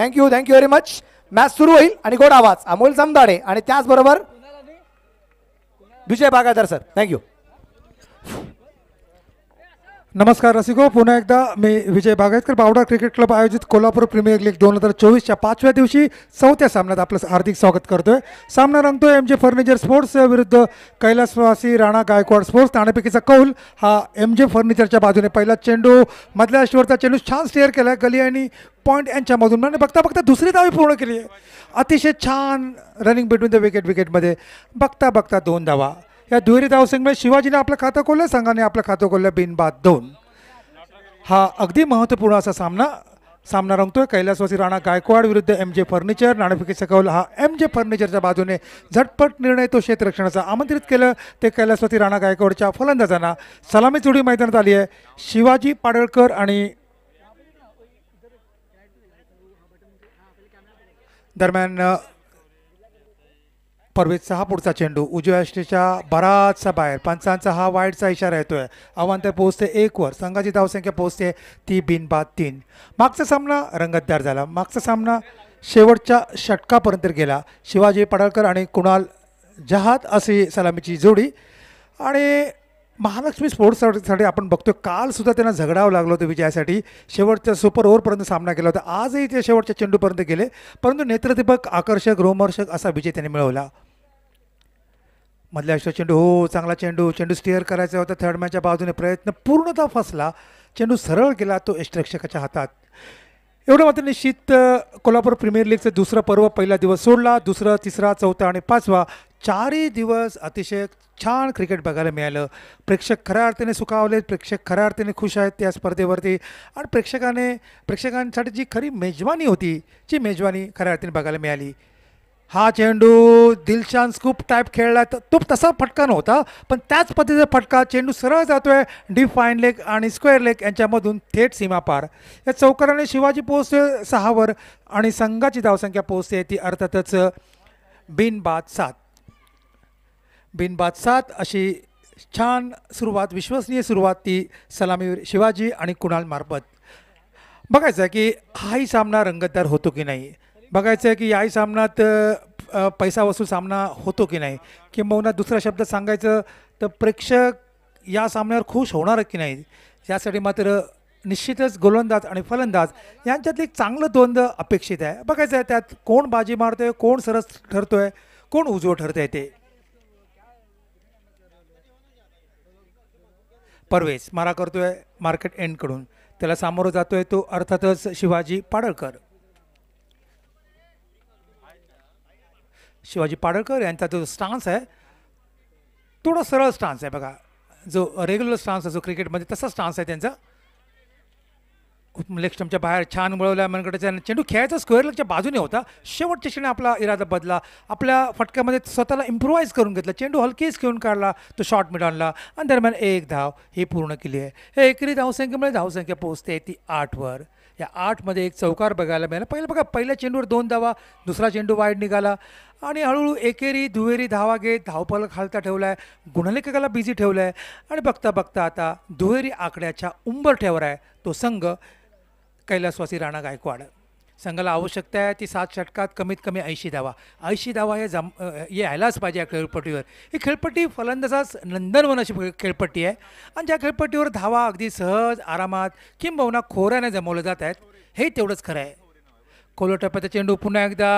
thank you thank you very much match सुरू होईल आणि गोड आवाज अमोल समदाडे आणि त्याचबरोबर विजय बागादर सर थँक्यू नमस्कार रसिको पुन्हा एकदा मी विजय बागायतकर बावडा क्रिकेट क्लब आयोजित कोल्हापूर प्रीमियर लीग दोन हजार चोवीसच्या पाचव्या दिवशी चौथ्या सामन्यात आपलं हार्दिक स्वागत करतोय सामना रंगतोय एम जे फर्निचर स्पोर्ट्स विरुद्ध कैलासवासी राणा गायकवाड स्पोर्ट्स नाणेपेकीचा कौल हा एम जे फर्निचरच्या बाजूने पहिला चेंडू मधल्या शेवटचा चेंडू छान स्टेअर केला गली आणि पॉईंट यांच्यामधून आणि बघता बघता दुसरी धावी पूर्ण केली आहे अतिशय छान रनिंग बिटवीन द विकेट विकेटमध्ये बघता बघता दोन धावा या दुहेरी धावसंख्येमुळे शिवाजीने आपलं खातं खोललं संघाने आपलं खातं खोललं बिनबाद दोन हा अगदी महत्त्वपूर्ण असा सामना सामना रंगतोय कैलासवासी राणा गायकवाड विरुद्ध एम जे फर्निचर नाणेफिकेचा कौल हा एम जे फर्निचरच्या बाजूने झटपट निर्णय तो क्षेत्ररक्षणाचा आमंत्रित केलं ते कैलासवासी राणा गायकवाडच्या फलंदाजांना सलामी जोडी मैदानात आली आहे शिवाजी पाडळकर आणि दरम्यान परवेजचा हा पुढचा चेंडू उजव्या बराचसा बाहेर पंचांचा हा वाईटचा इशारा येतोय आव्हान तर पोहोचते एकवर संघाची धावसंख्या पोहोचते ती बिनबाद तीन मागचा सामना रंगतदार झाला मागचा सामना शेवटच्या षटकापर्यंत गेला शिवाजी पडळकर आणि कुणाल जहाद असे सलामीची जोडी आणि महालक्ष्मी स्पोर्ट्ससाठी आपण बघतोय काल सुद्धा त्यांना झगडावं लागलं होतं विजयासाठी शेवटच्या सुपर ओव्हरपर्यंत सामना केला होता आजही ते शेवटच्या चेंडूपर्यंत गेले परंतु नेत्रदीपक आकर्षक रोमर्षक असा विजय त्यांनी मिळवला मधल्या अशा चेंडू हो चांगला चेंडू चेंडू स्टेअर करायचा होता थर्ड मॅनच्या बाजूने प्रयत्न पूर्णतः फसला चेंडू सरळ गेला तो यष्टरक्षकाच्या हातात एवढं मात्र निश्चित कोल्हापूर प्रीमियर लीगचं दुसरं पर्व पहिला दिवस सोडला दुसरा तिसरा चौथा आणि पाचवा चारही दिवस अतिशय छान क्रिकेट बघायला मिळालं प्रेक्षक खऱ्या अर्थाने सुखावले प्रेक्षक खऱ्या अर्थाने खुश आहेत त्या स्पर्धेवरती आणि प्रेक्षकाने प्रेक्षकांसाठी जी खरी मेजवानी होती जी मेजवानी खऱ्या अर्थाने बघायला मिळाली हा चेंडू दिलशान स्कूप टाईप खेळला तर तो तसा फटका नव्हता पण त्याच पद्धतीचा फटका चेंडू सरळ जातो आहे डीप फाईन लेग आणि स्क्वेअर लेग यांच्यामधून थेट सीमा पार या चौकाराने शिवाजी पोहोचते सहावर आणि संघाची धावसंख्या पोहोचते ती अर्थातच बिनबाद सात बिनबादसात अशी छान सुरुवात विश्वसनीय सुरुवात ती सलामीवीर शिवाजी आणि कुणाल मार्फत बघायचं आहे की हाही सामना रंगतदार होतो की नाही बघायचं आहे की याही सामन्यात पैसा वसूल सामना होतो की नाही किंबहुना दुसरा शब्द सांगायचं तर प्रेक्षक या सामन्यावर खुश होणार की नाही यासाठी मात्र निश्चितच गोलंदाज आणि फलंदाज यांच्यातलं एक चांगलं द्वंद्व अपेक्षित आहे बघायचं आहे त्यात कोण बाजी मारतोय कोण सरस ठरतोय कोण उजवं ठरतंय ते परवेस मारा करतो आहे मार्केट एंडकडून त्याला सामोरं जातो आहे तो अर्थातच शिवाजी पाडळकर शिवाजी पाडळकर यांचा जो स्टान्स आहे थोडा सरळ स्टान्स आहे बघा जो रेग्युलर स्टान्स आहे जो क्रिकेटमध्ये तसा स्टान्स आहे त्यांचा लेग स्टमच्या बाहेर छान वळवल्या मनगटाचा चेंडू खेळायचा स्क्वेअर लेगच्या बाजूने होता शेवटच्या क्षणी आपला इरादा बदला आपल्या फटक्यामध्ये स्वतःला इम्प्रोवाईज करून घेतला चेंडू हलकीच खेळून काढला तो शॉट मिड आणला आणि दरम्यान एक धाव ही पूर्ण केली आहे हे एकरी धावसंख्येमुळे धावसंख्या पोहोचते ती आठवर या आठमध्ये एक चौकार बघायला मिळाला पहिलं बघा पहिल्या चेंडूवर दोन धावा दुसरा चेंडू वाईट निघाला आणि हळूहळू एकेरी दुहेरी धावा घेत धावपाल खालता ठेवला आहे गुणलेखकाला बिझी ठेवला आहे आणि बघता बघता आता दुहेरी आकड्याच्या उंबरठ्यावर आहे तो संघ कैलासवासी राणा गायकवाड संघाला आवश्यकता आहे ती सात षटकात कमीत कमी ऐंशी धावा ऐंशी धावा हे जम यायलाच पाहिजे या खेळपट्टीवर ही खेळपट्टी फलंदाजाच नंदनवन अशी खेळपट्टी आहे आणि ज्या खेळपट्टीवर धावा अगदी सहज आरामात किंबहुना खोऱ्याने जमवलं जात आहेत हे तेवढंच खरं आहे कोलो चेंडू पुन्हा एकदा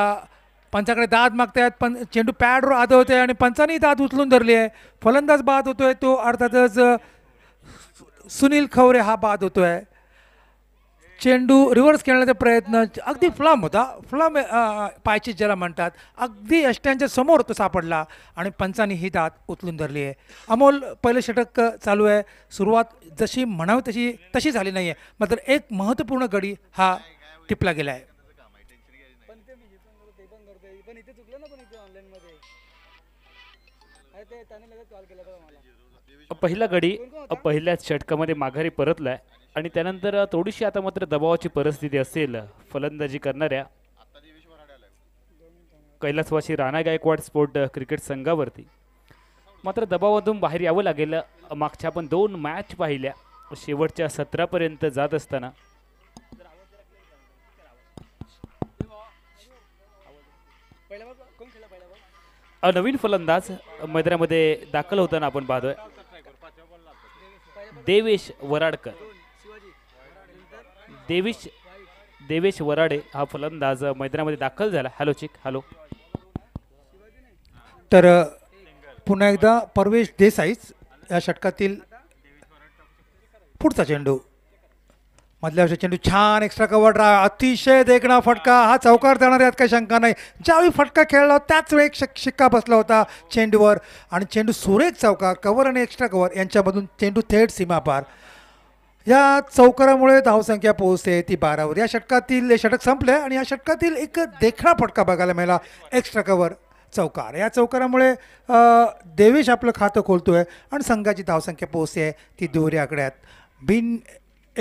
पंचाकडे दाद मागतायत पण चेंडू पॅडवर आदळ होते आणि पंचानी दाद उचलून धरली आहे फलंदाज बाद आहे तो अर्थातच सुनील खवरे हा बाद आहे चेंडू रिव्हर्स खेळण्याचा प्रयत्न अगदी फ्लम होता फ्लम पायची ज्याला म्हणतात अगदी अष्ट्यांच्या समोर तो सापडला आणि पंचांनी ही दात उचलून धरली आहे अमोल पहिलं षटक चालू आहे सुरुवात जशी म्हणावी तशी तशी झाली नाही आहे मात्र एक महत्त्वपूर्ण गडी हा टिपला गेला आहे पहिला गडी पहिल्याच षटकामध्ये माघारी परतलाय आणि त्यानंतर थोडीशी आता मात्र दबावाची परिस्थिती असेल फलंदाजी करणाऱ्या कैलासवाशी राणा गायकवाड स्पोर्ट क्रिकेट संघावरती मात्र दबावातून बाहेर यावं लागेल मागच्या आपण दोन मॅच पाहिल्या शेवटच्या सत्रापर्यंत जात असताना नवीन फलंदाज मैदानामध्ये दाखल होताना आपण पाहतोय देवेश वराडकर देवेश देवेश वराडे हा फलंदाज मैदानामध्ये दाखल झाला हॅलो चिक हॅलो तर पुन्हा एकदा परवेश देसाईच या षटकातील पुढचा चेंडू मधल्या वर्षी चेंडू छान एक्स्ट्रा कव्हर अतिशय देखणा फटका हा चौकार देणार यात काही शंका नाही ज्यावेळी फटका खेळला त्याच वेळी एक शिक्का बसला होता चेंडूवर आणि चेंडू सुरेख चौकार कवर आणि एक्स्ट्रा कव्हर यांच्यामधून चेंडू थेट सीमापार या चौकारामुळे धावसंख्या पोहोचते ती बारावर या षटकातील षटक संपले आणि या षटकातील एक देखणा फटका बघायला मिळाला एक्स्ट्रा कवर चौकार या चौकारामुळे देवेश आपलं खातं खोलतो आहे आणि संघाची धावसंख्या पोहोचते ती दुहेरी आकड्यात बिन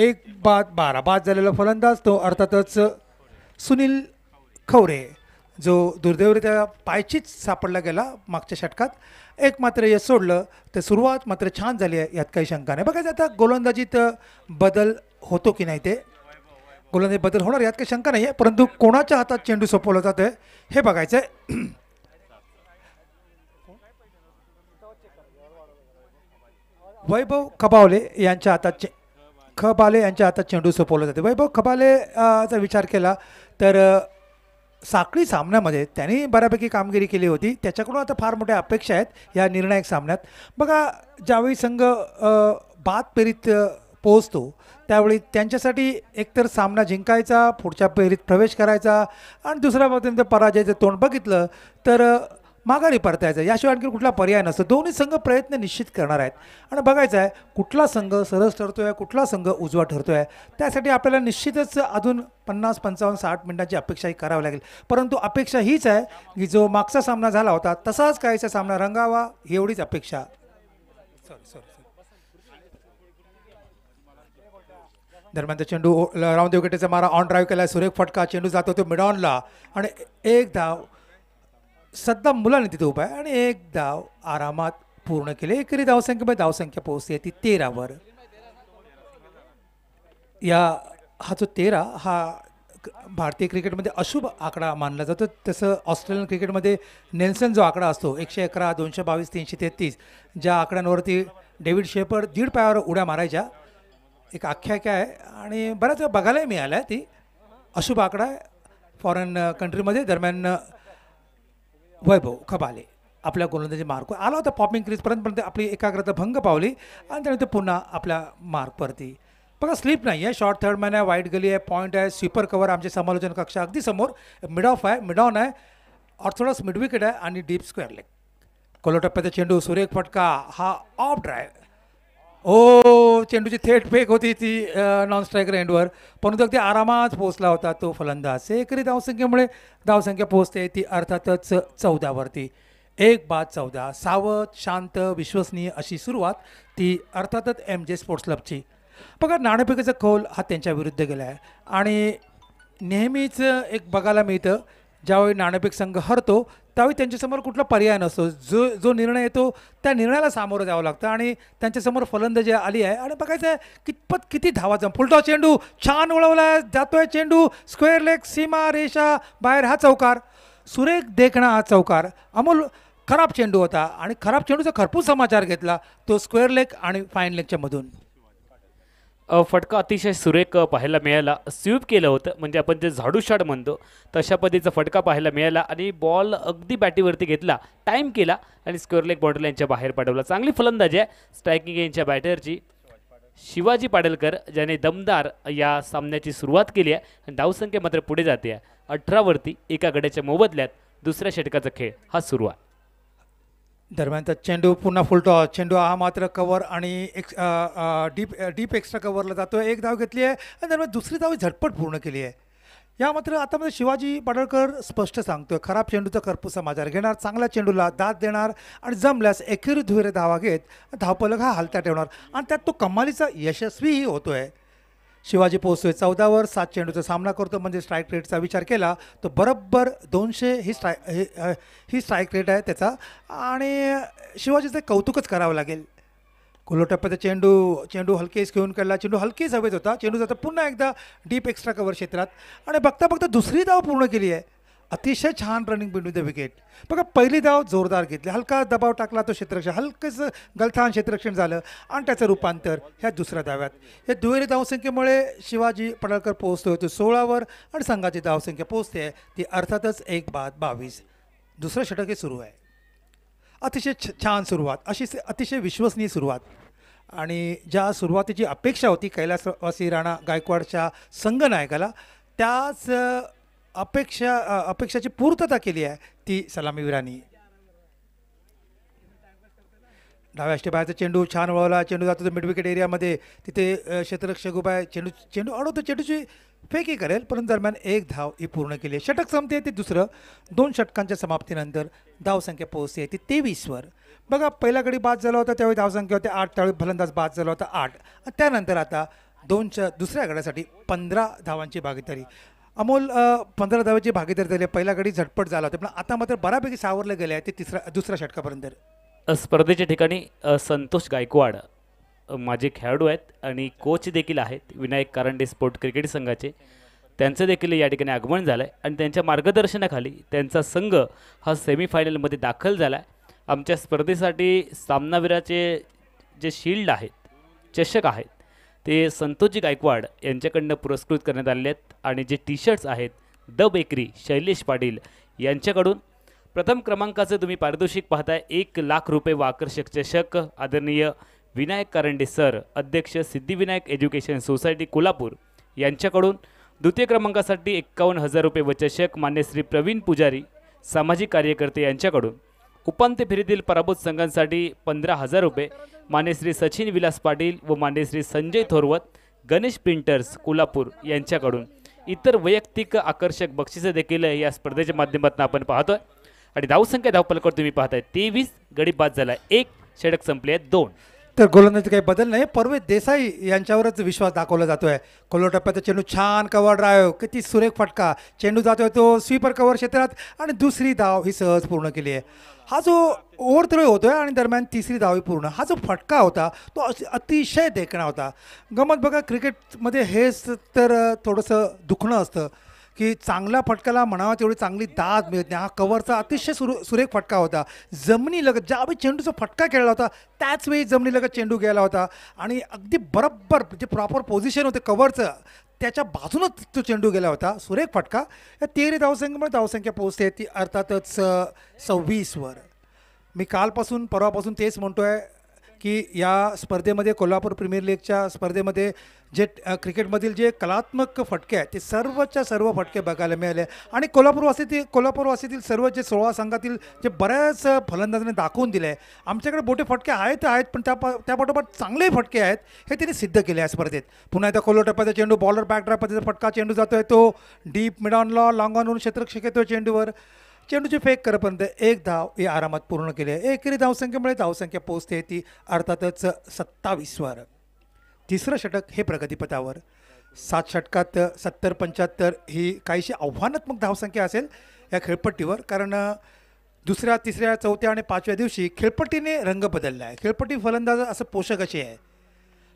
एक बाद बारा बाद झालेला फलंदाज तो अर्थातच सुनील खवरे जो दुर्दैवरित्या पायचीच सापडला गेला मागच्या षटकात एक मात्र यश सोडलं तर सुरुवात मात्र छान झाली आहे यात काही शंका नाही बघायचं आता गोलंदाजीत बदल होतो की नाही ते गोलंदाजी बदल होणार यात काही शंका नाही आहे परंतु कोणाच्या हातात चेंडू सोपवला जातोय हे बघायचं आहे वैभव खबावले यांच्या हातात चे खबाले यांच्या हातात चेंडू सोपवला जाते वैभव खबालेचा विचार केला तर साखळी सामन्यामध्ये त्यांनी बऱ्यापैकी कामगिरी केली होती त्याच्याकडून आता फार मोठ्या अपेक्षा आहेत या निर्णायक सामन्यात बघा ज्यावेळी संघ बाद पेरीत पोहोचतो त्यावेळी त्यांच्यासाठी एकतर सामना जिंकायचा पुढच्या फेरीत प्रवेश करायचा आणि दुसऱ्या बाबतीत पराजयाचं तोंड बघितलं तर माघारी परतायचं याशिवाय आणखी कुठला पर्याय नसतो दोन्ही संघ प्रयत्न निश्चित करणार आहेत आणि बघायचं आहे कुठला संघ सरस ठरतो आहे कुठला संघ उजवा ठरतो आहे त्यासाठी आपल्याला निश्चितच अजून पन्नास पंचावन्न साठ मिनिटाची अपेक्षाही करावी लागेल परंतु अपेक्षा हीच आहे की जो मागचा सामना झाला होता तसाच काहीचा सामना रंगावा एवढीच अपेक्षा सॉरी सॉरी चेंडू राऊंड गटेचा मारा ऑन ड्राईव्ह केला सुरेख फटका चेंडू जातो तो मिडॉनला आणि एक धाव सध्या मुलाने तिथे उभा आहे आणि एक धाव आरामात पूर्ण केले एकरी धावसंख्येमध्ये धावसंख्या पोहोचते ती तेरावर या हा जो तेरा हा भारतीय क्रिकेटमध्ये अशुभ आकडा मानला जातो तसं ऑस्ट्रेलियन क्रिकेटमध्ये नेल्सन जो आकडा असतो एकशे अकरा दोनशे बावीस तीनशे तेहतीस ज्या आकड्यांवरती डेव्हिड शेपर दीड पायावर उड्या मारायच्या एक आख्यायिका आहे आणि बऱ्याच वेळा बघायलाही मिळाल्या ती अशुभ आकडा आहे फॉरेन कंट्रीमध्ये दरम्यान वैभव खबाले आपल्या गोलंदाजी मार्क आला होता पॉपिंग क्रीजपर्यंत परंतु आपली एकाग्रता भंग पावली आणि त्यानंतर पुन्हा आपल्या मार्कवरती बघा स्लीप नाही आहे शॉर्ट थर्ड मॅन आहे वाईट गली आहे पॉईंट आहे स्वीपर कवर आमचे समालोचन कक्षा अगदी समोर मिड ऑफ आहे मिड ऑन आहे ऑर्थोडॉक्स मिडविकेट आहे आणि डीप स्क्वेअर लेग कोलोटप्प्याचा चेंडू सुरेख फटका हा ऑफ ड्राईव्ह ओ चेंडूची थेट फेक होती ती नॉन स्ट्रायकर एंडवर परंतु अगदी आरामात पोहोचला होता तो फलंदाज एकरी धावसंख्येमुळे धावसंख्या पोहोचते ती अर्थातच चौदावरती एक बाद चौदा सावध शांत विश्वसनीय अशी सुरुवात ती अर्थातच एम जे स्पोर्ट्स क्लबची बघा नाणेफेकीचा खोल हा त्यांच्या विरुद्ध गेला आहे आणि नेहमीच एक बघायला मिळतं ज्यावेळी नाणेपेक संघ हरतो त्यावेळी त्यांच्यासमोर कुठला पर्याय नसतो जो जो निर्णय येतो त्या निर्णयाला सामोरं जावं लागतं आणि त्यांच्यासमोर फलंदाजी आली आहे आणि बघायचं आहे कितपत किती धावा फुलटा चेंडू छान वळवला जातोय चेंडू स्क्वेअर लेग सीमा रेषा बाहेर हा चौकार सुरेख देखणा हा चौकार अमोल खराब चेंडू होता आणि खराब चेंडूचा खरपूर समाचार घेतला तो स्क्वेअर लेग आणि फाईन लेगच्या मधून फटका अतिशय सुरेख पाहायला मिळाला स्वीप केलं होतं म्हणजे आपण जे झाडू म्हणतो तशा पद्धतीचा फटका पाहायला मिळाला आणि बॉल अगदी बॅटीवरती घेतला टाईम केला आणि लेग बॉटल यांच्या बाहेर पाठवला चांगली फलंदाजी आहे स्ट्रायकिंग यांच्या बॅटरची शिवाजी पाडलकर ज्याने दमदार या सामन्याची सुरुवात केली आहे आणि धावसंख्या मात्र पुढे जाते आहे अठरावरती एका गड्याच्या मोबदल्यात दुसऱ्या षटकाचा खेळ हा सुरू आहे दरम्यान तर चेंडू पुन्हा फुलटॉ चेंडू हा मात्र कवर आणि एक्स डीप डीप एक्स्ट्रा कवरला जातो एक धाव घेतली आहे आणि दरम्यान दुसरी धाव झटपट पूर्ण केली आहे या मात्र आता मध्ये शिवाजी पाडळकर स्पष्ट सांगतोय खराब चेंडूचा कर्पूस समाचार घेणार चांगल्या चेंडूला दाद देणार आणि जमल्यास एकेरी धुरे धावा घेत धावपलक हा हलत्या ठेवणार आणि त्यात तो कमालीचा यशस्वीही होतोय शिवाजी पोचतोय चौदावर सात चेंडूचा सामना करतो म्हणजे स्ट्राईक रेटचा विचार केला तर बरोबर दोनशे ही स्ट्राय ही स्ट्राईक रेट आहे त्याचा आणि शिवाजीचं कौतुकच करावं लागेल गोलोटप्प्याचा चेंडू चेंडू हलकेच घेऊन काढला चेंडू हलकेच हवेत होता चेंडू जाता पुन्हा एकदा डीप एक्स्ट्रा कवर क्षेत्रात आणि बघता बघता दुसरी धाव पूर्ण केली आहे अतिशय छान रनिंग बिंडू द विकेट बघा पहिली धाव जोरदार घेतली हलका दबाव टाकला तो क्षेत्ररक्षण हलकंच गलथान क्षेत्ररक्षण झालं आणि त्याचं रूपांतर ह्या दुसऱ्या धाव्यात या दुहेरी धावसंख्येमुळे शिवाजी पडळकर पोहोचतोय तो सोळावर आणि संघाची धावसंख्या पोहोचते ती अर्थातच एक बाद बावीस दुसरं षटक हे सुरू आहे अतिशय छान सुरुवात अशी अतिशय विश्वसनीय सुरुवात आणि ज्या सुरुवातीची अपेक्षा होती कैलासवासी राणा गायकवाडच्या संघनायकाला त्याच अपेक्षा अपेक्षाची पूर्तता केली आहे ती सलामीवीरांनी डाव्या बाहेरचा चेंडू छान वळवला चेंडू जातो तो मिडविकेट एरियामध्ये तिथे क्षेत्ररक्षक उभा आहे चेंडू चेंडू अडवतो चेंडूची फेकी करेल परंतु दरम्यान एक धाव ही पूर्ण केली आहे षटक संपते ते दुसरं दोन षटकांच्या समाप्तीनंतर धावसंख्या पोहोचते ती तेवीसवर बघा पहिला गडी बाद झाला होता त्यावेळी धावसंख्या होती आठ त्यावेळी फलंदाज बाद झाला होता आठ त्यानंतर आता दोनच्या दुसऱ्या गड्यासाठी पंधरा धावांची भागीदारी अमोल पंधरा धावाचे भागीदार झाले पहिला गडी झटपट झाला होता पण आता मात्र बऱ्यापैकी सावरले गेले आहे ते तिसरा दुसऱ्या षटकापर्यंत स्पर्धेच्या ठिकाणी संतोष गायकवाड माझे खेळाडू आहेत आणि कोच देखील आहेत विनायक कारंडे स्पोर्ट क्रिकेट संघाचे त्यांचं देखील या ठिकाणी आगमन झालं आहे आणि त्यांच्या मार्गदर्शनाखाली त्यांचा संघ हा सेमीफायनलमध्ये दाखल झाला आहे आमच्या स्पर्धेसाठी सामनावीराचे जे शिल्ड आहेत चषक आहेत ते संतोषजी गायकवाड यांच्याकडनं पुरस्कृत करण्यात आले आहेत आणि जे टी शर्ट्स आहेत द बेकरी शैलेश पाटील यांच्याकडून प्रथम क्रमांकाचं तुम्ही पारितोषिक पाहताय एक लाख रुपये व आकर्षक चषक आदरणीय विनायक करंडे सर अध्यक्ष सिद्धिविनायक एज्युकेशन सोसायटी कोल्हापूर यांच्याकडून द्वितीय क्रमांकासाठी एक्कावन्न हजार रुपये व चषक मान्य श्री प्रवीण पुजारी सामाजिक कार्यकर्ते यांच्याकडून उपांत्य फेरीतील पराभूत संघांसाठी पंधरा हजार रुपये मानेश्री सचिन विलास पाटील व मानेश्री संजय थोरवत गणेश प्रिंटर्स कोल्हापूर यांच्याकडून इतर वैयक्तिक आकर्षक बक्षिसं देखील या स्पर्धेच्या माध्यमातून आपण पाहतोय आणि धावसंख्या धावपलकड तुम्ही पाहताय तेवीस गडी बाद झाला एक षडक संपले आहेत दोन तर गोलंदाजी काही बदल नाही परवे देसाई यांच्यावरच विश्वास दाखवला जातोय कोल्हा टप्प्यात चेंडू छान कवर ड्रायव्ह किती सुरेख फटका चेंडू जातोय तो स्वीपर कव्हर क्षेत्रात आणि दुसरी धाव ही सहज पूर्ण केली आहे हा जो ओव्हर थ्रो होतोय आणि दरम्यान तिसरी धाव ही पूर्ण हा जो फटका होता तो अतिशय देखणा होता गमत बघा क्रिकेटमध्ये हेच तर थोडंसं दुखणं असतं की चांगला फटकाला म्हणावा तेवढी चांगली दाद मिळत नाही हा कवरचा अतिशय सुरु सुरेख फटका होता ज्या ज्यावेळी चेंडूचा फटका खेळला होता त्याच वेळी लगत चेंडू गेला होता आणि अगदी बरोबर जे प्रॉपर पोझिशन होते कवरचं त्याच्या बाजूनच तो चेंडू गेला होता सुरेख फटका या तेरी धावसंख्येमुळे धावसंख्या पोहोचते ती अर्थातच सव्वीसवर मी कालपासून परवापासून तेच म्हणतो आहे की या स्पर्धेमध्ये कोल्हापूर प्रीमियर लीगच्या स्पर्धेमध्ये जे क्रिकेटमधील जे कलात्मक फटके आहेत ते सर्वच्या सर्व फटके बघायला मिळाले आणि कोल्हापूरवासीतील कोल्हापूरवासीतील सर्व जे सोळा संघातील जे बऱ्याच फलंदाजांनी दाखवून दिले आमच्याकडे मोठे फटके आहेत आहेत पण त्या त्यापाठोपाठ चांगले फटके आहेत हे त्यांनी सिद्ध केले या स्पर्धेत पुन्हा एकदा कोल्हा टप्प्याचा चेंडू बॉलर बॅक फटका चेंडू जातो येतो तो डीप मिडॉनला लॉंग ऑनवरून क्षेत्र शिकेतो चेंडूवर चेंडूचे फेक करपर्यंत एक धाव हे आरामात पूर्ण केले आहे एकेरी धावसंख्येमुळे धावसंख्या पोचते ती अर्थातच सत्तावीसवर तिसरं षटक हे प्रगतीपथावर सात षटकात सत्तर पंच्याहत्तर ही काहीशी आव्हानात्मक धावसंख्या असेल या खेळपट्टीवर कारण दुसऱ्या तिसऱ्या चौथ्या आणि पाचव्या दिवशी खेळपट्टीने रंग बदलला आहे खेळपट्टी फलंदाज असं पोषक अशी आहे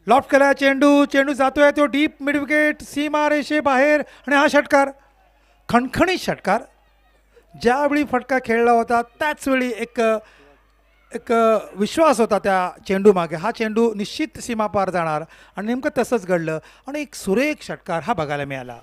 लॉफ्ट केला चेंडू चेंडू जातोय तो डीप मिडविकेट सीमा रेषे बाहेर आणि हा षटकार खणखणीत षटकार ज्यावेळी फटका खेळला होता त्याचवेळी एक एक विश्वास होता त्या चेंडूमागे हा चेंडू निश्चित सीमा पार जाणार आणि नेमकं तसंच घडलं आणि एक सुरेख षटकार हा बघायला मिळाला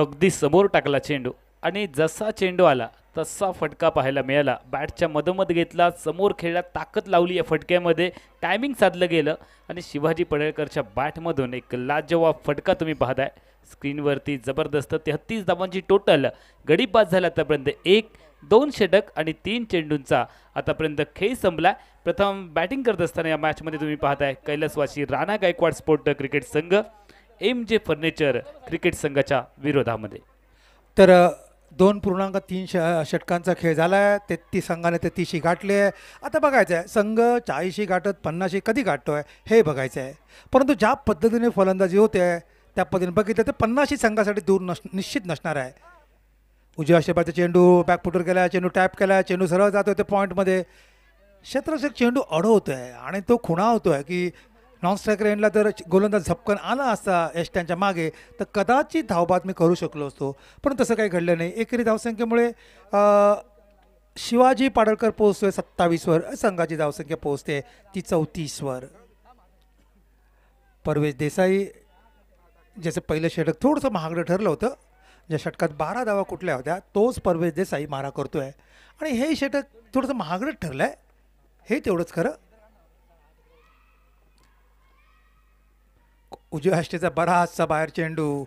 अगदी समोर टाकला चेंडू आणि जसा चेंडू आला तसा फटका पाहायला मिळाला बॅटच्या मधोमध घेतला समोर खेळला ताकद लावली या फटक्यामध्ये टायमिंग साधलं गेलं आणि शिवाजी पडळकरच्या बॅटमधून एक लाजवाब फटका तुम्ही पाहताय स्क्रीनवरती जबरदस्त तेहत्तीस धावांची टोटल गडी बाद झाली आतापर्यंत एक दोन षटक आणि तीन चेंडूंचा आतापर्यंत खेळ संपला प्रथम बॅटिंग करत असताना या मॅचमध्ये तुम्ही पाहताय कैलासवासी राणा गायकवाड स्पोर्ट क्रिकेट संघ एम जे फर्निचर क्रिकेट संघाच्या विरोधामध्ये तर दोन पूर्णांक तीन श षटकांचा खेळ झाला आहे तेहत्तीस संघाने तेहतीसशी गाठले आहे आता बघायचं आहे संघ चाळीसशी गाठत पन्नासशी कधी गाठतो आहे हे बघायचं आहे परंतु ज्या पद्धतीने फलंदाजी होते त्या पद्धतीने बघितलं तर पन्नाशी संघासाठी दूर नस निश्चित नसणार आहे उजव्या शेपाचा चेंडू बॅकपुटर केला चेंडू टॅप केला चेंडू सरळ जातो आहे त्या पॉईंटमध्ये क्षेत्ररक्षक चेंडू अडवतो आहे आणि तो खुणा होतो आहे की नॉन स्ट्रायकर एंडला जर गोलंदाज झपकन आला असता एसट्यांच्या मागे तर कदाचित धावबाद मी करू शकलो असतो पण तसं काही घडलं नाही एकरी धावसंख्येमुळे शिवाजी पाडळकर पोहोचतोय सत्तावीसवर संघाची धावसंख्या पोहोचते ती चौतीसवर परवेश देसाई ज्याचं पहिलं षटक थोडंसं महागडं ठरलं होतं ज्या षटकात बारा धावा कुठल्या होत्या तोच परवेज देसाई मारा करतो आहे आणि हे षटक थोडंसं महागडंच ठरलं आहे हे तेवढंच खरं उजव्या हष्टेचा बराचसा बाहेर चेंडू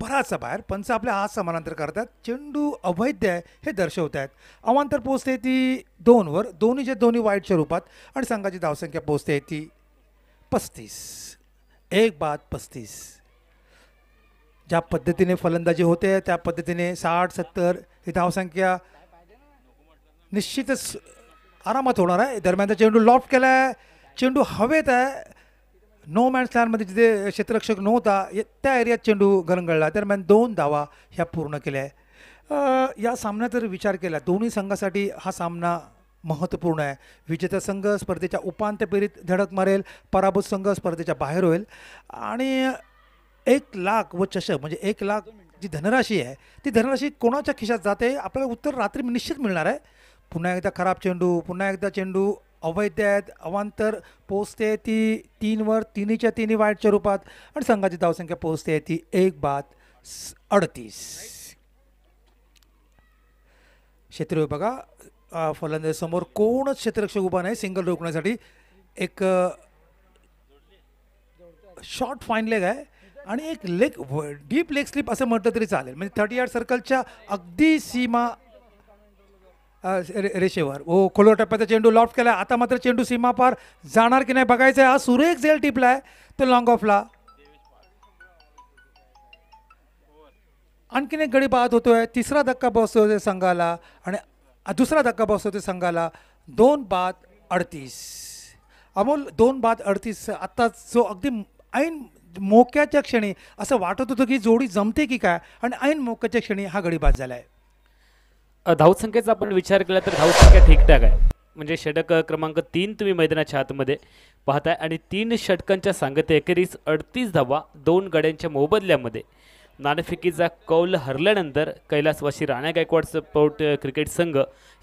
बराचसा बाहेर पंच आपल्या हात समानांतर करतात चेंडू अवैध आहे हे दर्शवत आहेत अवांतर पोचते ती दोनवर दोन्हीच्या दोन्ही वाईटच्या रूपात आणि संघाची धावसंख्या पोचते ती पस्तीस एक बाद पस्तीस ज्या पद्धतीने फलंदाजी होते त्या पद्धतीने साठ सत्तर ही धावसंख्या निश्चितच आरामात होणार आहे दरम्यानचा चेंडू लॉफ्ट केला आहे चेंडू हवेत आहे नो मॅन स्टँडमध्ये जिथे क्षेत्ररक्षक नव्हता त्या एरियात चेंडू गरंगळला दरम्यान दोन धावा ह्या पूर्ण केल्या आहे या सामन्यात जर विचार केला दोन्ही संघासाठी हा सामना महत्त्वपूर्ण आहे विजेता संघ स्पर्धेच्या उपांत्य फेरीत धडक मारेल पराभूत संघ स्पर्धेच्या बाहेर होईल आणि एक लाख व चषक म्हणजे एक लाख जी धनराशी आहे ती धनराशी कोणाच्या खिशात जाते आपल्याला उत्तर रात्री निश्चित मिळणार आहे पुन्हा एकदा खराब चेंडू पुन्हा एकदा चेंडू अवैध आहेत अवांतर पोचते ती तीनवर तिन्हीच्या तिन्ही वाईटच्या रूपात आणि संघाची धावसंख्या पोचते ती एक बाद अडतीस क्षेत्र बघा फलंदाज समोर कोणच क्षेत्ररक्षक उभा नाही सिंगल रोखण्यासाठी एक शॉर्ट फाईन लेग आहे आणि एक लेग डीप लेग स्लिप असं म्हटलं तरी चालेल म्हणजे थर्टी यार्ड सर्कलच्या अगदी सीमा रे रेषेवर ओ खोलो टप्प्याचा चेंडू लॉफ्ट केला आता मात्र चेंडू सीमा पार जाणार की नाही बघायचं आहे हा सुरेख जेल टिपला आहे तो लॉंग ऑफला आणखीन एक गडी बाद होतोय तिसरा धक्का बसतोय संघाला आणि दुसरा धक्का बसतोय संघाला दोन बाद अडतीस अमोल दोन बाद अडतीस आत्ताच जो अगदी ऐन मोक्याच्या क्षणी असं वाटत होतं की जोडी जमते की काय आणि ऐन मोक्याच्या क्षणी हा गडीबाद झाला आहे धावसंख्येचा आपण विचार केला तर धावसंख्या ठीकठाक आहे म्हणजे षटक क्रमांक तीन तुम्ही मैदानाच्या आतमध्ये पाहताय आणि तीन षटकांच्या सांगते एकेरीस अडतीस धावा दोन गड्यांच्या मोबदल्यामध्ये नाणेफिकीचा कौल हरल्यानंतर कैलासवासी राणा गायकवाड सपोर्ट क्रिकेट संघ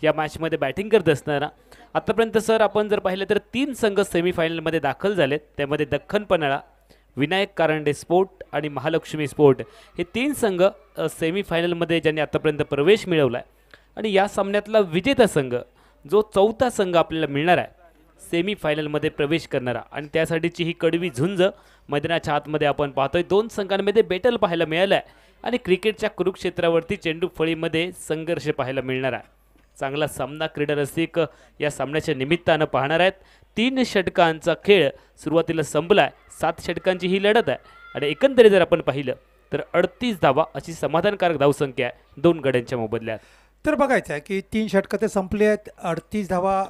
या मॅचमध्ये बॅटिंग करत असणारा आत्तापर्यंत सर आपण जर पाहिलं तर तीन संघ सेमीफायनलमध्ये दाखल झालेत त्यामध्ये दख्खन पन्हाळा विनायक कारंडे स्पोर्ट आणि महालक्ष्मी स्पोर्ट हे तीन संघ सेमीफायनलमध्ये ज्यांनी आतापर्यंत प्रवेश मिळवला आहे आणि या सामन्यातला विजेता संघ जो चौथा संघ आपल्याला मिळणार आहे सेमीफायनलमध्ये प्रवेश करणारा आणि त्यासाठीची ही कडवी झुंज मैदानाच्या आतमध्ये आपण पाहतोय दोन संघांमध्ये बेटल पाहायला मिळालं आहे आणि क्रिकेटच्या कुरुक्षेत्रावरती चेंडू फळीमध्ये संघर्ष पाहायला मिळणार आहे चांगला सामना क्रीडा रसिक या सामन्याच्या निमित्तानं पाहणार आहेत तीन षटकांचा खेळ सुरुवातीला संपला आहे सात षटकांची ही लढत आहे आणि एकंदरीत जर आपण पाहिलं तर अडतीस धावा अशी समाधानकारक धावसंख्या आहे दोन गड्यांच्या मोबदल्यात तर बघायचं आहे की तीन षटकं ते संपली आहेत अडतीस धावा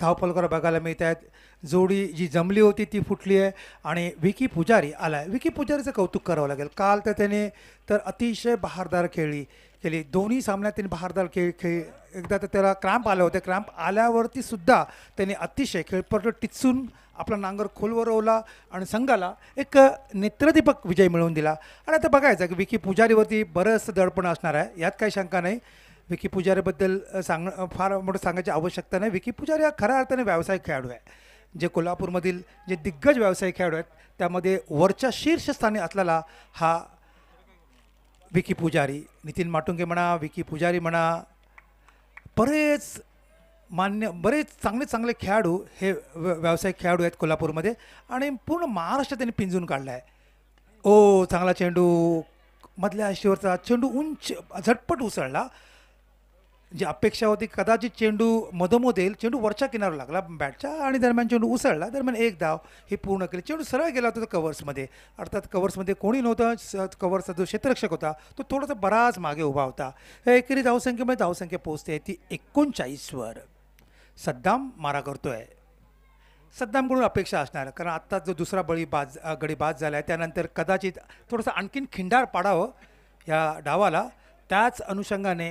धावपलकर बघायला मिळत आहेत जोडी जी जमली होती ती फुटली आहे आणि विकी पुजारी आला आहे विकी पुजारीचं कौतुक करावं लागेल काल तर त्याने तर अतिशय बहारदार खेळली केली दोन्ही सामन्यात त्यांनी भारदार खेळ खेळ एकदा तर त्याला क्रॅम्प आले होते क्रॅम्प आल्यावरती सुद्धा त्यांनी अतिशय खेळपट टिचून आपला नांगर खोलवर ओला आणि संघाला एक नेत्रदीपक विजय मिळवून दिला आणि आता बघायचं की विकी पुजारीवरती बरंच दडपण असणार आहे यात काही शंका नाही विकी पुजारीबद्दल सांग फार मोठं सांगायची आवश्यकता नाही विकी पुजारी हा खऱ्या अर्थाने व्यावसायिक खेळाडू आहे जे कोल्हापूरमधील जे दिग्गज व्यावसायिक खेळाडू आहेत त्यामध्ये वरच्या शीर्षस्थानी असलेला हा विकी पुजारी नितीन माटुंगे म्हणा विकी पुजारी म्हणा बरेच मान्य बरेच चांगले चांगले खेळाडू हे व्यावसायिक खेळाडू आहेत कोल्हापूरमध्ये आणि पूर्ण महाराष्ट्र त्यांनी पिंजून काढला आहे ओ चांगला चेंडू मधल्या शेवटचा चेंडू उंच झटपट उसळला जी अपेक्षा होती कदाचित चेंडू मधोमध चेंडू वरच्या किनारा लागला बॅटच्या आणि दरम्यान चेंडू उसळला दरम्यान एक धाव हे पूर्ण केली चेंडू सरळ गेला होता कव्हर्समध्ये अर्थात कव्हर्समध्ये कोणी नव्हतं स कवर्सचा जो क्षेत्ररक्षक होता तो थोडासा बराच मागे उभा होता एकेरी धावसंख्येमध्ये धावसंख्या पोहोचते ती एकोणचाळीसवर सद्दाम मारा करतोय सद्दामकडून अपेक्षा असणार कारण आत्ता जो दुसरा बळी बाद गडी बाद झाला आहे त्यानंतर कदाचित थोडंसं आणखीन खिंडार पाडावं या डावाला त्याच अनुषंगाने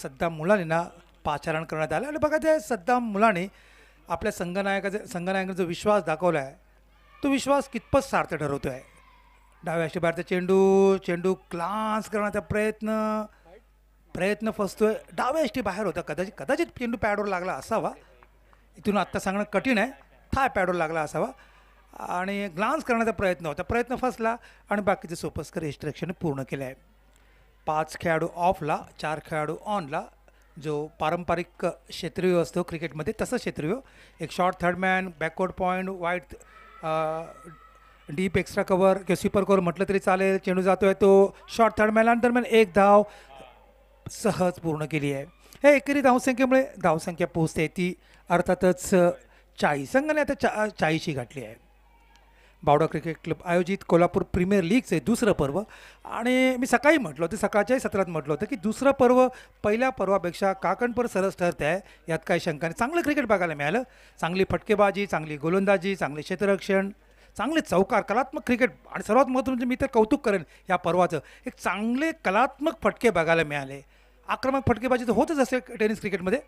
सद्दाम मुलाने पाचारण करण्यात आलं आणि बघा त्या सद्दाम मुलाने आपल्या संगनायकाचे संघनायकाचा जो विश्वास दाखवला आहे तो विश्वास कितपत सार्थ ठरवतो आहे अशी बाहेरचा चेंडू चेंडू क्लास करण्याचा प्रयत्न प्रयत्न फसतोय डाव्या अष्टी बाहेर होता कदाचित कदाचित चेंडू पॅडवर लागला असावा इथून आत्ता सांगणं कठीण आहे थाय पॅडवर लागला असावा आणि ग्लान्स करण्याचा प्रयत्न होता प्रयत्न फसला आणि बाकीचे सोपस्कर रिस्ट्रिक्शन पूर्ण केलं आहे पाच खेळाडू ऑफला चार खेळाडू ऑनला जो पारंपरिक क्षेत्रीय असतो क्रिकेटमध्ये तसं क्षेत्रीय एक शॉर्ट मॅन बॅकवर्ड पॉईंट वाईट डीप एक्स्ट्रा कवर किंवा स्वीपर कवर म्हटलं तरी चालेल चेंडू जातो आहे तो शॉर्ट मॅन दरम्यान एक धाव सहज पूर्ण केली आहे हे एकेरी धावसंख्येमुळे धावसंख्या पोहोचते ती अर्थातच चाळीस संघाने आता चा चाळीशी गाठली आहे बावडा क्रिकेट क्लब आयोजित कोल्हापूर प्रीमियर लीगचे दुसरं पर्व आणि मी सकाळी म्हटलं होतं सकाळच्याही सत्रात म्हटलं होतं की दुसरं पर्व पहिल्या पर्वापेक्षा काकणपर सरस ठरत आहे यात काही शंका नाही चांगलं क्रिकेट बघायला मिळालं चांगली फटकेबाजी चांगली गोलंदाजी चांगले क्षेत्ररक्षण चांगले चौकार कलात्मक क्रिकेट आणि सर्वात महत्त्वाचं म्हणजे मी तर कौतुक करेन या पर्वाचं एक चांगले कलात्मक फटके बघायला मिळाले आक्रमक फटकेबाजी तर होतच असेल टेनिस क्रिकेटमध्ये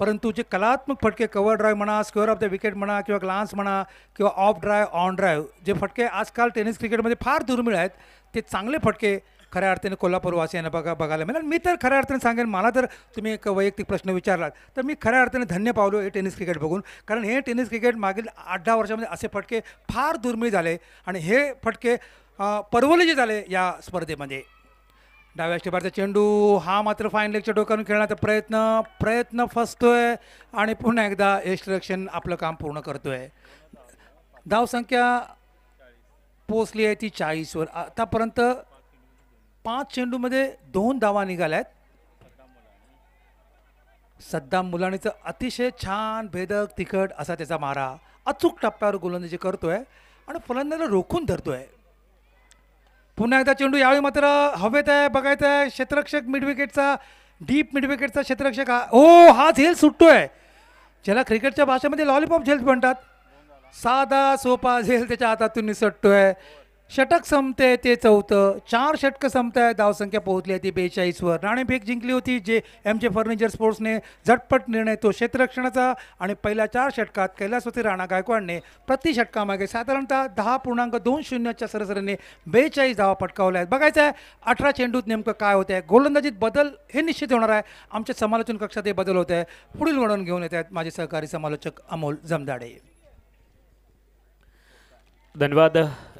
परंतु जे कलात्मक फटके कवर ड्राईव्ह म्हणा स्क्वेअर ऑफ द विकेट म्हणा किंवा ग्लान्स म्हणा किंवा ऑफ ड्राईव्ह ऑन ड्राईव्ह जे फटके आजकाल टेनिस क्रिकेटमध्ये फार दुर्मिळ आहेत ते चांगले फटके खऱ्या अर्थाने कोल्हापूरवासियांना बघा बघायला मिळेल मी तर खऱ्या अर्थाने सांगेन मला जर तुम्ही एक वैयक्तिक प्रश्न विचारलात तर मी खऱ्या अर्थाने धन्य पावलो हे टेनिस क्रिकेट बघून कारण हे टेनिस क्रिकेट मागील आठ दहा वर्षामध्ये असे फटके फार दुर्मिळ झाले आणि हे फटके परवले जे झाले या स्पर्धेमध्ये डाव्या शेबारचा चेंडू हा मात्र फाईन लेगच्या डोक्यावरून खेळण्याचा प्रयत्न प्रयत्न फसतोय आणि पुन्हा एकदा एक्स्ट्रक्शन आपलं काम पूर्ण करतोय धावसंख्या पोचली आहे ती चाळीसवर आतापर्यंत पाच चेंडूमध्ये दोन धावा निघाल्या आहेत सद्दाम मुलाणीचं अतिशय छान भेदक तिखट असा त्याचा मारा अचूक टप्प्यावर गोलंदाजी करतोय आणि फलंदाला रोखून धरतोय पुन्हा एकदा चेंडू यावेळी मात्र हवेत आहे बघायचं आहे क्षेत्रक्षक मिडविकेटचा डीप मिडविकेटचा क्षेत्रक्षक हा ओ हा झेल सुटतोय ज्याला क्रिकेटच्या भाषेमध्ये लॉलीपॉप झेल्स म्हणतात साधा सोपा झेल त्याच्या हातातून निसटतोय षटक संपते ते चौथं चार षटकं संपत आहे धावसंख्या पोहोचली आहे ती बेचाळीसवर नाणेफेक जिंकली होती जे एम जे फर्निचर स्पोर्ट्सने झटपट निर्णय तो क्षेत्ररक्षणाचा आणि पहिल्या चार षटकात कैलासवती राणा गायकवाडने प्रति षटकामागे साधारणतः दहा पूर्णांक दोन शून्यच्या सरसरीने बेचाळीस धावा पटकावल्या आहेत बघायचं आहे अठरा चेंडूत नेमकं काय होत आहे गोलंदाजीत बदल हे निश्चित होणार आहे आमच्या समालोचन कक्षात हे बदल होत आहे पुढील वर्णन घेऊन येत आहेत माझे सहकारी समालोचक अमोल जमदाडे धन्यवाद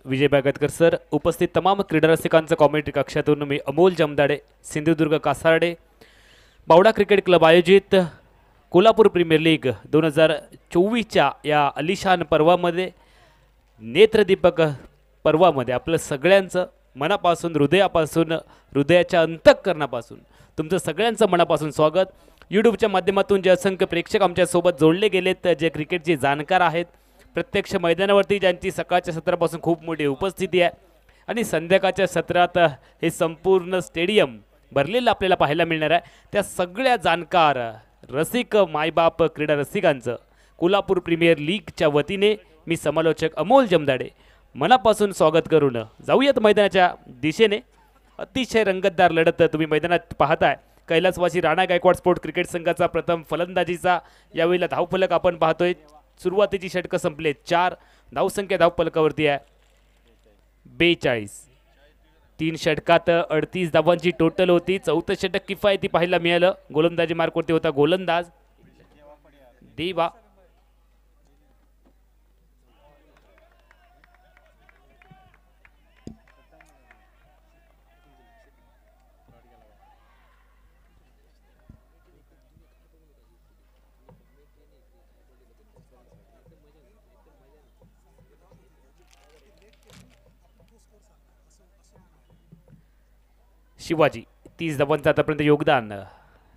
विजय बागतकर सर उपस्थित तमाम क्रीडारसिकांचं कॉमेंट्री कक्षातून मी अमोल जमदाडे सिंधुदुर्ग कासारडे बावडा क्रिकेट क्लब आयोजित कोल्हापूर प्रीमियर लीग दोन हजार चोवीसच्या या अलिशान पर्वामध्ये नेत्रदीपक पर्वामध्ये आपलं सगळ्यांचं मनापासून हृदयापासून हृदयाच्या अंतःकरणापासून तुमचं सगळ्यांचं मनापासून स्वागत यूट्यूबच्या माध्यमातून जे असंख्य प्रेक्षक आमच्यासोबत जोडले गेलेत जे क्रिकेटचे जाणकार आहेत प्रत्यक्ष मैदानावरती ज्यांची सकाळच्या सत्रापासून खूप मोठी उपस्थिती आहे आणि संध्याकाळच्या सत्रात हे संपूर्ण स्टेडियम भरलेलं आपल्याला पाहायला मिळणार आहे त्या सगळ्या जाणकार रसिक मायबाप क्रीडा रसिकांचं कोल्हापूर प्रीमियर लीगच्या वतीने मी समालोचक अमोल जमदाडे मनापासून स्वागत करून जाऊयात मैदानाच्या दिशेने अतिशय रंगतदार लढत तुम्ही मैदानात पाहताय कैलासवासी राणा गायकवाड स्पोर्ट क्रिकेट संघाचा प्रथम फलंदाजीचा यावेळेला धावफलक आपण पाहतोय सुरुवातीची षटकं संपले चार धावसंख्या धावपलकावरती आहे बेचाळीस तीन षटकात अडतीस धावांची टोटल होती चौथं षटक किफायती पाहायला मिळालं गोलंदाजी मार्कवरती होता गोलंदाज देवा शिवाजी तीस धावांचं आतापर्यंत योगदान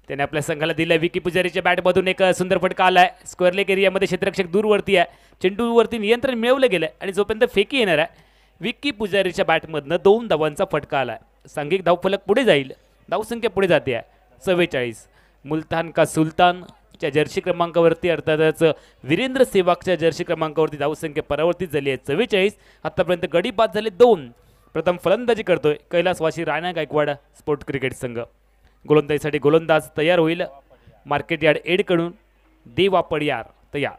त्याने आपल्या संघाला दिलं विकी पुजारीच्या बॅटमधून एक सुंदर फटका आला आहे स्क्वेअर लेग एरियामध्ये क्षेत्ररक्षक दूरवरती आहे चेंडूवरती नियंत्रण मिळवलं गेलं आणि जोपर्यंत फेकी येणार आहे विकी पुजारीच्या बॅटमधनं दोन धावांचा फटका आला आहे सांघिक धावफलक पुढे जाईल धावसंख्या पुढे जाते आहे चव्वेचाळीस मुलतान का सुलतानच्या जर्सी क्रमांकावरती अर्थातच वीरेंद्र सेवाकच्या जर्सी क्रमांकावरती धावसंख्या परावर्तित झाली आहे चव्वेचाळीस आतापर्यंत गडी बाद झाले दोन प्रथम फलंदाजी करतोय कैलासवाशी राणा गायकवाड स्पोर्ट क्रिकेट संघ गोलंदाजीसाठी गोलंदाज तयार होईल मार्केट यार्ड एडकडून यार तयार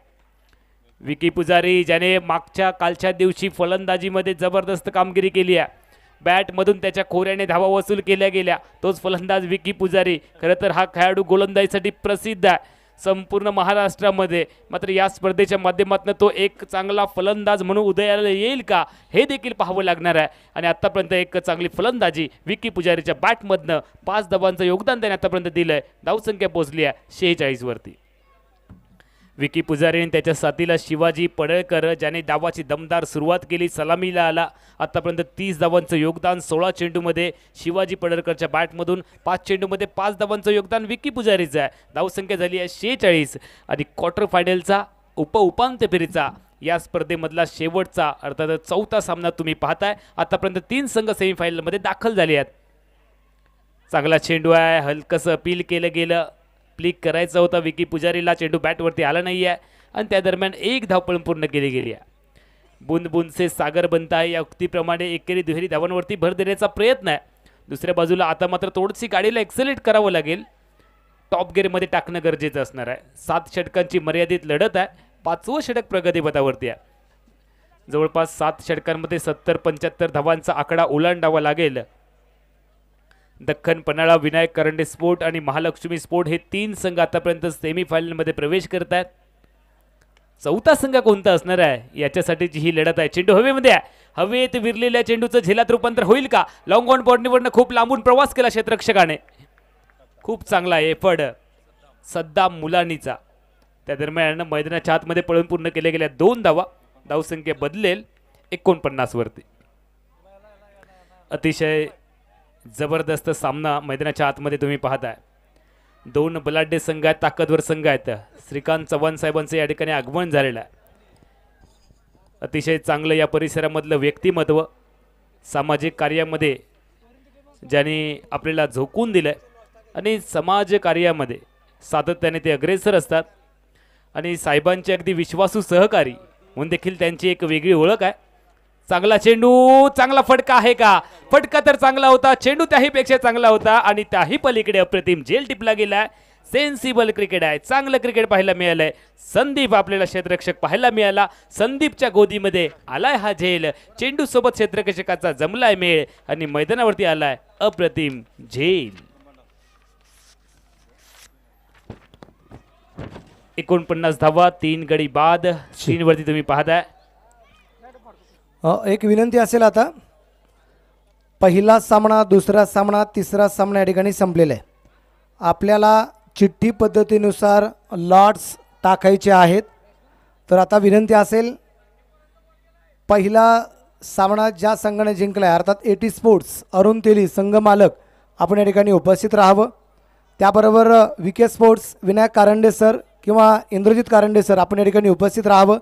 विकी पुजारी ज्याने मागच्या कालच्या दिवशी फलंदाजीमध्ये जबरदस्त कामगिरी केली आहे बॅटमधून त्याच्या खोऱ्याने धावा वसूल केल्या गेल्या तोच फलंदाज विकी पुजारी खरं तर हा खेळाडू गोलंदाजीसाठी प्रसिद्ध आहे संपूर्ण महाराष्ट्रामध्ये मात्र या स्पर्धेच्या माध्यमातून तो एक चांगला फलंदाज म्हणून उदयाला येईल का हे देखील पाहावं लागणार आहे आणि आत्तापर्यंत एक चांगली फलंदाजी विकी पुजारीच्या बॅटमधनं पाच दबांचं योगदान त्याने आतापर्यंत दिलं आहे धावसंख्या पोहोचली आहे शेहेचाळीसवरती विकी पुजारी आणि त्याच्या साथीला शिवाजी पडळकर ज्याने डावाची दमदार सुरुवात केली सलामीला आला आत्तापर्यंत तीस धावांचं योगदान सोळा चेंडूमध्ये शिवाजी पडळकरच्या बॅटमधून पाच चेंडूमध्ये पाच धावांचं योगदान विकी पुजारीचं आहे धावसंख्या झाली आहे शेहेचाळीस आणि क्वार्टर फायनलचा उप उपांत्य फेरीचा या स्पर्धेमधला शेवटचा अर्थात चौथा सामना तुम्ही पाहताय आतापर्यंत तीन संघ सेमीफायनलमध्ये दाखल झाले आहेत चांगला चेंडू आहे हलकसं अपील केलं गेलं क्लिक करायचा होता विकी पुजारीला चेंडू बॅटवरती आला नाही आहे आणि त्या दरम्यान एक धावपळ पूर्ण केली गेली आहे बुंद बुंदचे सागर बनता आहे या उक्तीप्रमाणे एकेरी दुहेरी धावांवरती भर देण्याचा प्रयत्न आहे दुसऱ्या बाजूला आता मात्र थोडीशी गाडीला एक्सेलेट करावं लागेल टॉप गेअरमध्ये टाकणं गरजेचं असणार आहे सात षटकांची मर्यादित लढत आहे पाचवं षटक प्रगतीपथावरती आहे जवळपास सात षटकांमध्ये सत्तर पंच्याहत्तर धावांचा आकडा ओलांडावा लागेल दख्खन पन्हाळा विनायक करंडे स्पोर्ट आणि महालक्ष्मी स्पोर्ट हे तीन संघ आतापर्यंत सेमीफायनलमध्ये प्रवेश करत आहेत चौथा संघ कोणता असणार आहे जी ही लढत आहे चेंडू हवेमध्ये आहे हवेत विरलेल्या चेंडूचं झेलात रूपांतर होईल का लॉंग ऑन बॉर्डनीवरनं खूप लांबून प्रवास केला क्षेत्रक्षकाने खूप चांगला एफर्ड फड सद्दा मुलानीचा त्या दरम्यान मैदानाच्या आतमध्ये पळून पूर्ण केल्या गेल्या दोन धावा धावसंख्या बदलेल वरती अतिशय जबरदस्त सामना मैदानाच्या आतमध्ये तुम्ही पाहताय दोन बलाढ्य संघ आहेत ताकदवर संघ आहेत श्रीकांत चव्हाण साहेबांचं या ठिकाणी आगमन झालेलं आहे अतिशय चांगलं या परिसरामधलं व्यक्तिमत्व सामाजिक कार्यामध्ये ज्याने आपल्याला झोकून दिलं आहे आणि समाज कार्यामध्ये सातत्याने ते अग्रेसर असतात आणि साहेबांचे अगदी विश्वासू सहकारी म्हणून देखील त्यांची एक वेगळी ओळख आहे चांगला चेंडू चांगला फटका आहे का फटका तर चांगला होता चेंडू त्याही पेक्षा चांगला होता आणि त्याही पलीकडे अप्रतिम जेल टिपला गेलाय सेन्सिबल क्रिकेट आहे चांगलं क्रिकेट पाहायला मिळालंय संदीप आपल्याला क्षेत्ररक्षक पाहायला मिळाला संदीपच्या गोदीमध्ये आलाय हा झेल चेंडू सोबत क्षेत्ररक्षकाचा जमलाय मेळ आणि मैदानावरती आलाय अप्रतिम झेल एकोणपन्नास धावा तीन गडी बाद तीन वरती तुम्ही पाहताय एक विनंती असेल आता पहिला सामना दुसरा सामना तिसरा सामना या ठिकाणी संपलेला आहे आपल्याला चिठ्ठी पद्धतीनुसार लॉट्स टाकायचे आहेत तर आता विनंती असेल पहिला सामना ज्या संघाने जिंकला आहे अर्थात एटी स्पोर्ट्स अरुण तेली संघ मालक आपण या ठिकाणी उपस्थित राहावं त्याबरोबर V K sports Vinayak Karande sir किंवा इंद्रजित कारंडे सर आपण या ठिकाणी उपस्थित राहावं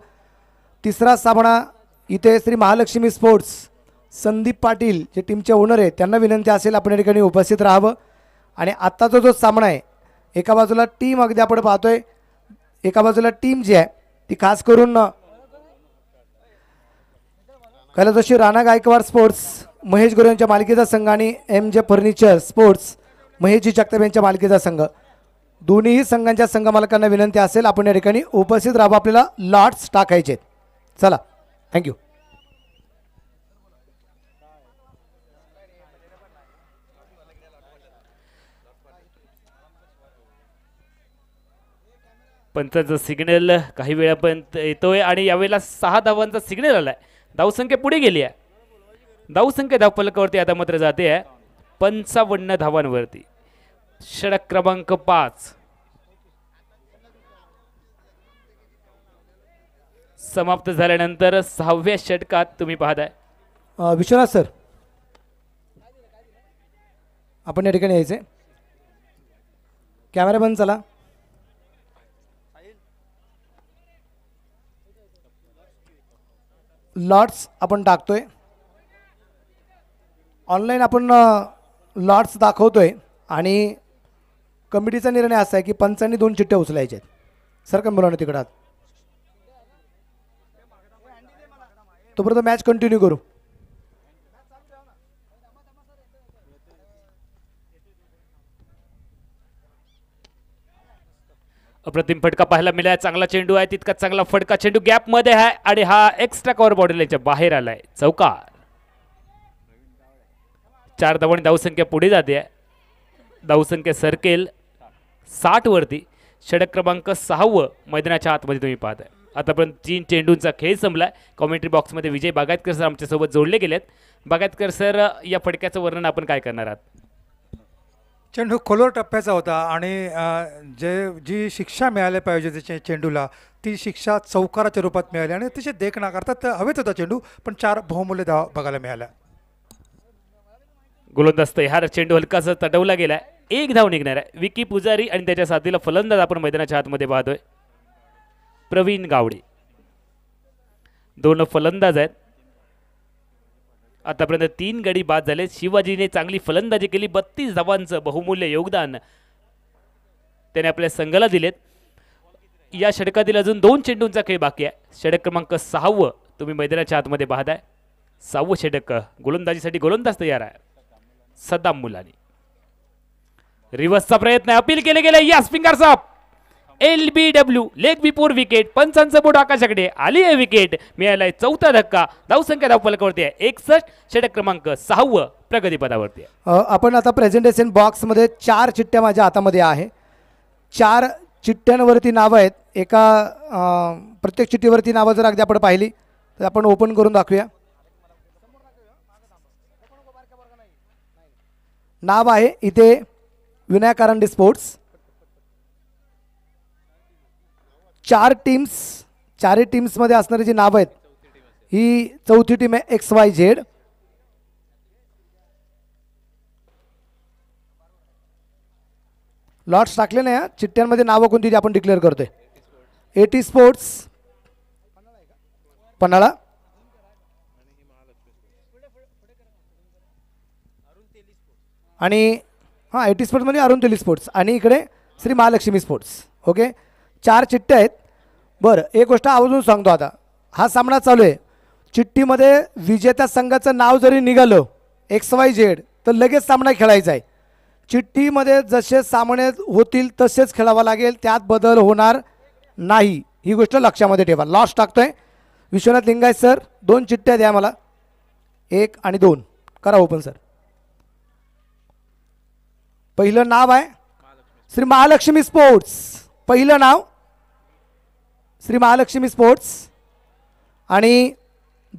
तिसरा सामना इथे श्री महालक्ष्मी स्पोर्ट्स संदीप पाटील जे टीमचे ओनर आहेत त्यांना विनंती असेल आपण या ठिकाणी उपस्थित राहावं आणि आत्ताचा जो सामना आहे एका बाजूला टीम अगदी आपण पाहतोय एका बाजूला टीम जी आहे ती खास करून कला राणा गायकवाड स्पोर्ट्स महेश गोरे यांच्या मालकीचा संघ आणि M J furniture sports महेशजी Jagtap यांच्या मालकीचा संघ दोन्हीही संघांच्या संघ मालकांना विनंती असेल आपण या ठिकाणी उपस्थित राहावं आपल्याला लॉट्स टाकायचे चला थँक्यू पंचांचा सिग्नल काही वेळापर्यंत येतोय आणि यावेळेला सहा धावांचा सिग्नल आलाय धावसंख्या पुढे गेली आहे धावसंख्या धावफलकावरती आता मात्र जाते आहे पंचावन्न धावांवरती षडक क्रमांक पाच समाप्त झाल्यानंतर सहाव्या षटकात तुम्ही पाहताय विश्वनाथ सर आपण या ठिकाणी यायचे कॅमेरा बंद चला लॉट्स आपण टाकतोय ऑनलाईन आपण लॉट्स दाखवतोय आणि कमिटीचा निर्णय असा आहे की पंचांनी दोन चिठ्ठ्या उचलायच्या आहेत सर का मुलांना तिकडं तोपर्यंत मॅच कंटिन्यू करू अप्रतिम फटका पाहायला मिळाला चांगला चेंडू आहे तितका चांगला फटका चेंडू गॅप मध्ये आहे आणि हा एक्स्ट्रा कव्हर बॉडीलाच्या बाहेर आलाय चौका चार धावणी धावसंख्या पुढे जाते धावसंख्या सरकेल साठ वरती षडक क्रमांक सहावं मैदानाच्या आतमध्ये तुम्ही पाहताय आतापर्यंत तीन चेंडूंचा खेळ संपला कॉमेंट्री बॉक्समध्ये विजय बागायतकर सर आमच्यासोबत जोडले गेलेत बागायतकर सर या फटक्याचं वर्णन आपण काय करणार आहात चेंडू खोलोर टप्प्याचा होता आणि जे जी शिक्षा मिळायला पाहिजे चे चेंडूला ती शिक्षा चौकाराच्या रूपात मिळाली आणि अतिशय देख तर हवेत होता चेंडू पण चार बहुमूल्य धाव बघायला मिळाला गोलंदाज ह्या चेंडू हलकासा तडवला गेला एक धाव निघणार आहे विकी पुजारी आणि त्याच्या साथीला फलंदाज आपण मैदानाच्या आतमध्ये पाहतोय प्रवीण गावडे दोन फलंदाज आहेत आतापर्यंत तीन गडी बाद झाले शिवाजीने चांगली फलंदाजी केली बत्तीस धावांचं बहुमूल्य योगदान त्याने आपल्या संघाला दिलेत या षटकातील अजून दोन चेंडूंचा खेळ बाकी आहे षटक क्रमांक सहावं तुम्ही मैदानाच्या आतमध्ये पाहताय सहावं षटक गोलंदाजीसाठी गोलंदाज तयार आहे सदाम मुलानी रिवर्सचा प्रयत्न अपील केले गेले या स्पिंगर साहेब L B W leg before wicket पंचांचं बोट आकाशाकडे आली आहे विकेट मिळालाय चौथा धक्का धावसंख्या धावपलकावरती आहे एकसष्ट षटक क्रमांक सहावं प्रगतीपदावरती आपण आता प्रेझेंटेशन बॉक्समध्ये चार चिठ्ठ्या माझ्या हातामध्ये आहे चार चिठ्ठ्यांवरती नावं आहेत एका प्रत्येक चिठ्ठीवरती नावं जर अगदी आपण पाहिली तर आपण ओपन करून दाखवूया नाव आहे इथे विनायक स्पोर्ट्स चार टीम्स चारही टीम्समध्ये असणारी जी नावं आहेत ही चौथी टीम आहे एक्स वाय झेड लॉट्स टाकले नाही चिठ्ठ्यांमध्ये नावं कोणती जी आपण डिक्लेअर करतोय एटी स्पोर्ट्स पन्हाळा आणि हां एटी स्पोर्ट्स म्हणजे अरुण तेली स्पोर्ट्स आणि इकडे श्री महालक्ष्मी स्पोर्ट्स ओके चार चिठ्ठ्या आहेत बरं एक गोष्ट आवाजून सांगतो आता हा सामना चालू आहे चिठ्ठीमध्ये विजेत्या संघाचं नाव जरी निघालं एक्स वाय झेड तर लगेच सामना खेळायचा आहे चिठ्ठीमध्ये जसे सामने होतील तसेच खेळावा लागेल त्यात बदल होणार नाही ही गोष्ट लक्षामध्ये ठेवा लॉस टाकतोय विश्वनाथ लिंगाय सर दोन चिठ्ठ्या द्या मला एक आणि दोन करा ओपन सर पहिलं नाव आहे श्री महालक्ष्मी स्पोर्ट्स पहिलं नाव श्री महालक्ष्मी स्पोर्ट्स आणि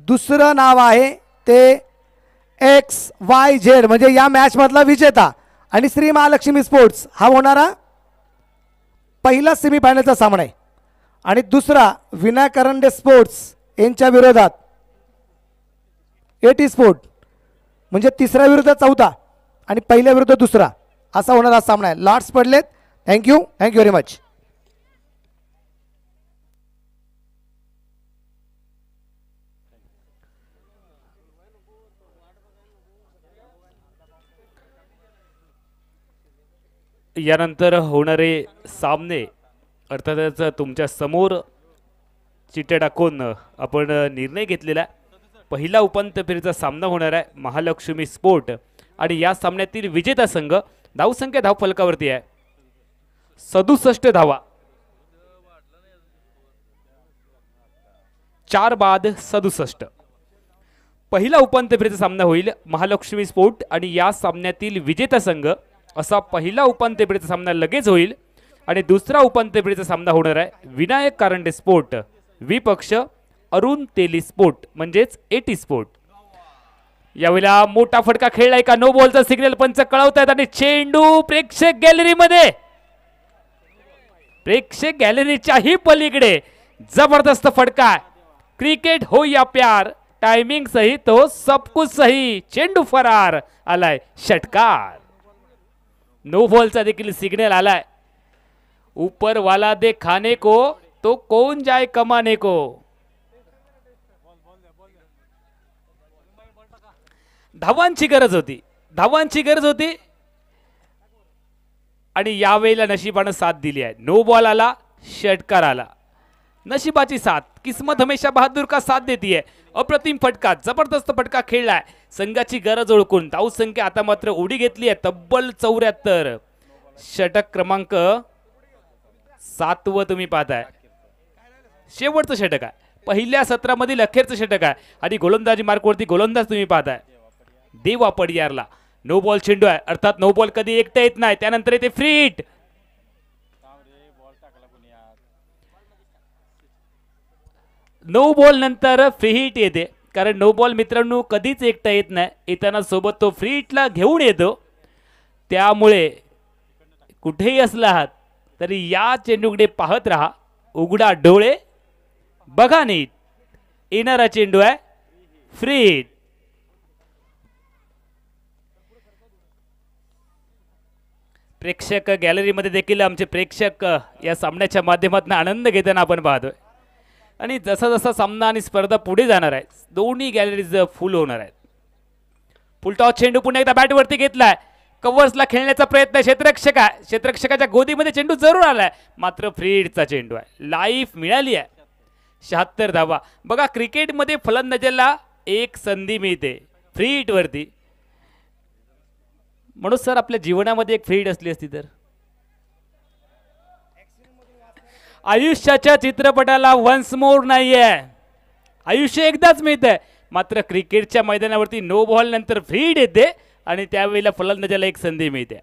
दुसरं नाव आहे ते एक्स वाय झेड म्हणजे या मॅचमधला विजेता आणि श्री महालक्ष्मी स्पोर्ट्स हा होणारा पहिला सेमीफायनलचा सामना आहे आणि दुसरा विनायकरंडे करंडे स्पोर्ट्स यांच्या विरोधात एटी स्पोर्ट म्हणजे तिसऱ्या विरुद्ध चौथा आणि पहिल्या विरुद्ध दुसरा असा होणारा सामना आहे लाट्स पडलेत थँक्यू थँक्यू व्हेरी मच यानंतर होणारे सामने अर्थातच तुमच्या समोर चिट्ट्या टाकून आपण निर्णय घेतलेला पहिला उपांत्य फेरीचा सामना होणार आहे महालक्ष्मी स्पोर्ट आणि या सामन्यातील विजेता संघ धावसंख्या फलकावरती आहे सदुसष्ट धावा चार बाद सदुसष्ट पहिला उपांत्य फेरीचा सामना होईल महालक्ष्मी स्पोर्ट आणि या सामन्यातील विजेता संघ असा पहिला उपांत्यफेरीचा सामना लगेच होईल आणि दुसरा उपांत्यफेरीचा सामना होणार आहे विनायक कारंडे स्पोर्ट विपक्ष अरुण तेली स्पोर्ट म्हणजेच एटी स्पोर्ट यावेळेला मोठा फटका खेळलाय का नो बॉलचा सिग्नल पंच कळवतायत आणि चेंडू प्रेक्षक गॅलरीमध्ये प्रेक्षक गॅलरीच्याही पलीकडे जबरदस्त फटका क्रिकेट हो या प्यार टायमिंग सही तो सब कुछ सही चेंडू फरार आलाय षटकार नो बॉलचा देखील सिग्नल आलाय वाला दे खाने को तो कोण जाय कमाने को धावांची गरज होती धावांची गरज होती आणि यावेळेला नशिबानं साथ दिली आहे नो बॉल आला षटकार आला नशिबाची साथ किस्मत हमेशा बहादूर का साथ देती अप्रतिम फटका जबरदस्त फटका खेळलाय संघाची गरज ओळखून संख्या आता मात्र उडी घेतली आहे तब्बल चौऱ्याहत्तर षटक क्रमांक सातवं तुम्ही पाहताय शेवटचं षटक आहे पहिल्या सत्रामधील अखेरचं षटक आहे आणि गोलंदाजी मार्कवरती गोलंदाज तुम्ही पाहताय देवा पडियारला नो बॉल चेंडू आहे अर्थात नो बॉल कधी एकटा येत नाही त्यानंतर येते फ्रीट नो बॉल नंतर फ्री हिट येते कारण नो बॉल मित्रांनो कधीच एकटा येत नाही येताना सोबत तो फ्री हिटला घेऊन येतो त्यामुळे कुठेही असला आहात तरी या चेंडूकडे पाहत राहा उघडा डोळे बघा नीट येणारा चेंडू आहे फ्री हिट प्रेक्षक गॅलरीमध्ये देखील आमचे प्रेक्षक या सामन्याच्या माध्यमातून आनंद घेताना आपण पाहतोय आणि जसा जसा सामना आणि स्पर्धा पुढे जाणार आहे दोन्ही गॅलरीज फुल होणार आहेत फुलटॉस चेंडू पुन्हा एकदा बॅटवरती घेतलाय कव्हर्सला खेळण्याचा प्रयत्न क्षेत्ररक्षक आहे क्षेत्ररक्षकाच्या गोदीमध्ये चेंडू जरूर आलाय मात्र फ्रीडचा चेंडू आहे लाईफ मिळाली आहे शहात्तर धावा बघा क्रिकेटमध्ये फलंदाजाला एक संधी मिळते फ्री वरती म्हणून सर आपल्या जीवनामध्ये एक फ्रीड असली असती तर आयुष्याच्या चित्रपटाला वन्स मोर नाही आहे आयुष्य एकदाच आहे मात्र क्रिकेटच्या मैदानावरती नो बॉल नंतर फ्रीड येते आणि त्यावेळेला फलंदाजाला एक संधी मिळते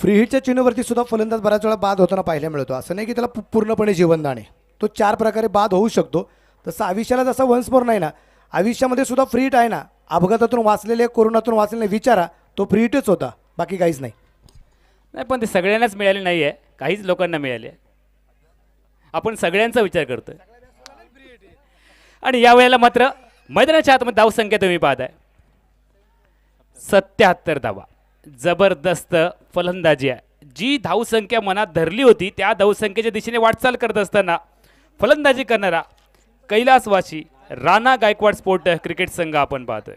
फ्री हिटच्या चिन्हवरती सुद्धा फलंदाज बऱ्याच वेळा बाद होताना पाहायला मिळतो असं नाही की त्याला पूर्णपणे जीवनदान आहे तो चार प्रकारे बाद होऊ शकतो तसं आयुष्याला जसा मोर नाही ना आयुष्यामध्ये सुद्धा फ्रीट आहे ना अपघातातून वाचलेले कोरोनातून वाचलेले विचारा तो फ्रीटच होता बाकी काहीच नाही नाही पण ते सगळ्यांनाच मिळाले नाही आहे काहीच लोकांना मिळाले आपण सगळ्यांचा विचार करतोय आणि यावेळेला मात्र मैदानाच्या आतमध्ये धावसंख्या तुम्ही पाहताय सत्याहत्तर धावा जबरदस्त फलंदाजी आहे जी धावसंख्या मनात धरली होती त्या धावसंख्येच्या दिशेने वाटचाल करत असताना फलंदाजी करणारा वाशी राणा गायकवाड स्पोर्ट क्रिकेट संघ आपण पाहतोय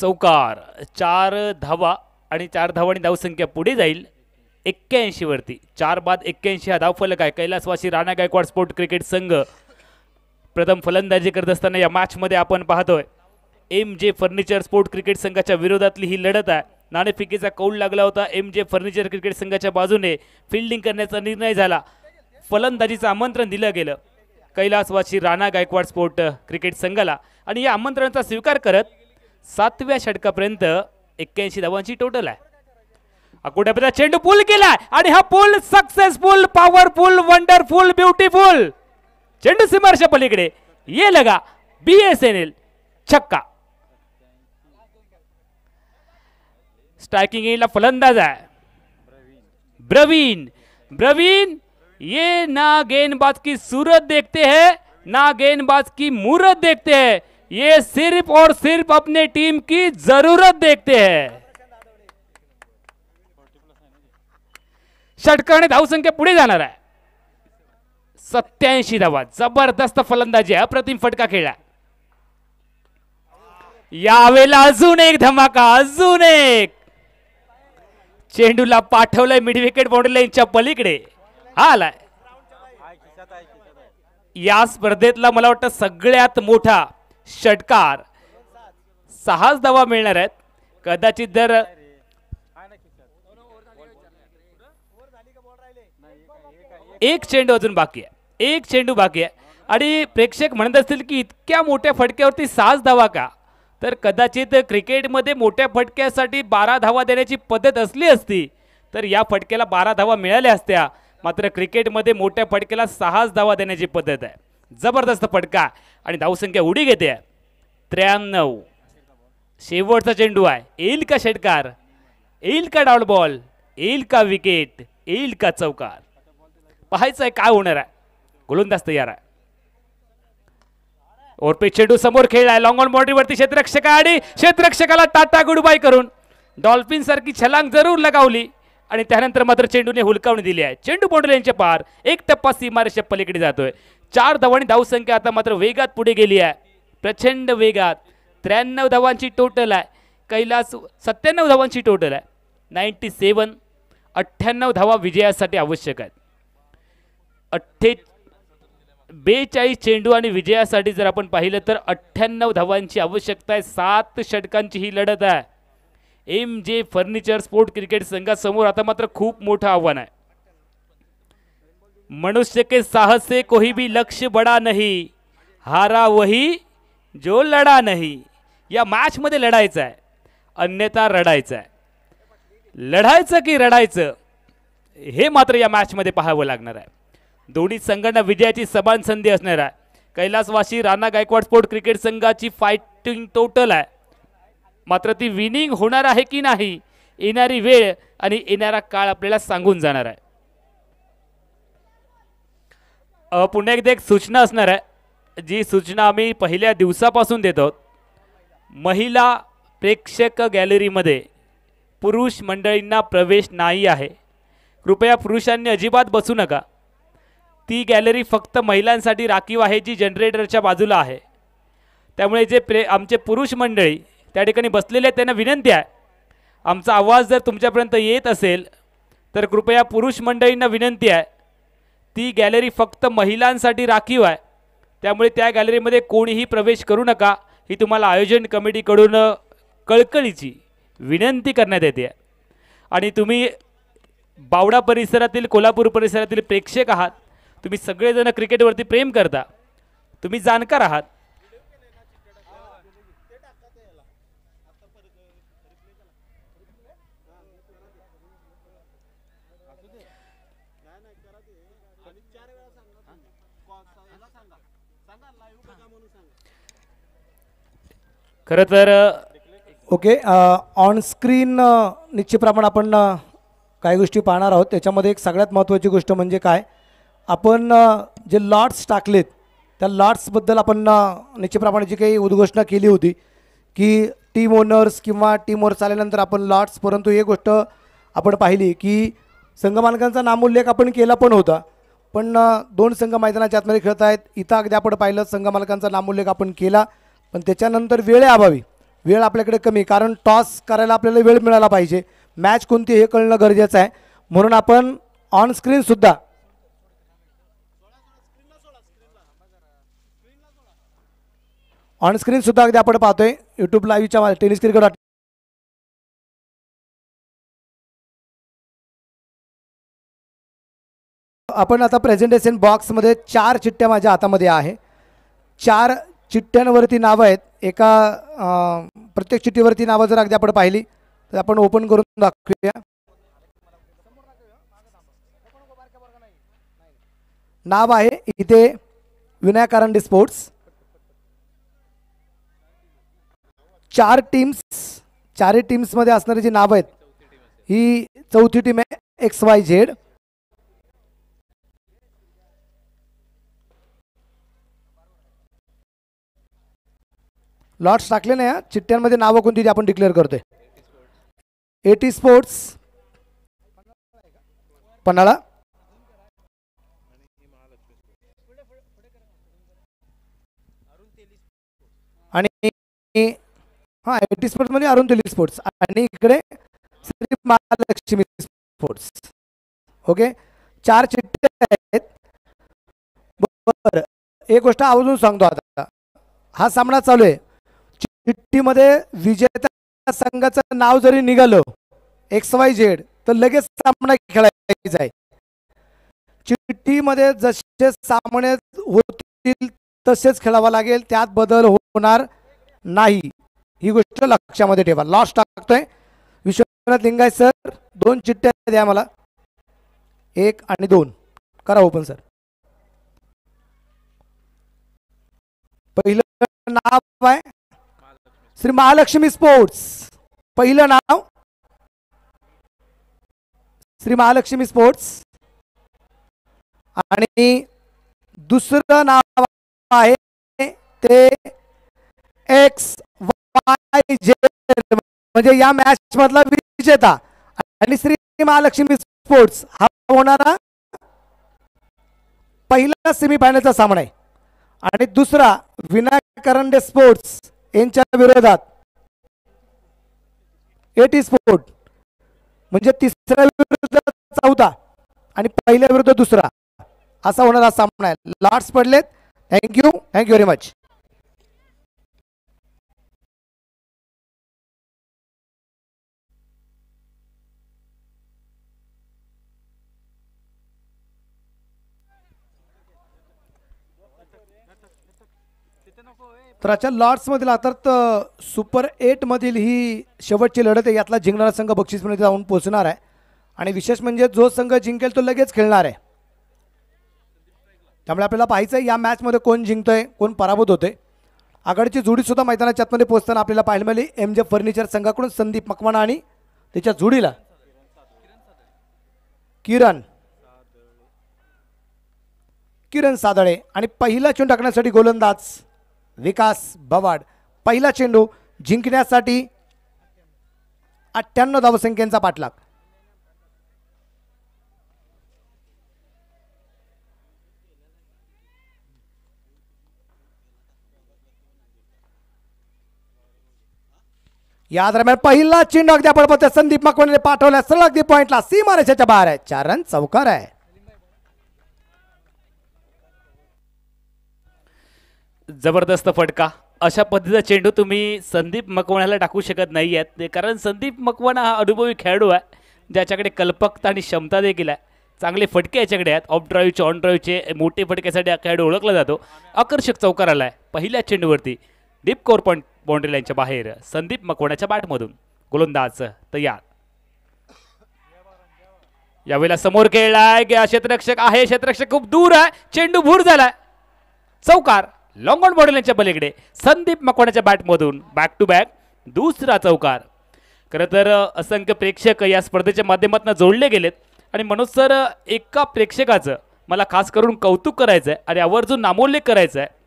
चौकार चार धावा आणि चार धावांनी धावसंख्या पुढे जाईल एक्क्याऐंशीवरती चार बाद एक्क्याऐंशी हा धावफलक आहे कैलासवासी राणा गायकवाड स्पोर्ट क्रिकेट संघ प्रथम फलंदाजी करत असताना या मॅचमध्ये आपण पाहतोय M J furniture sport cricket संघाच्या विरोधातली ही लढत आहे नाणेफिकेचा कौल लागला होता एम जे फर्निचर क्रिकेट संघाच्या बाजूने फिल्डिंग करण्याचा निर्णय झाला फलंदाजीचं आमंत्रण दिलं गेलं कैलासवासी राणा गायकवाड स्पोर्ट क्रिकेट संघाला आणि या आमंत्रणाचा स्वीकार करत सातव्या षटकापर्यंत एक्क्याऐंशी धावांची टोटल आहे अकोट्यापर्यंत चेंडू पूल केलाय आणि हा pull successful powerful wonderful beautiful चेंडू सिमर्श पलीकडे ये लगा बी एस एन एल छक्का स्ट्रायकिंग ला फलंदाज आहे ब्रवीण ब्रवीण ये ना गेंदबाज की सूरत देखते है ना गेंदबाज की मूरत देखते है ये सिर्फ और सिर्फ अपने टीम की जरूरत देखते हैं षटकाने धावसंख्या पुढे जाणार आहे सत्याऐंशी धावा जबरदस्त फलंदाजी अप्रतिम फटका खेळला यावेला अजून एक धमाका अजून एक चेंडूला पाठवलंय मिड विकेट बाउंड्री पलीकडे हा आलाय या स्पर्धेतला मला वाटतं सगळ्यात मोठा षटकार सहाच धावा मिळणार आहेत कदाचित जर एक चेंडू अजून बाकी आहे एक चेंडू बाकी आहे आणि प्रेक्षक म्हणत असतील की इतक्या मोठ्या फटक्यावरती सहाच धावा का तर कदाचित क्रिकेटमध्ये मोठ्या फटक्यासाठी बारा धावा देण्याची पद्धत असली असती तर या फटक्याला बारा धावा मिळाल्या असत्या मात्र क्रिकेटमध्ये मोठ्या फटक्याला सहाच धावा देण्याची पद्धत आहे जबरदस्त फटका आणि धावसंख्या उडी घेते त्र्याण्णव शेवटचा चेंडू आहे येईल का षटकार येईल का डॉट बॉल येईल का विकेट येईल का चौकार पाहायचं आहे काय होणार आहे गोलंदाज तयार आहे ओरपे चेंडू समोर खेळलाय लॉंग ऑन वरती क्षेत्ररक्षक आणि क्षेत्ररक्षकाला टाटा बाय करून डॉल्फिन सारखी छलांग जरूर लगावली आणि त्यानंतर मात्र चेंडूने हुलकावणी दिली आहे चेंडू बोंडले यांच्या पार एक टप्पा सीमारेषा पलीकडे जातोय चार धावांनी धावसंख्या आता मात्र वेगात पुढे गेली आहे प्रचंड वेगात त्र्याण्णव धावांची टोटल आहे कैलास सत्त्याण्णव धावांची टोटल आहे नाईन्टी सेवन अठ्ठ्याण्णव धावा विजयासाठी आवश्यक आहेत अठ्ठे बेचाळीस चेंडू आणि विजयासाठी जर आपण पाहिलं तर अठ्ठ्याण्णव धावांची आवश्यकता आहे सात षटकांची ही लढत आहे M J furniture sport cricket संघासमोर आता मात्र खूप मोठं आव्हान आहे मनुष्य के साहस से कोई भी लक्ष्य बड़ा नहीं हारा वही जो लढा नाही या मॅचमध्ये लढायचं आहे अन्यथा रडायचं आहे लढायचं की रडायचं हे मात्र या मॅचमध्ये पाहावं लागणार आहे दोन्ही संघांना विजयाची समान संधी असणार आहे कैलासवासी राणा गायकवाड स्पोर्ट क्रिकेट संघाची फायटिंग टोटल आहे मात्र ती विनिंग होणार आहे की नाही येणारी वेळ आणि येणारा काळ आपल्याला सांगून जाणार आहे पुन्हा एकदा एक सूचना असणार आहे जी सूचना आम्ही पहिल्या दिवसापासून देत आहोत महिला प्रेक्षक गॅलरीमध्ये पुरुष मंडळींना प्रवेश नाही आहे कृपया पुरुषांनी अजिबात बसू नका ती गॅलरी फक्त महिलांसाठी राखीव आहे जी जनरेटरच्या बाजूला आहे त्यामुळे जे प्रे आमचे पुरुष मंडळी त्या ठिकाणी बसलेले आहेत त्यांना विनंती आहे आमचा आवाज जर तुमच्यापर्यंत येत असेल तर कृपया पुरुष मंडळींना विनंती आहे ती गॅलरी फक्त महिलांसाठी राखीव आहे त्यामुळे त्या गॅलरीमध्ये कोणीही प्रवेश करू नका ही तुम्हाला आयोजन कमिटीकडून कळकळीची विनंती करण्यात येते आणि तुम्ही बावडा परिसरातील कोल्हापूर परिसरातील प्रेक्षक आहात तुम्ही सगळेजण क्रिकेटवरती प्रेम करता तुम्ही जाणकार आहात खरं तर ओके ऑन स्क्रीन निश्चितप्रमाणे आपण काही गोष्टी पाहणार आहोत त्याच्यामध्ये एक सगळ्यात महत्त्वाची गोष्ट म्हणजे काय आपण जे लॉट्स टाकलेत त्या लॉट्सबद्दल आपण निश्चितप्रमाणे जी काही उद्घोषणा केली होती की टीम ओनर्स किंवा टीम ओनर्स आल्यानंतर आपण लॉट्स परंतु हे गोष्ट आपण पाहिली की संघमालकांचा नामोल्लेख आपण केला पण होता पण दोन संघ मैदानाच्या आतमध्ये खेळत आहेत इथं अगदी आपण पाहिलं संघमालकांचा नामोल्लेख आपण केला पण त्याच्यानंतर अभावी वेळ आपल्याकडे कमी कारण टॉस करायला आपल्याला वेळ मिळाला पाहिजे मॅच कोणती हे कळणं गरजेचं आहे म्हणून आपण ऑन सुद्धा ऑन सुद्धा अगदी आपण पाहतोय यूट्यूब लाईव्हच्या टेनिस क्रिकेट आपण आता प्रेझेंटेशन बॉक्समध्ये चार चिठ्ठ्या माझ्या हातामध्ये आहे चार चिठ्ठ्यांवरती नावं आहेत एका प्रत्येक चिठ्ठीवरती नावं जर अगदी आपण पाहिली तर आपण ओपन करून दाखवूया नाव आहे इथे विनायक स्पोर्ट्स चार टीम्स चारही टीम्समध्ये असणारी जी नावं आहेत ही चौथी टीम आहे एक्स वाय झेड लॉट्स टाकले नाही या चिठ्ठ्यांमध्ये नावं कोणती आपण डिक्लेअर करतोय एटी स्पोर्ट्स पन्हाळा आणि हां एटी स्पोर्ट्समध्ये अरुण तेली स्पोर्ट्स आणि इकडे श्री महालक्ष्मी स्पोर्ट्स ओके चार चिठ्ठ्या आहेत बरं एक गोष्ट आवर्जून सांगतो आता हा सामना चालू आहे चिठ्ठीमध्ये विजेत्या संघाचं नाव जरी निघालं एक्स वाय झेड तर लगेच सामना खेळायचा आहे चिठ्ठीमध्ये जसे सामने होतील तसेच खेळावा लागेल त्यात बदल होणार नाही ही गोष्ट लक्षामध्ये ठेवा लॉस्ट टाकतोय विश्वनाथ लिंगाय सर दोन चिठ्ठ्या द्या मला एक आणि दोन करा ओपन सर पहिलं नाव आहे श्री महालक्ष्मी स्पोर्ट्स पहिलं नाव श्री महालक्ष्मी स्पोर्ट्स आणि दुसरं नाव आहे ते एक्स वाय जे म्हणजे या मॅच मधला विजेता आणि श्री महालक्ष्मी स्पोर्ट्स हा होणारा पहिला सेमीफायनलचा सामना आहे आणि दुसरा विनायक करंडे स्पोर्ट्स यांच्या विरोधात एटी स्पोर्ट म्हणजे तिसऱ्या विरुद्ध चौदा आणि पहिल्या विरुद्ध दुसरा असा होणारा सामना आहे लाट्स पडलेत थँक्यू थँक्यू व्हेरी मच तर आजच्या लॉर्ड्समधील अर्थात सुपर एटमधील ही शेवटची लढत आहे यातला जिंकणारा संघ बक्षीसमध्ये जाऊन पोहोचणार आहे आणि विशेष म्हणजे जो संघ जिंकेल तो लगेच खेळणार आहे त्यामुळे आपल्याला पाहायचं आहे या मॅचमध्ये कोण जिंकतोय कोण पराभूत होते आघाडीची सुद्धा मैदानाच्या आतमध्ये पोहोचताना आपल्याला पाहायला मिळाली एम जे फर्निचर संघाकडून संदीप मकवाना आणि त्याच्या जोडीला किरण किरण सादळे आणि पहिला चून टाकण्यासाठी गोलंदाज विकास बवाड पहिला चेंडू जिंकण्यासाठी अठ्ठ्याण्णव धावसंख्येचा पाठलाग या दरम्यान पहिला चेंडू अगदी आपण संदीप मकवणीने पाठवला सरळ अगदी पॉइंटला सीमारेषेच्या बाहेर आहे चार रन चौकार आहे जबरदस्त फटका अशा पद्धतीचा चेंडू तुम्ही संदीप मकवण्याला टाकू शकत नाही आहेत कारण संदीप मकवणा हा अनुभवी खेळाडू आहे ज्याच्याकडे कल्पकता आणि क्षमता देखील आहे चांगले फटके याच्याकडे आहेत ऑफ ड्राईव्हचे ऑन ड्राईव्हचे मोठे फटक्यासाठी हा खेळाडू ओळखला जातो आकर्षक चौकार आला आहे पहिल्या चेंडूवरती डीप कोर पॉईंट बाउंड्री लाईनच्या बाहेर संदीप मकवण्याच्या बाटमधून गोलंदाज तयार यावेळेला समोर खेळलाय क्षेत्ररक्षक आहे क्षेत्ररक्षक खूप दूर आहे चेंडू भूर झालाय चौकार लॉंगॉन बॉडीलांच्या बलीकडे संदीप मकवाण्याच्या बॅटमधून बॅक टू बॅक दुसरा चौकार खरं तर असंख्य प्रेक्षक या स्पर्धेच्या माध्यमातून जोडले गेलेत आणि मनोज सर एका प्रेक्षकाचं मला खास करून कौतुक करायचं आहे आणि आवर्जून नामोल्लेख करायचा आहे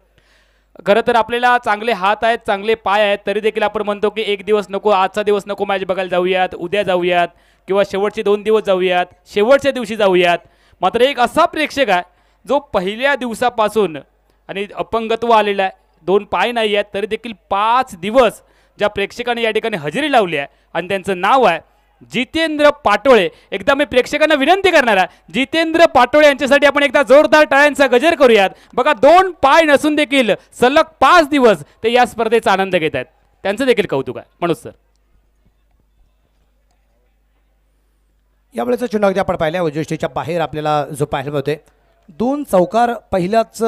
खरं तर आपल्याला चांगले हात आहेत चांगले पाय आहेत तरी देखील आपण म्हणतो की एक दिवस नको आजचा दिवस नको मॅच बघायला जाऊयात उद्या जाऊयात किंवा शेवटचे दोन दिवस जाऊयात शेवटच्या दिवशी जाऊयात मात्र एक असा प्रेक्षक आहे जो पहिल्या दिवसापासून आणि अपंगत्व आलेलं आहे दोन पाय नाही आहेत तरी देखील पाच दिवस ज्या प्रेक्षकांनी या ठिकाणी हजेरी लावली आहे आणि त्यांचं नाव आहे जितेंद्र पाटोळे एकदा मी प्रेक्षकांना विनंती करणार आहे जितेंद्र पाटोळे यांच्यासाठी आपण एकदा जोरदार टाळ्यांचा गजर करूयात बघा दोन पाय नसून देखील सलग पाच दिवस ते या स्पर्धेचा आनंद घेत आहेत त्यांचं देखील कौतुक आहे मनोज सर यावेळेचा चुनाव आपण पाहिल्या ज्येष्ठीच्या बाहेर आपल्याला जो पाहायला होते दोन चौकार पहिल्याच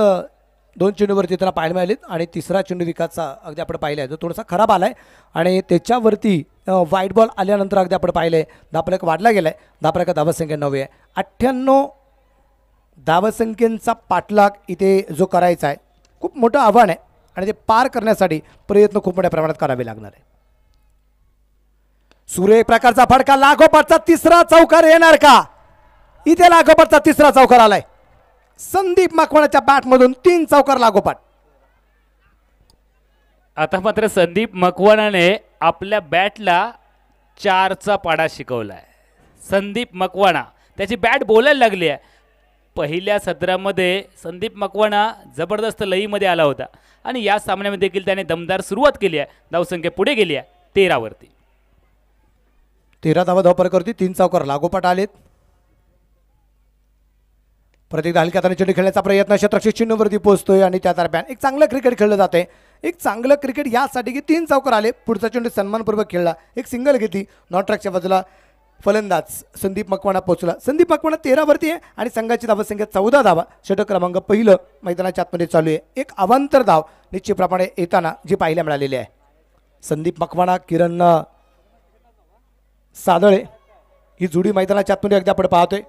दोन चेंडूवरती त्याला पाहायला मिळालीत आणि तिसरा चेंडू विकासचा अगदी आपण पाहिला आहे जो थोडासा खराब आला आहे आणि त्याच्यावरती व्हाईट बॉल आल्यानंतर अगदी आपण पाहिलं आहे दापलक वाढला गेला आहे दापलक धावसंख्या नववी आहे अठ्ठ्याण्णव धावसंख्येचा पाठलाग इथे जो करायचा आहे खूप मोठं आव्हान आहे आणि ते पार करण्यासाठी प्रयत्न खूप मोठ्या प्रमाणात करावे लागणार आहे सूर्य प्रकारचा फडका लागोपाठचा तिसरा चौकार येणार का इथे लाखोपाटचा तिसरा चौकार आलाय संदीप मकवाणाच्या बॅटमधून तीन चौकार लागोपाठ आता मात्र संदीप मकवाणाने आपल्या बॅटला चारचा पाडा शिकवलाय संदीप मकवाणा त्याची बॅट बोलायला लागली आहे पहिल्या सत्रामध्ये संदीप मकवाणा जबरदस्त लईमध्ये आला होता आणि या सामन्यामध्ये देखील त्याने दमदार सुरुवात केली आहे धावसंख्या पुढे गेली आहे तेरावरती तेरा धावा धावपर करती तीन चौकार लागोपाठ आलेत प्रत्येक एकदा हलक्या चेंडू खेळण्याचा प्रयत्न क्षेत्रक्षक चिन्हवरती पोहोचतोय आणि त्या दरम्यान एक चांगलं क्रिकेट खेळलं जाते एक चांगलं क्रिकेट यासाठी की तीन चौकर आले पुढचा चेंडू सन्मानपूर्वक खेळला एक सिंगल घेतली नॉट ट्रॅकच्या बाजूला फलंदाज संदीप मकवाणा पोहोचला संदीप मकवाणा तेरावरती आहे आणि संघाची धावसंख्या चौदा धावा षटक क्रमांक पहिलं मैदानाच्या आतमध्ये चालू आहे एक अवांतर धाव निश्चितप्रमाणे येताना जी पाहायला मिळालेली आहे संदीप मकवाणा किरण सादळे ही जुडी मैदानाच्या आतमध्ये अगदी आपण पाहतोय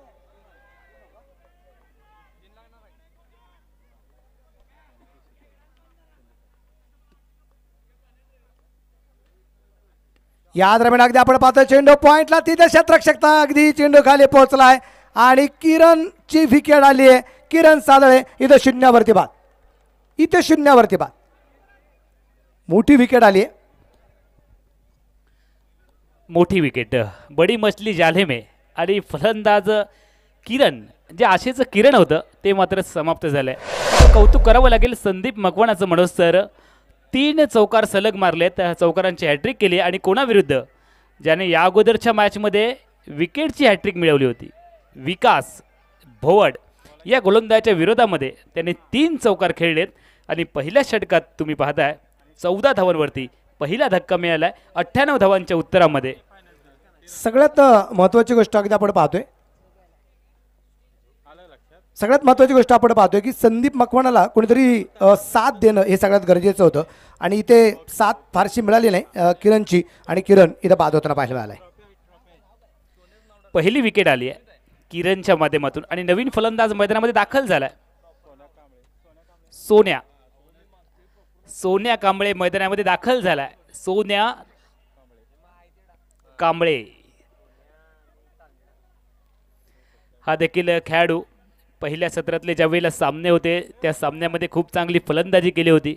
या दरम्यान अगदी आपण पाहतो चेंडू पॉईंटला तिथे क्षेत्रक्षकता अगदी चेंडू खाली पोहोचलाय आणि किरणची विकेट आली आहे किरण सादळे इथं शून्यावरती बाद इथे शून्यावरती बाद मोठी विकेट आली आहे मोठी विकेट बडी मछली जालेमे आणि फलंदाज किरण जे आशेचं किरण होतं ते मात्र समाप्त झालंय कौतुक करावं लागेल संदीप मकवाणाचं म्हणून सर तीन चौकार सलग मारलेत चौकारांची हॅट्रिक केली आणि कोणाविरुद्ध ज्याने या अगोदरच्या मॅचमध्ये विकेटची हॅट्रिक मिळवली होती विकास भोवड या गोलंदाजाच्या विरोधामध्ये त्याने तीन चौकार खेळलेत आणि पहिल्या षटकात तुम्ही पाहताय चौदा धावांवरती पहिला धक्का मिळाला आहे अठ्ठ्याण्णव धावांच्या उत्तरामध्ये सगळ्यात महत्त्वाची गोष्ट अगदी आपण पाहतोय सगळ्यात महत्त्वाची गोष्ट आपण पाहतोय की संदीप मकवानाला कोणीतरी साथ देणं हे सगळ्यात गरजेचं होतं आणि इथे साथ फारशी मिळाली नाही किरणची आणि किरण इथं बाद होताना पाहायला आला पहिली विकेट आली आहे किरणच्या माध्यमातून आणि नवीन फलंदाज मैदानामध्ये दाखल झालाय सोन्या सोन्या कांबळे मैदानामध्ये दाखल झालाय सोन्या कांबळे हा देखील खेळाडू पहिल्या सत्रातले वेळेला सामने होते त्या सामन्यामध्ये खूप चांगली फलंदाजी केली होती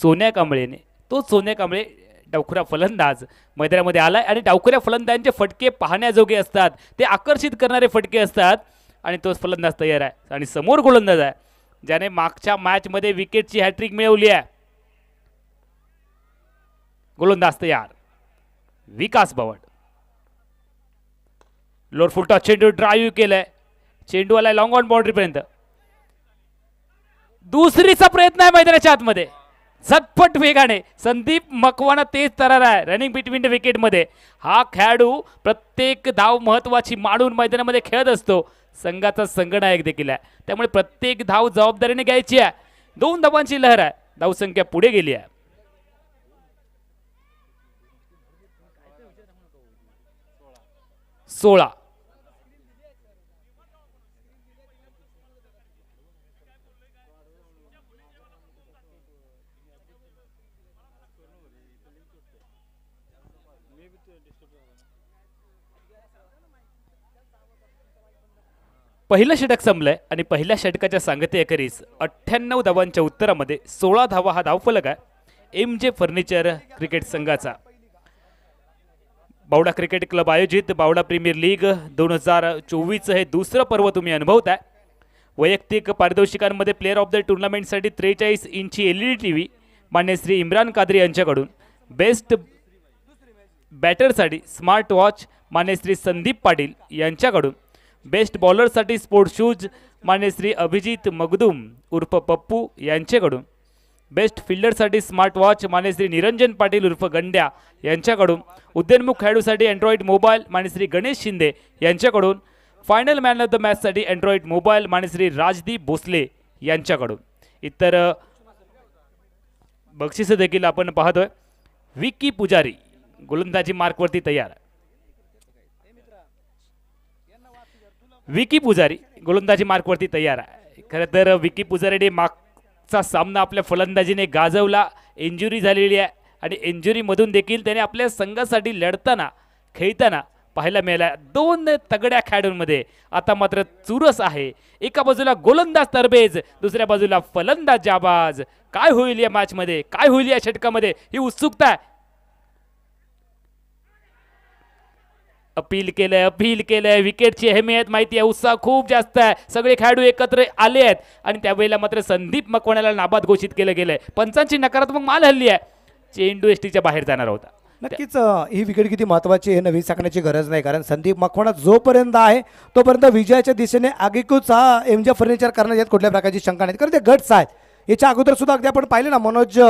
सोन्या कांबळेने तो सोन्या कांबळे डावखुरा फलंदाज मैदानामध्ये आला आणि डावखुऱ्या फलंदाजांचे फटके पाहण्याजोगे असतात ते आकर्षित करणारे फटके असतात आणि तोच फलंदाज तयार आहे आणि समोर गोलंदाज आहे ज्याने मागच्या मॅचमध्ये विकेटची हॅट्रिक मिळवली आहे गोलंदाज तयार विकास बवट लोअर फुलटॉस चेंडू ड्राईव्ह केलाय चेंडू आलाय लॉंग ऑन पर्यंत दुसरीचा प्रयत्न आहे मैदानाच्या आतमध्ये झटपट वेगाने संदीप मकवाना तेज तरार आहे रनिंग बिटवीन द मध्ये हा खेळाडू प्रत्येक धाव महत्वाची मांडून मैदानामध्ये खेळत असतो संघाचा संगणायक देखील आहे त्यामुळे प्रत्येक धाव जबाबदारीने घ्यायची आहे दोन धावांची लहर आहे धावसंख्या पुढे गेली आहे सोळा पहिलं षटक संपलंय आणि पहिल्या षटकाच्या सांगते अखेरीस अठ्ठ्याण्णव धावांच्या उत्तरामध्ये सोळा धावा हा धावफलक आहे एम जे फर्निचर क्रिकेट संघाचा बावडा क्रिकेट क्लब आयोजित बावडा प्रीमियर लीग दोन हजार चोवीस हे दुसरं पर्व तुम्ही अनुभवताय वैयक्तिक पारितोषिकांमध्ये प्लेअर ऑफ द टुर्नामेंटसाठी त्रेचाळीस इंची L E D T V मान्य श्री इम्रान कादरी यांच्याकडून बेस्ट बॅटरसाठी स्मार्ट वॉच मान्य श्री संदीप पाटील यांच्याकडून बेस्ट बॉलरसाठी स्पोर्ट शूज माने श्री अभिजित मगदूम उर्फ पप्पू यांच्याकडून बेस्ट फिल्डरसाठी स्मार्ट वॉच माने श्री निरंजन पाटील उर्फ गंड्या यांच्याकडून उद्यनमुख खेळाडूसाठी अँड्रॉईड मोबाईल माने श्री गणेश शिंदे यांच्याकडून फायनल मॅन ऑफ द मॅचसाठी अँड्रॉइड मोबाईल माने श्री राजदीप भोसले यांच्याकडून इतर बक्षिसं देखील आपण पाहतोय विकी पुजारी गोलंदाजी मार्कवरती तयार आहे विकी पुजारी गोलंदाजी मार्कवरती तयार आहे खरं तर विकी पुजारीने मागचा सामना आपल्या फलंदाजीने गाजवला इंजुरी झालेली आहे आणि इंजुरीमधून देखील त्याने आपल्या संघासाठी लढताना खेळताना पाहायला मिळाला दोन तगड्या खेळाडूंमध्ये आता मात्र चुरस आहे एका बाजूला गोलंदाज तरबेज दुसऱ्या बाजूला फलंदाज जाबाज काय होईल या मॅचमध्ये काय होईल या षटकामध्ये ही उत्सुकता आहे अपील केलंय अपील केलंय विकेटची अहमियत माहिती आहे उत्साह खूप जास्त आहे सगळे खेळाडू एकत्र आले आहेत आणि त्यावेळेला मात्र संदीप मकवण्याला नाबाद घोषित केलं गेलंय पंचांची नकारात्मक माल हल्ली आहे चेंडू एसटीच्या बाहेर जाणार होता नक्कीच ही विकेट किती महत्वाची हे नवी सांगण्याची गरज नाही कारण संदीप मखवाणा जोपर्यंत आहे तोपर्यंत विजयाच्या दिशेने आगीकूच हा एमजे फर्निचर करण्यात येत कुठल्या प्रकारची शंका नाही कारण ते गट्स आहेत याच्या अगोदर सुद्धा अगदी आपण पाहिले ना मनोज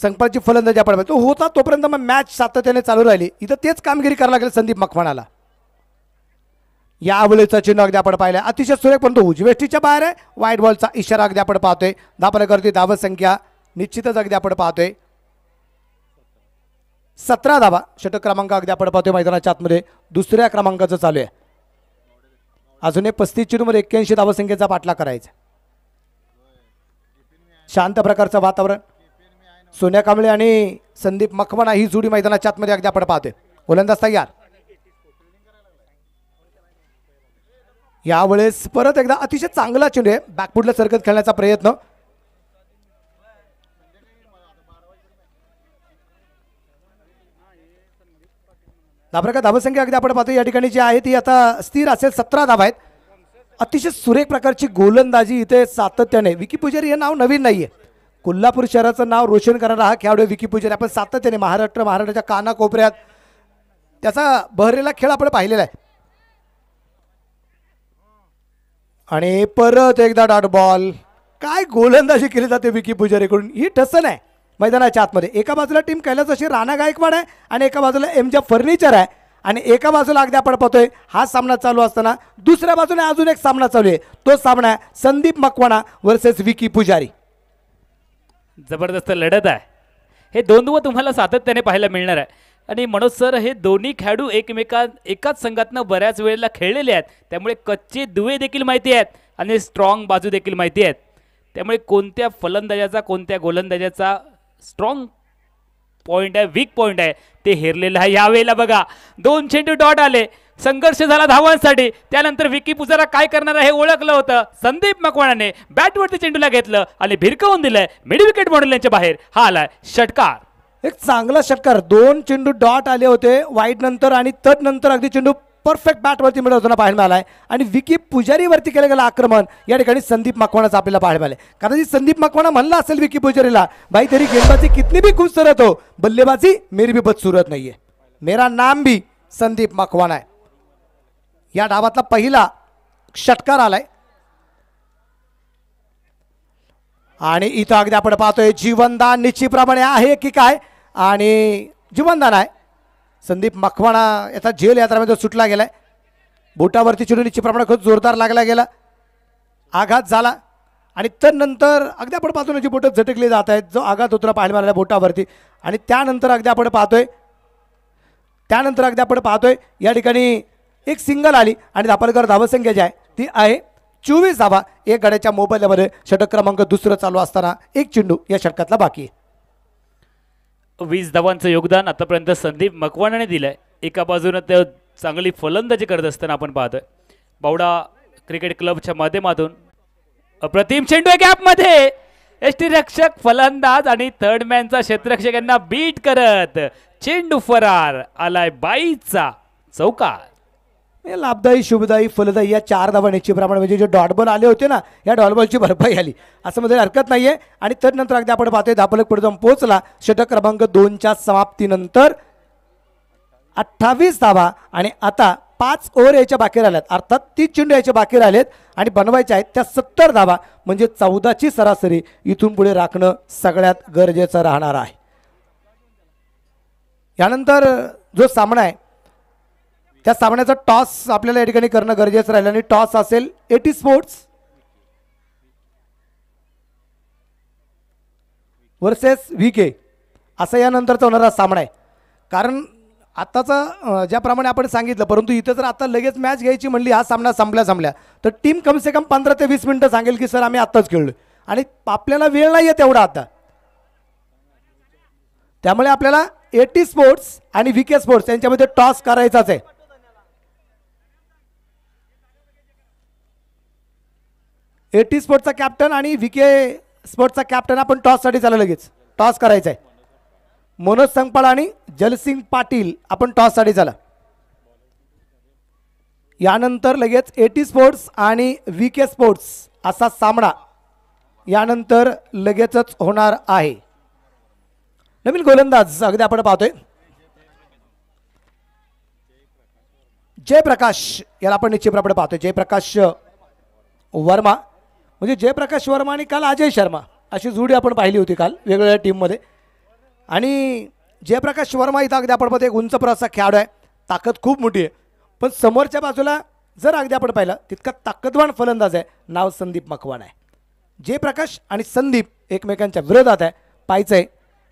संपाची फलंदाजी आपण तो होता तोपर्यंत मग मॅच सातत्याने चालू राहिली इथं तेच कामगिरी करावं लागेल संदीप मखवाणाला या अवलेचा चिन्ह अगदी आपण पाहिलं अतिशय सुरेख पण तो उजवेष्टीच्या बाहेर आहे वाईट बॉलचा इशारा अगदी आपण पाहतोय धापनकरती धाव संख्या निश्चितच अगदी आपण पाहतोय सतरा धावा षटक क्रमांक अगदी आपण पाहतोय मैदानाच्या आतमध्ये दुसऱ्या क्रमांकाचं चालू आहे अजून एक पस्तीस चिरूमध्ये एक्क्याऐंशी धावसंख्येचा पाठला करायचा शांत प्रकारचं वातावरण सोन्या कांबळे आणि संदीप मखमणा ही जोडी मैदानाच्या आतमध्ये अगदी आपण पाहते गोलंदाज तयार यावेळेस परत एकदा अतिशय चांगला चेंडू आहे बॅकफुटला सरकत खेळण्याचा प्रयत्न धाबरा का धावसंख्या अगदी आपण पाहतो या ठिकाणी जी आहे ती आता स्थिर असेल सतरा धाबा आहेत अतिशय सुरेख प्रकारची गोलंदाजी इथे सातत्याने विकी पुजारी हे नाव नवीन नाहीये कोल्हापूर शहराचं नाव रोशन करणारा हा खेळाडू विकी पूजन आपण सातत्याने महाराष्ट्र महाराष्ट्राच्या कानाकोपऱ्यात त्याचा बहरेला खेळ आपण पाहिलेला आहे आणि परत एकदा डॉट बॉल काय गोलंदाजी केली जाते विकी पुजारीकडून ही ठसन आहे मैदानाच्या आतमध्ये एका बाजूला टीम कैलास अशी राणा गायकवाड आहे आणि एका बाजूला एम ज्या फर्निचर आहे आणि एका बाजूला अगदी आपण पाहतोय हा सामना चालू असताना दुसऱ्या बाजूने अजून एक सामना चालू आहे तो सामना आहे संदीप मकवाणा वर्सेस विकी पुजारी जबरदस्त लढत आहे हे दुवं तुम्हाला सातत्याने पाहायला मिळणार आहे आणि मनोज सर हे दोन्ही खेळाडू एकमेकां एकाच संघातनं बऱ्याच वेळेला खेळलेले आहेत त्यामुळे कच्चे दुवे देखील माहिती आहेत आणि स्ट्रॉंग बाजू देखील माहिती आहेत त्यामुळे कोणत्या फलंदाजाचा कोणत्या गोलंदाजाचा स्ट्रॉंग पॉईंट आहे वीक पॉईंट आहे ते हेरलेलं आहे यावेळेला बघा दोन चेंडू डॉट आले संघर्ष झाला धावांसाठी त्यानंतर विकी पुजारा काय करणार हे ओळखलं होतं संदीप मकवाणाने बॅटवरती चेंडूला घेतलं आणि भिरकवून दिलंय मिड विकेट मॉडेल यांच्या बाहेर हा आलाय षटकार एक चांगला षटकार दोन चेंडू डॉट आले होते वाईट नंतर आणि तट नंतर अगदी चेंडू परफेक्ट बॅटवरती मिळत होताना पाहायला मिळालाय आणि विकी पुजारीवरती केलं गेलं आक्रमण या ठिकाणी संदीप मकवाणाचं आपल्याला पाहायला मिळालंय कारण संदीप मकवाणा म्हणला असेल विकी पुजारीला भाई तरी गेंदबाजी कितनी बी खूप सरत हो बल्लेबाजी मेरी भी बत सुरत नाहीये मेरा नाम भी संदीप मकवाणा आहे या डावातला पहिला षटकार आलाय आणि इथं अगदी आपण पाहतोय जीवनदान निश्चितप्रमाणे आहे की काय आणि जीवनदान आहे संदीप मखवाणा याचा जेल यात्रामध्ये सुटला गेलाय बोटावरती चिडून निश्चितप्रमाणे खूप जोरदार लागला गेला आघात झाला आणि त्यानंतर अगदी आपण पाहतो जी बोटं झटकली जात आहेत जो आघात होतो पाहायला मिळाला बोटावरती आणि त्यानंतर अगदी आपण पाहतोय त्यानंतर अगदी आपण पाहतोय या ठिकाणी एक सिंगल आली आणि धापलकर धावसंख्या जी आहे ती आहे चोवीस धावा एक गड्याच्या मोबाईलमध्ये षटक क्रमांक दुसरं चालू असताना एक चेंडू या षटकातला बाकी वीस धावांचं योगदान आतापर्यंत संदीप मकवाणाने दिलंय एका बाजूनं ते चांगली फलंदाजी करत असताना आपण पाहतोय बावडा क्रिकेट क्लबच्या माध्यमातून अप्रतिम चेंडू आहे गॅपमध्ये रक्षक फलंदाज आणि थर्ड मॅनचा क्षेत्ररक्षक यांना बीट करत चेंडू फरार आलाय बाईचा चौकार लाभदायी शुभदायी फलदायी या चार धावा निश्चित प्रमाण म्हणजे जे डॉटबॉल आले होते ना या डॉटबॉलची भरपाई आली असं म्हणजे हरकत नाही आहे आणि त्यानंतर अगदी आपण पाहतोय धापलक पुढे जाऊन पोहोचला षटक क्रमांक दोनच्या समाप्तीनंतर अठ्ठावीस धावा आणि आता पाच ओव्हर याच्या बाकी राहिल्यात अर्थात तीस चेंडू याच्या बाकी राहिलेत आणि बनवायच्या आहेत त्या सत्तर धावा म्हणजे चौदाची सरासरी इथून पुढे राखणं सगळ्यात गरजेचं राहणार आहे यानंतर जो सामना आहे त्या सामन्याचा टॉस आपल्याला या ठिकाणी करणं गरजेचं राहिलं आणि टॉस असेल A T sports versus V K असा यानंतरचा होणारा सामना आहे कारण आत्ताचा ज्याप्रमाणे आपण सांगितलं परंतु इथं जर आता लगेच मॅच घ्यायची म्हणली हा सामना संपल्या संपल्या तर टीम कमसे कम पंधरा ते वीस मिनटं सांगेल की सर आम्ही आत्ताच खेळलो आणि आपल्याला वेळ नाही आहे तेवढा आता त्यामुळे आपल्याला एटी स्पोर्ट्स आणि व्ही के स्पोर्ट्स यांच्यामध्ये टॉस करायचाच आहे एटी स्पोर्टचा कॅप्टन आणि के स्पोर्टचा कॅप्टन आपण टॉससाठी चालू लगेच टॉस करायचा आहे मनोज संगपाळ आणि जलसिंग पाटील आपण टॉससाठी झाला यानंतर लगेच एटी स्पोर्ट्स आणि के स्पोर्ट्स असा सामना यानंतर लगेचच होणार आहे नवीन गोलंदाज अगदी आपण पाहतोय जयप्रकाश याला आपण निश्चितप्रमाणे पाहतोय जयप्रकाश वर्मा म्हणजे जयप्रकाश वर्मा आणि काल अजय शर्मा अशी जोडी आपण पाहिली होती काल वेगवेगळ्या टीममध्ये आणि जयप्रकाश वर्मा इथं अगदी आपण एक उंच असा खेळाडू आहे ताकद खूप मोठी आहे पण समोरच्या बाजूला जर अगदी आपण पाहिलं तितका ताकदवान फलंदाज आहे नाव संदीप मकवान आहे जयप्रकाश आणि संदीप एकमेकांच्या विरोधात आहे पाहिजे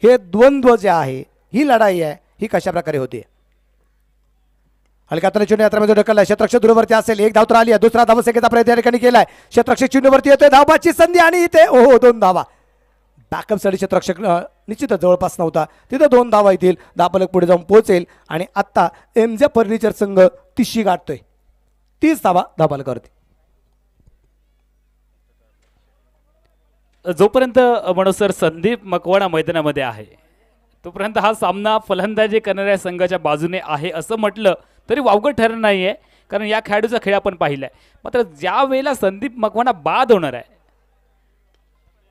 हे द्वंद्व जे आहे ही लढाई आहे ही कशाप्रकारे आहे हलक्या चिन्ह शून्य मध्ये ढकलला क्षेत्रक्ष दूरवरती असेल एक धाव तर आली आहे दुसरा सेकेचा प्रयत्न या ठिकाणी केलाय क्षेत्रक्ष चिन्हवरती येतोय धावपाची संधी आणि इथे हो दोन धावा बॅकअपसाठी क्षेत्रक्षक निश्चितच जवळपास नव्हता तिथं दोन धावा येतील दापलक पुढे जाऊन पोहोचेल आणि आत्ता जे फर्निचर संघ तिशी गाठतोय तीच धावा धापालकावरती जोपर्यंत सर संदीप मकवाडा मैदानामध्ये आहे तोपर्यंत हा सामना फलंदाजी करणाऱ्या संघाच्या बाजूने आहे असं म्हटलं तरी वावगत ठरणार नाही आहे कारण या खेळाडूचा खेळ आपण पाहिला आहे मात्र ज्या वेळेला संदीप मकवाना बाद होणार आहे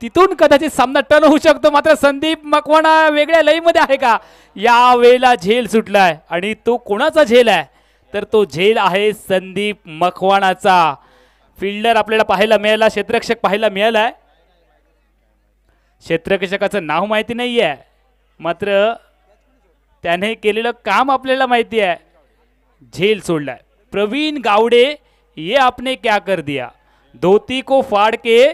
तिथून कदाचित सामना टर्न होऊ शकतो मात्र संदीप मकवाना वेगळ्या लईमध्ये आहे का या वेळेला झेल सुटलाय आणि तो कोणाचा झेल आहे तर तो झेल आहे संदीप मखवाणाचा फिल्डर आपल्याला पाहायला मिळाला क्षेत्ररक्षक पाहायला मिळालाय आहे क्षेत्ररक्षकाचं नाव माहिती नाही आहे मात्र त्याने केलेलं काम आपल्याला माहिती आहे झेल सोडलाय प्रवीण गावड़े ये आपने क्या कर दिया धोती को फाड़ के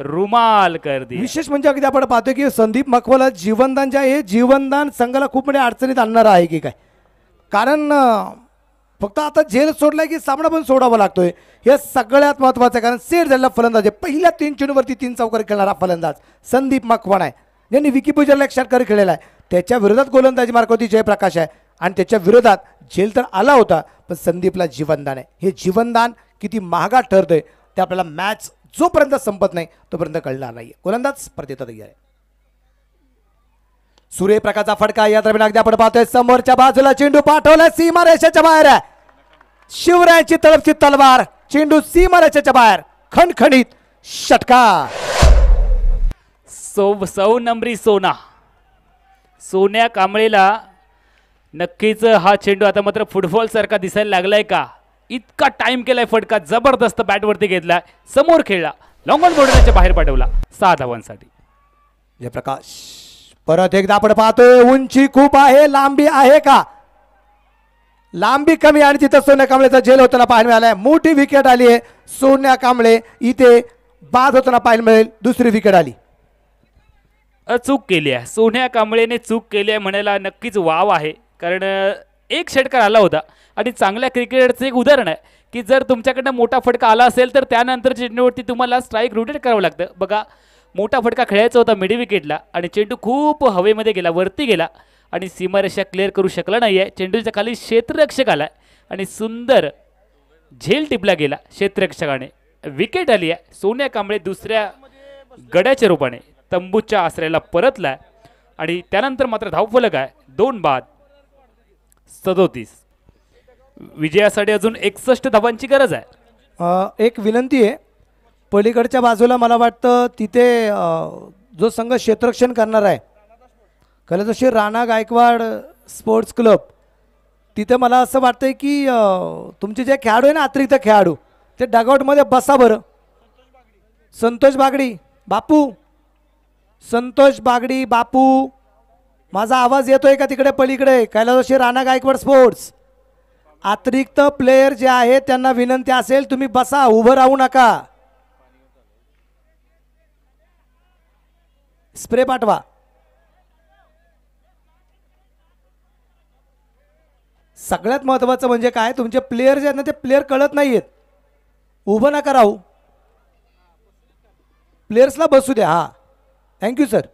रुमाल कर दिया विशेष म्हणजे अगदी आपण पाहतोय की संदीप मखवाला जीवनदान जे आहे जीवनदान संघाला खूप मोठ्या म्हणजे अडचणीत आणणार आहे की काय कारण फक्त आता झेल सोडलाय की सामना पण सोडावा लागतोय हे सगळ्यात महत्वाचं आहे कारण सेट झालेला फलंदाज आहे पहिल्या तीन चेंडूवरती तीन चौकार खेळणारा फलंदाज संदीप मखवाण आहे ज्यांनी विकी पूजाला एक षटकार खेळलेला आहे त्याच्या विरोधात गोलंदाजी मार्ग होती जयप्रकाश आहे आणि त्याच्या विरोधात जेल तर आला होता पण संदीपला जीवनदान आहे हे जीवनदान किती महागा ठरतंय ते आपल्याला मॅच जोपर्यंत संपत नाही तोपर्यंत कळणार नाही गोलंदाज स्पर्धेत आहे सूर्यप्रकाशचा फटका या दरम्यान अगदी आपण पाहतोय समोरच्या बाजूला चेंडू पाठवला सीमा रेषाच्या बाहेर आहे शिवरायांची तळपची तलवार चेंडू सीमा रेषाच्या बाहेर खणखणीत षटका सौ सौ नंबरी सोना सोन्या कांबळेला नक्कीच हा चेंडू आता मात्र फुटबॉल सारखा दिसायला लागलाय का इतका टाइम केलाय फटका जबरदस्त बॅटवरती घेतलाय समोर खेळला लॉंगॉन बॉर्डरच्या बाहेर पाठवला सहा धावांसाठी जयप्रकाश परत एकदा आपण पाहतोय उंची खूप आहे लांबी आहे का लांबी कमी आणि तिथं सोन्या कांबळेचा जेल होताना पाहायला मिळालाय मोठी विकेट आली आहे सोन्या कांबळे इथे बाद होताना पाहायला मिळेल दुसरी विकेट आली चूक केली आहे सोन्या कांबळेने चूक केली आहे म्हणायला नक्कीच वाव आहे कारण एक षटकार आला होता आणि चांगल्या क्रिकेटचं एक उदाहरण आहे की जर तुमच्याकडनं मोठा फटका आला असेल तर त्यानंतर चेंडूवरती तुम्हाला स्ट्राईक रोटेट करावं लागतं बघा मोठा फटका खेळायचा होता मिडी विकेटला आणि चेंडू खूप हवेमध्ये गेला वरती गेला आणि सीमारेषा क्लिअर करू शकला नाही आहे चेंडूच्या खाली क्षेत्ररक्षक आला आणि सुंदर झेल टिपला गेला क्षेत्ररक्षकाने विकेट आली आहे सोन्या कांबळे दुसऱ्या गड्याच्या रूपाने तंबूच्या आसऱ्याला परतला आणि त्यानंतर मात्र धावफलक आहे दोन बाद सदोतीस विजयासाठी अजून एकसष्ट धावांची गरज आहे एक विनंती आहे पलीकडच्या बाजूला मला वाटतं तिथे जो संघ क्षेत्ररक्षण करणार आहे जशी राणा गायकवाड स्पोर्ट्स क्लब तिथे मला असं वाटतंय की तुमचे जे खेळाडू आहे ना अतिरिक्त खेळाडू ते डगआउटमध्ये बसा बरं संतोष बागडी बापू संतोष बागडी बापू माझा आवाज येतोय का तिकडे पलीकडे जोशी राणा गायकवाड स्पोर्ट्स अतिरिक्त प्लेयर जे आहेत त्यांना विनंती असेल तुम्ही बसा उभं राहू नका स्प्रे पाठवा सगळ्यात महत्त्वाचं म्हणजे काय तुमचे प्लेयर जे आहेत ना ते प्लेयर कळत नाहीयेत उभं नका राहू प्लेयर्सला बसू द्या हा थँक्यू सर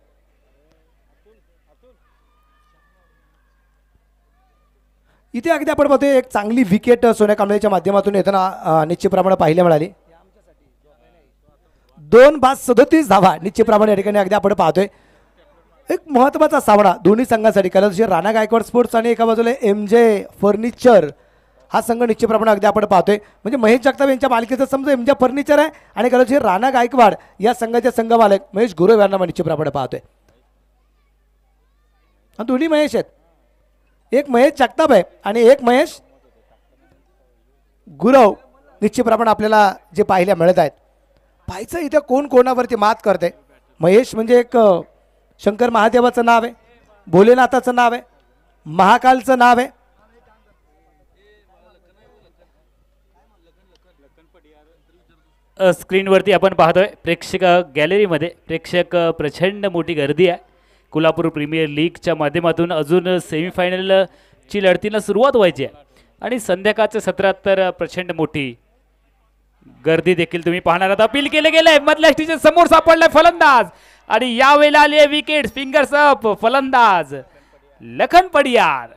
इथे अगदी आपण पाहतोय एक चांगली विकेट सोन्या कांबळेच्या माध्यमातून येताना निश्चितप्रमाणे पाहिल्या मिळाली दोन बाद सदतीस धावा निश्चितप्रमाणे या ठिकाणी अगदी आपण पाहतोय एक महत्त्वाचा सामना दोन्ही संघासाठी कारण राणा गायकवाड स्पोर्ट्स आणि एका बाजूला एम जे फर्निचर हा संघ निश्चितप्रमाणे अगदी आपण पाहतोय म्हणजे महेश जगताप यांच्या मालकीचं समजा एम जे फर्निचर आहे आणि कदाचित राणा गायकवाड या संघाचे संघ मालक महेश गुरव यांना निश्चितप्रमाणे पाहतोय आणि दोन्ही महेश आहेत एक महेश जगताप आहे आणि एक महेश गुरव निश्चितप्रमाणे आपल्याला जे पाहायला मिळत आहेत पाहायचं इथं कोण कोणावरती मात करते महेश म्हणजे एक शंकर महादेवाचं नाव आहे भोलेनाथाचं नाव आहे महाकालचं नाव आहे स्क्रीनवरती आपण पाहतोय प्रेक्षक गॅलरीमध्ये प्रेक्षक प्रचंड मोठी गर्दी आहे कोल्हापूर प्रीमियर लीगच्या माध्यमातून अजून सेमीफायनलची लढतीला सुरुवात व्हायची आहे आणि संध्याकाळच्या सत्रात तर प्रचंड मोठी गर्दी देखील तुम्ही पाहणार आहात अपील केले गेले मधल्या स्टीच्या समोर सापडलाय फलंदाज आणि यावेळेला आली आहे विकेट फिंगर्स अप फलंदाज लखन पडियार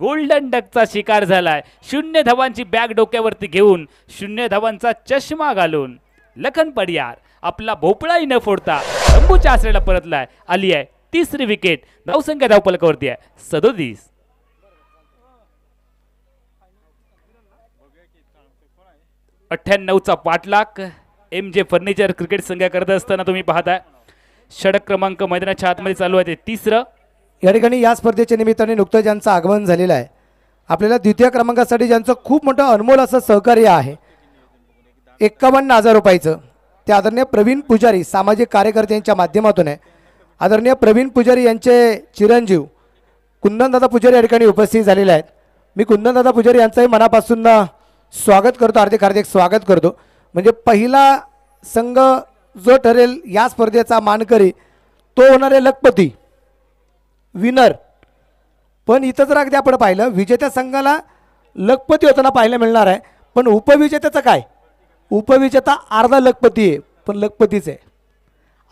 गोल्डन डकचा शिकार झालाय शून्य धावांची बॅग डोक्यावरती घेऊन शून्य धावांचा चष्मा घालून लखन पडियार आपला भोपळाही न फोडता तंबूच्या आसऱ्याला परतलाय आली आहे तिसरी विकेट धावसंख्या धावपलकावरती आहे सदोतीस अठ्ठ्याण्णवचा पाठलाग एम जे फर्निचर क्रिकेट संघा करत असताना तुम्ही पाहताय षडक क्रमांक मैदानाच्या आतमध्ये चालू आहे ते तिसरं या ठिकाणी या स्पर्धेच्या निमित्ताने नुकतंच ज्यांचं आगमन झालेलं आहे आपल्याला द्वितीय क्रमांकासाठी ज्यांचं खूप मोठं अनमोल असं सहकार्य आहे एक्कावन्न हजार रुपयाचं ते आदरणीय प्रवीण पुजारी सामाजिक कार्यकर्त्यांच्या माध्यमातून आहे आदरणीय प्रवीण पुजारी यांचे चिरंजीव कुंदनदादा पुजारी या ठिकाणी उपस्थित झालेले आहेत मी कुंदनदादा पुजारी यांचंही मनापासून स्वागत करतो हार्दिक हार्दिक स्वागत करतो म्हणजे पहिला संघ जो ठरेल या स्पर्धेचा मानकरी तो होणार आहे लखपती विनर पण इथं जर अगदी आपण पाहिलं विजेत्या संघाला लखपती होताना पाहायला मिळणार आहे पण उपविजेत्याचं काय उपविजेता अर्धा लखपती आहे पण लखपतीच आहे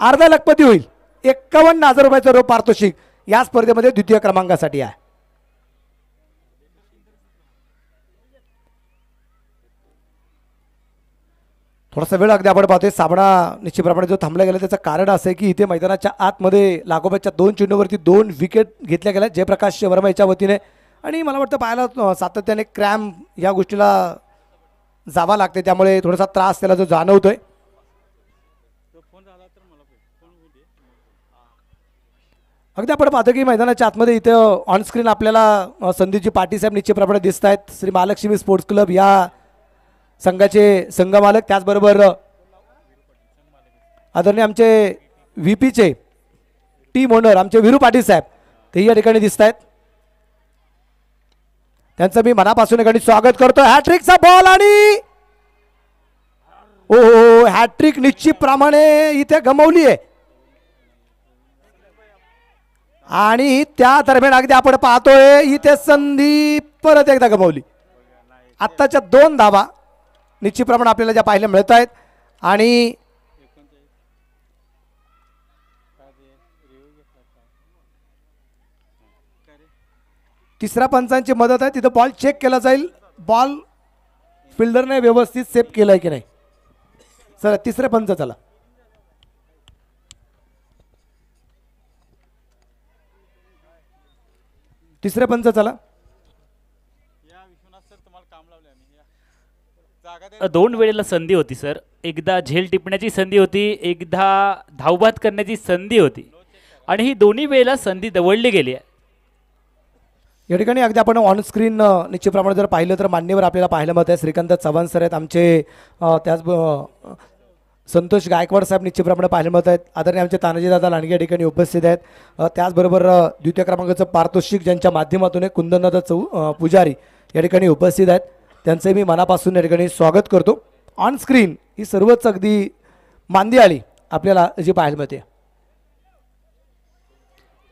अर्धा लखपती होईल एक्कावन्न हजार रुपयाचा रो पारितोषिक या स्पर्धेमध्ये द्वितीय क्रमांकासाठी आहे थोडासा वेळ अगदी आपण पाहतोय साबणा निश्चितप्रमाणे जो थांबला गेला त्याचं कारण असं आहे की इथे मैदानाच्या आतमध्ये लागोबाच्या दोन चेंडूवरती दोन विकेट घेतल्या गेल्या जयप्रकाश वर्मा याच्या वतीने आणि मला वाटतं पाहायला सातत्याने क्रॅम्प या गोष्टीला जावा लागते त्यामुळे थोडासा त्रास त्याला जो जाणवतोय अगदी आपण पाहतो की मैदानाच्या आतमध्ये इथं ऑनस्क्रीन आपल्याला संदीपजी पाटीसाहेब निश्चितप्रमाणे दिसत आहेत श्री महालक्ष्मी स्पोर्ट्स क्लब या संघाचे संघमालक त्याचबरोबर आदरणीय आमचे व्ही पीचे टीम ओनर आमचे विरू पाटील साहेब तेही या ठिकाणी दिसत आहेत त्यांचं मी मनापासून एखादी स्वागत करतो हॅट्रिकचा बॉल आणि ओ हॅट्रिक निश्चित प्रमाणे इथे गमवली आहे आणि त्या दरम्यान अगदी आपण पाहतोय इथे संधी परत एकदा गमावली आत्ताच्या दोन धावा निश्चितप्रमाणे आपल्याला ज्या पाहायला मिळत आहेत आणि तिसऱ्या पंचांची मदत आहे तिथं बॉल चेक केला जाईल बॉल फिल्डरने व्यवस्थित सेफ केलाय की नाही सर तिसऱ्या पंच चला तिसऱ्या पंच चला दोन वेळेला संधी होती सर एकदा झेल टिपण्याची संधी होती एकदा धावभात करण्याची संधी होती आणि ही दोन्ही वेळेला संधी दवडली गेली आहे या ठिकाणी अगदी आपण ऑनस्क्रीन निश्चितप्रमाणे जर पाहिलं तर मान्यवर आपल्याला पाहायला मिळत आहे श्रीकांत चव्हाण सर आहेत आमचे त्याच संतोष गायकवाड साहेब निश्चितप्रमाणे पाहायला मिळत आहेत आदरणीय आमचे दादा लांडगे या ठिकाणी उपस्थित आहेत त्याचबरोबर द्वितीय क्रमांकाचं पारितोषिक ज्यांच्या माध्यमातून आहे कुंदनदा चौ पुजारी या ठिकाणी उपस्थित आहेत त्यांचे मी मनापासून या ठिकाणी स्वागत करतो ऑन स्क्रीन ही सर्वच अगदी मांदी आली आपल्याला जी पाहायला मिळते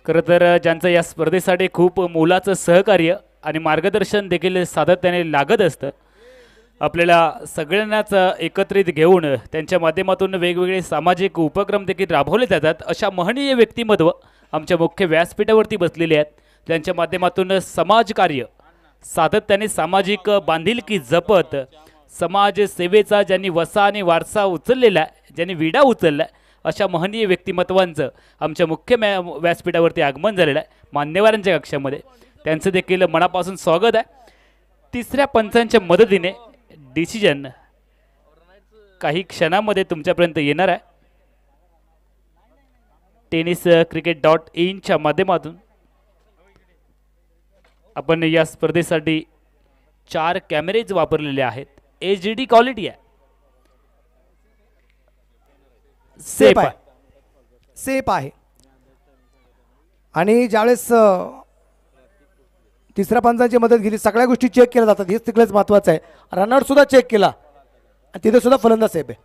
खरं तर ज्यांचं या स्पर्धेसाठी खूप मोलाचं सहकार्य आणि मार्गदर्शन देखील सातत्याने लागत असतं आपल्याला सगळ्यांनाच एकत्रित घेऊन त्यांच्या माध्यमातून वेगवेगळे सामाजिक उपक्रम देखील राबवले जातात अशा महनीय व्यक्तिमत्व आमच्या मुख्य व्यासपीठावरती बसलेले आहेत त्यांच्या माध्यमातून समाजकार्य सातत्याने सामाजिक बांधिलकी जपत समाजसेवेचा ज्यांनी वसा आणि वारसा उचललेला आहे ज्यांनी विडा उचलला आहे अशा महनीय व्यक्तिमत्वांचं आमच्या मुख्य मॅ व्यासपीठावरती आगमन झालेलं आहे मान्यवरांच्या कक्षामध्ये त्यांचं देखील मनापासून स्वागत आहे तिसऱ्या पंचांच्या मदतीने डिसिजन काही क्षणामध्ये तुमच्यापर्यंत येणार आहे टेनिस क्रिकेट डॉट इनच्या माध्यमातून आपण या स्पर्धेसाठी चार कॅमेरेज वापरलेले आहेत एच डी क्वालिटी आहे सेफ आहे सेफ आहे आणि ज्यावेळेस uh, तिसऱ्या पंचांची मदत घेतली सगळ्या गोष्टी चेक केल्या जातात हेच तिकडेच महत्वाचं आहे सुद्धा चेक केला आणि तिथे सुद्धा फलंदाज साहेब आहे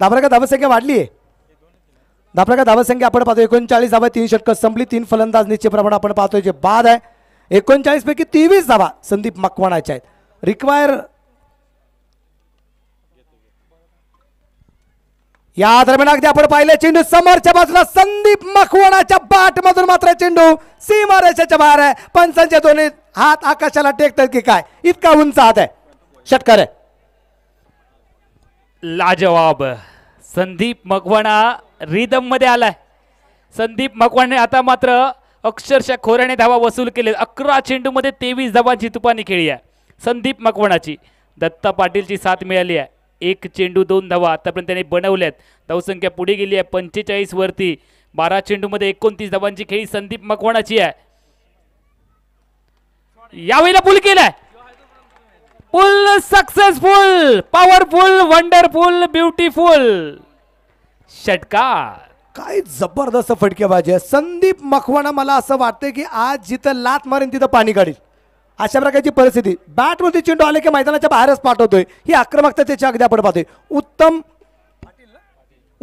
दाबरा का धावसंख्या वाढली आहे दाबरा का संख्या आपण पाहतो एकोणचाळीस धाबा तीन षटक संपली तीन फलंदाज प्रमाण आपण पाहतोय जे बाद आहे पैकी तेवीस धाबा संदीप मकवाणाच्या आहेत रिक्वायर या दरम्यान अगदी आपण पाहिले चेंडू समोरच्या बाजूला संदीप मखवणाच्या बाट मधून मात्र चेंडू सीमा बाहेर आहे पंचांच्या दोन्ही हात आकाशाला टेकतात की काय इतका उंच हात आहे षटकार आहे लाजवाब संदीप मखवणा रिदम मध्ये आलाय संदीप मकवाणे आता मात्र अक्षरशः खोऱ्याने धावा वसूल केले अकरा मध्ये तेवीस धावांची तुपानी खेळी आहे संदीप मकवणाची दत्ता पाटीलची साथ मिळाली आहे एक चेंडू दोन धावा आतापर्यंत त्याने बनवल्यात धावसंख्या पुढे गेली आहे वरती बारा चेंडूमध्ये एकोणतीस धावांची खेळी संदीप मकवाणाची आहे यावेळेला पूल केलाय pull successful powerful wonderful beautiful षटका काय जबरदस्त फटकेबाजी आहे संदीप मखवाणा मला असं वाटतंय की आज जिथं लात मारेन तिथं पाणी काढेल अशा प्रकारची परिस्थिती बॅटवरती चेंडू आले की मैदानाच्या बाहेरच पाठवतोय ही आक्रमकता त्याच्या अगदी आपण पाहतोय उत्तम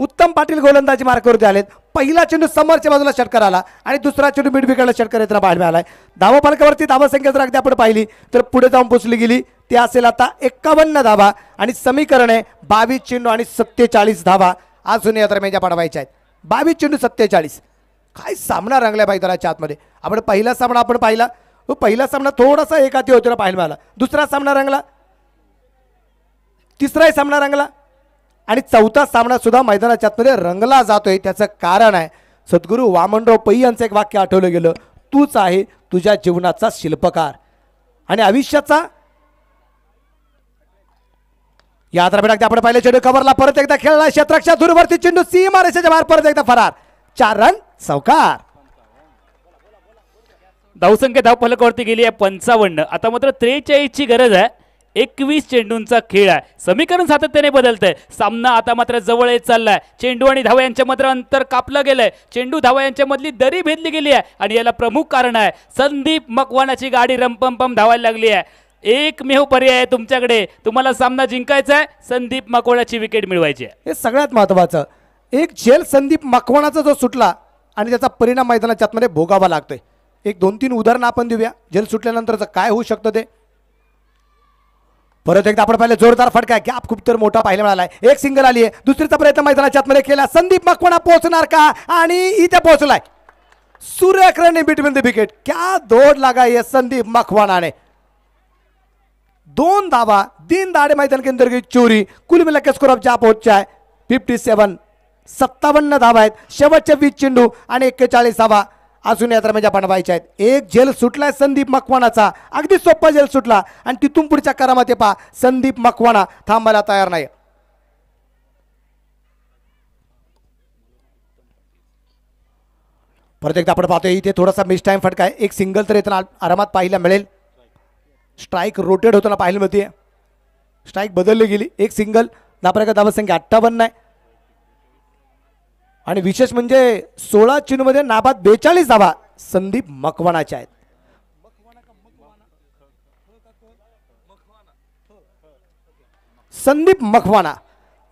उत्तम पाटील गोलंदाजी मार्गावरती आलेत पहिला चेंडू समोरच्या बाजूला षटकार आला आणि दुसरा चेंडू मिडविकडला षटकार येताना बाहेर मिळाला आहे धावा पालकावरती धावा संख्या जर अगदी आपण पाहिली तर पुढे जाऊन पोचली गेली ते असेल आता एक्कावन्न धावा आणि समीकरण आहे बावीस चेंडू आणि सत्तेचाळीस धावा अजून या ज्या पाठवायच्या आहेत बावीस चेंडू सत्तेचाळीस काय सामना रंगला बाईदाराच्या आतमध्ये आपण पहिला सामना आपण पाहिला हो पहिला सामना थोडासा एक हाती होतो पाहायला मिळाला दुसरा सामना रंगला तिसराही सामना रंगला आणि चौथा सामना सुद्धा मैदानाच्या आतमध्ये रंगला जातोय त्याचं कारण आहे सद्गुरू वामनराव पै यांचं एक वाक्य आठवलं गेलं तूच आहे तुझ्या जीवनाचा शिल्पकार आणि आयुष्याचा या भेटा आपण पहिले चेंडू कवरला परत एकदा खेळला क्षेत्रक्षा दूरवरती चेंडू सीमा बाहेर परत एकदा फरार चार रन सवकार धावसंख्या फलकावरती गेली आहे पंचावन्न आता मात्र त्रेचाळीसची गरज आहे एकवीस चेंडूंचा खेळ आहे समीकरण सातत्याने बदलत आहे सामना आता मात्र जवळ येत चाललाय चेंडू आणि धावा यांच्या मात्र अंतर कापलं गेलंय चेंडू धावा यांच्या मधली दरी भेदली गेली आहे आणि याला प्रमुख कारण आहे संदीप मकवानाची गाडी रमपमपम धावायला लागली आहे एकमेव पर्याय आहे तुमच्याकडे तुम्हाला सामना जिंकायचा आहे संदीप मकवाणाची विकेट मिळवायची आहे हे सगळ्यात महत्वाचं एक झेल संदीप मकवाणाचा जो सुटला आणि त्याचा परिणाम मैदानाच्या आतमध्ये भोगावा लागतोय एक दोन तीन उदाहरणं आपण देऊया जेल सुटल्यानंतरचं काय होऊ शकतं ते परत एकदा आपण पाहिलं जोरदार फटका आहे गॅप खूप तर मोठा पाहिला मिळाला आहे एक सिंगल आली आहे दुसरीचा प्रयत्न मैदानाच्या आतमध्ये केला संदीप मकवाना पोहोचणार का आणि इथे पोहोचलाय सूर्य बिटवीन द विकेट क्या दोड लागाय है संदीप मखवाणाने दोन धावा दीन दाडे मैदान केंद्र चोरी कुल के स्कोर ऑफ जा पहुंचा आहे फिफ्टी सेवन सत्तावन्न धावा आहेत शेवटचे वीस चेंडू आणि एक्केचाळीस धावा अजून यात्रा म्हणजे आपण व्हायच्या आहेत एक जेल सुटलाय संदीप मकवानाचा अगदी सोप्पा जेल सुटला आणि तिथून पुढच्या करामध्ये पहा संदीप मकवाना थांबायला तयार नाही परत एकदा आपण पाहतोय इथे थोडासा मिस टाईम फटका आहे एक सिंगल तर येताना आरामात पाहायला मिळेल स्ट्राईक रोटेड होताना पाहिलं मिळते स्ट्राईक बदलली गेली एक सिंगल दापर का संख्या अठ्ठावन्न आहे आणि विशेष म्हणजे सोळा मध्ये नाबाद बेचाळीस धावा संदीप मकवानाच्या आहेत संदीप मखवाना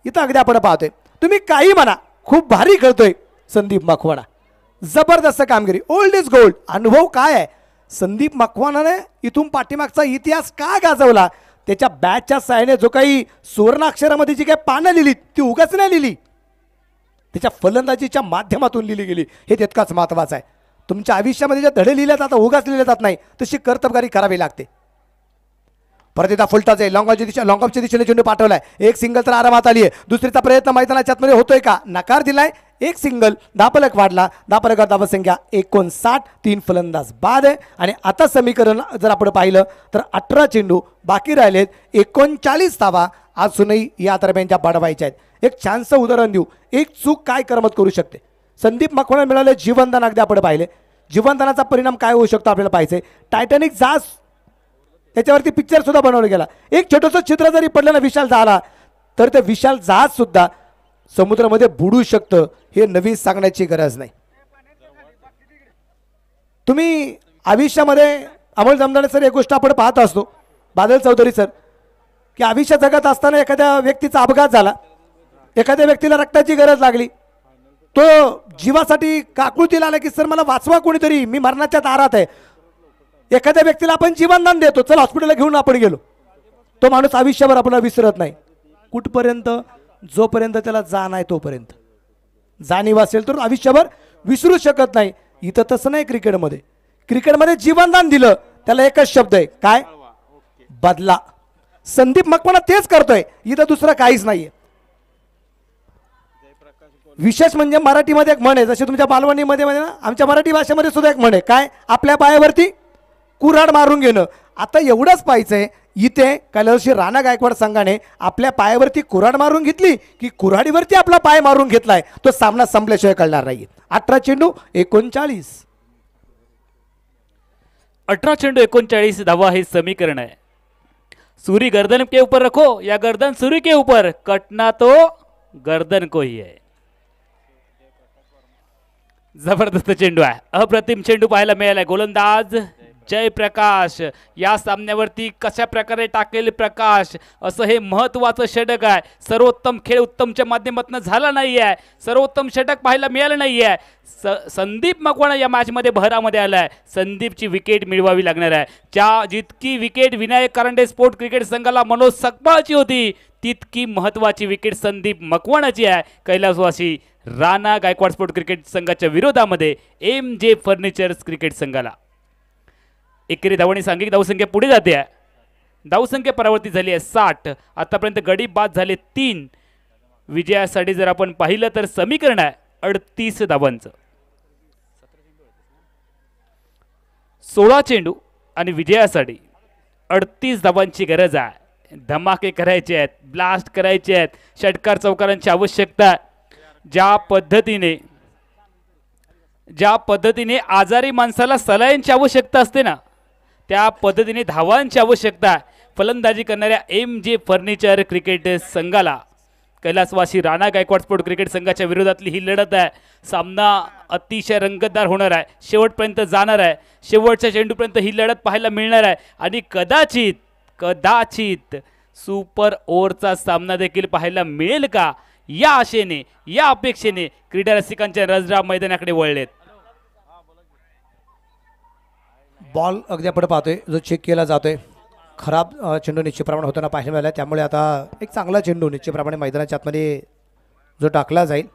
इथं अगदी आपण पाहतोय तुम्ही काही म्हणा खूप भारी खेळतोय संदीप मखवाना जबरदस्त कामगिरी ओल्ड इज गोल्ड अनुभव काय आहे संदीप मखवानाने इथून पाठीमागचा इतिहास का गाजवला त्याच्या बॅटच्या सायने जो काही सुवर्णाक्षरामध्ये जी काही पानं लिहिली ती उगाच नाही लिहिली त्याच्या फलंदाजीच्या माध्यमातून लिहिली गेली हे तितकाच महत्त्वाचं आहे तुमच्या आयुष्यामध्ये ज्या धडे लिहिल्या जातात उगाच लिहिल्या जात नाही तशी कर्तबगारी करावी लागते परत एकदा फुलटा जाईल लॉंगॉलच्या दिशा लॉंगॉपच्या दिशेने चेंडू पाठवलाय एक सिंगल तर आरामात आली आहे दुसरीचा प्रयत्न मैदानाच्या आतमध्ये होतोय का नकार दिलाय एक सिंगल दापलक वाढला दापलकावर धावसंख्या एकोणसाठ तीन फलंदाज बाद आहे आणि आता समीकरण जर आपण पाहिलं तर अठरा चेंडू बाकी राहिलेत एकोणचाळीस धावा अजूनही या दरम्यानच्या बाडवायच्या आहेत एक छानसं उदाहरण देऊ एक चूक काय करमत करू शकते संदीप मखवाना मिळाले जीवनदान अगदी आपण पाहिले जीवनदानाचा परिणाम काय होऊ शकतो आपल्याला पाहिजे टायटॅनिक जास्त त्याच्यावरती पिक्चर सुद्धा बनवला गेला एक छोटंसं चित्र जरी पडलं ना विशाल जहाला तर ते विशाल जहाज सुद्धा समुद्रामध्ये बुडू शकतं हे नवीन सांगण्याची गरज नाही तुम्ही आयुष्यामध्ये अमोल जमदाणे सर एक गोष्ट आपण पाहत असतो बादल चौधरी सर की आयुष्य जगत असताना एखाद्या व्यक्तीचा अपघात झाला एखाद्या व्यक्तीला रक्ताची गरज लागली तो जीवासाठी काकुळतीला आला की सर मला वाचवा कोणीतरी मी मरणाच्या दारात आहे एखाद्या व्यक्तीला आपण जीवनदान देतो चल हॉस्पिटलला घेऊन आपण गेलो तो माणूस आयुष्यभर आपल्याला विसरत नाही कुठपर्यंत जोपर्यंत त्याला जाण आहे तोपर्यंत जाणीव असेल तर आयुष्यभर विसरू शकत नाही इथं तसं नाही क्रिकेटमध्ये क्रिकेटमध्ये जीवनदान दिलं त्याला एकच शब्द आहे काय बदला संदीप मकवाना तेच करतोय इथं दुसरं काहीच नाहीये विशेष म्हणजे मराठीमध्ये एक म्हण आहे जसे तुमच्या बालवणीमध्ये म्हणजे ना आमच्या मराठी भाषेमध्ये सुद्धा एक म्हण आहे काय आपल्या पायावरती कुऱ्हाड मारून घेणं आता एवढंच पाहिजे इथे कलर्षी राणा गायकवाड संघाने आपल्या पायावरती कुऱ्हाड मारून घेतली की कुऱ्हाडीवरती आपला पाय मारून घेतलाय तो सामना संपल्याशिवाय कळणार नाही अठरा चेंडू एकोणचाळीस अठरा चेंडू एकोणचाळीस धावा हे समीकरण आहे सूरी गर्दन के ऊपर रखो या गर्दन सूर्य के ऊपर कटना तो गर्दन को ही है जबरदस्त चेंडू आहे अप्रतिम चेंडू पाहायला मिळालाय गोलंदाज जय प्रकाश या सामन्यावरती कशा प्रकारे टाकेल प्रकाश असं हे महत्त्वाचं षटक आहे सर्वोत्तम खेळ उत्तमच्या माध्यमातून झाला नाही आहे सर्वोत्तम षटक पाहायला मिळालं नाही आहे स संदीप मकवाणा या मॅचमध्ये भरामध्ये आला आहे संदीपची विकेट मिळवावी लागणार आहे ज्या जितकी wicket Vinayak Karande sport cricket संघाला मनोज सकपाळची होती तितकी महत्त्वाची विकेट संदीप मकवाणाची आहे कैलासवासी राणा गायकवाड स्पोर्ट क्रिकेट संघाच्या विरोधामध्ये एम जे फर्निचर्स क्रिकेट संघाला एकेरी धावांनी सांघिक धावसंख्या पुढे जाते आहे धावसंख्या परावर्तित झाली आहे साठ आतापर्यंत गडी बाद झाले तीन विजयासाठी जर आपण पाहिलं तर समीकरण आहे अडतीस धावांचं सोळा चेंडू आणि विजयासाठी अडतीस धावांची गरज आहे धमाके करायचे आहेत ब्लास्ट करायचे आहेत षटकार चौकारांची आवश्यकता ज्या पद्धतीने ज्या पद्धतीने आजारी माणसाला सलाईंची आवश्यकता असते ना त्या पद्धतीने धावांची आवश्यकता फलंदाजी करणाऱ्या एम जे फर्निचर क्रिकेट संघाला कैलासवासी राणा गायकवाड स्पोर्ट क्रिकेट संघाच्या विरोधातली ही लढत आहे सामना अतिशय रंगतदार होणार आहे शेवटपर्यंत जाणार आहे शेवटच्या चेंडूपर्यंत ही लढत पाहायला मिळणार आहे आणि कदाचित कदाचित सुपर ओव्हरचा सामना देखील पाहायला मिळेल का या आशेने या अपेक्षेने क्रीडारसिकांच्या रजरा मैदानाकडे वळलेत बॉल अगदी आपण पाहतोय जो चेक केला जातोय खराब चेंडू निश्चितप्रमाणे होताना पाहायला मिळाला त्यामुळे आता एक चांगला चेंडू निश्चितप्रमाणे मैदानाच्या आतमध्ये जो टाकला जाईल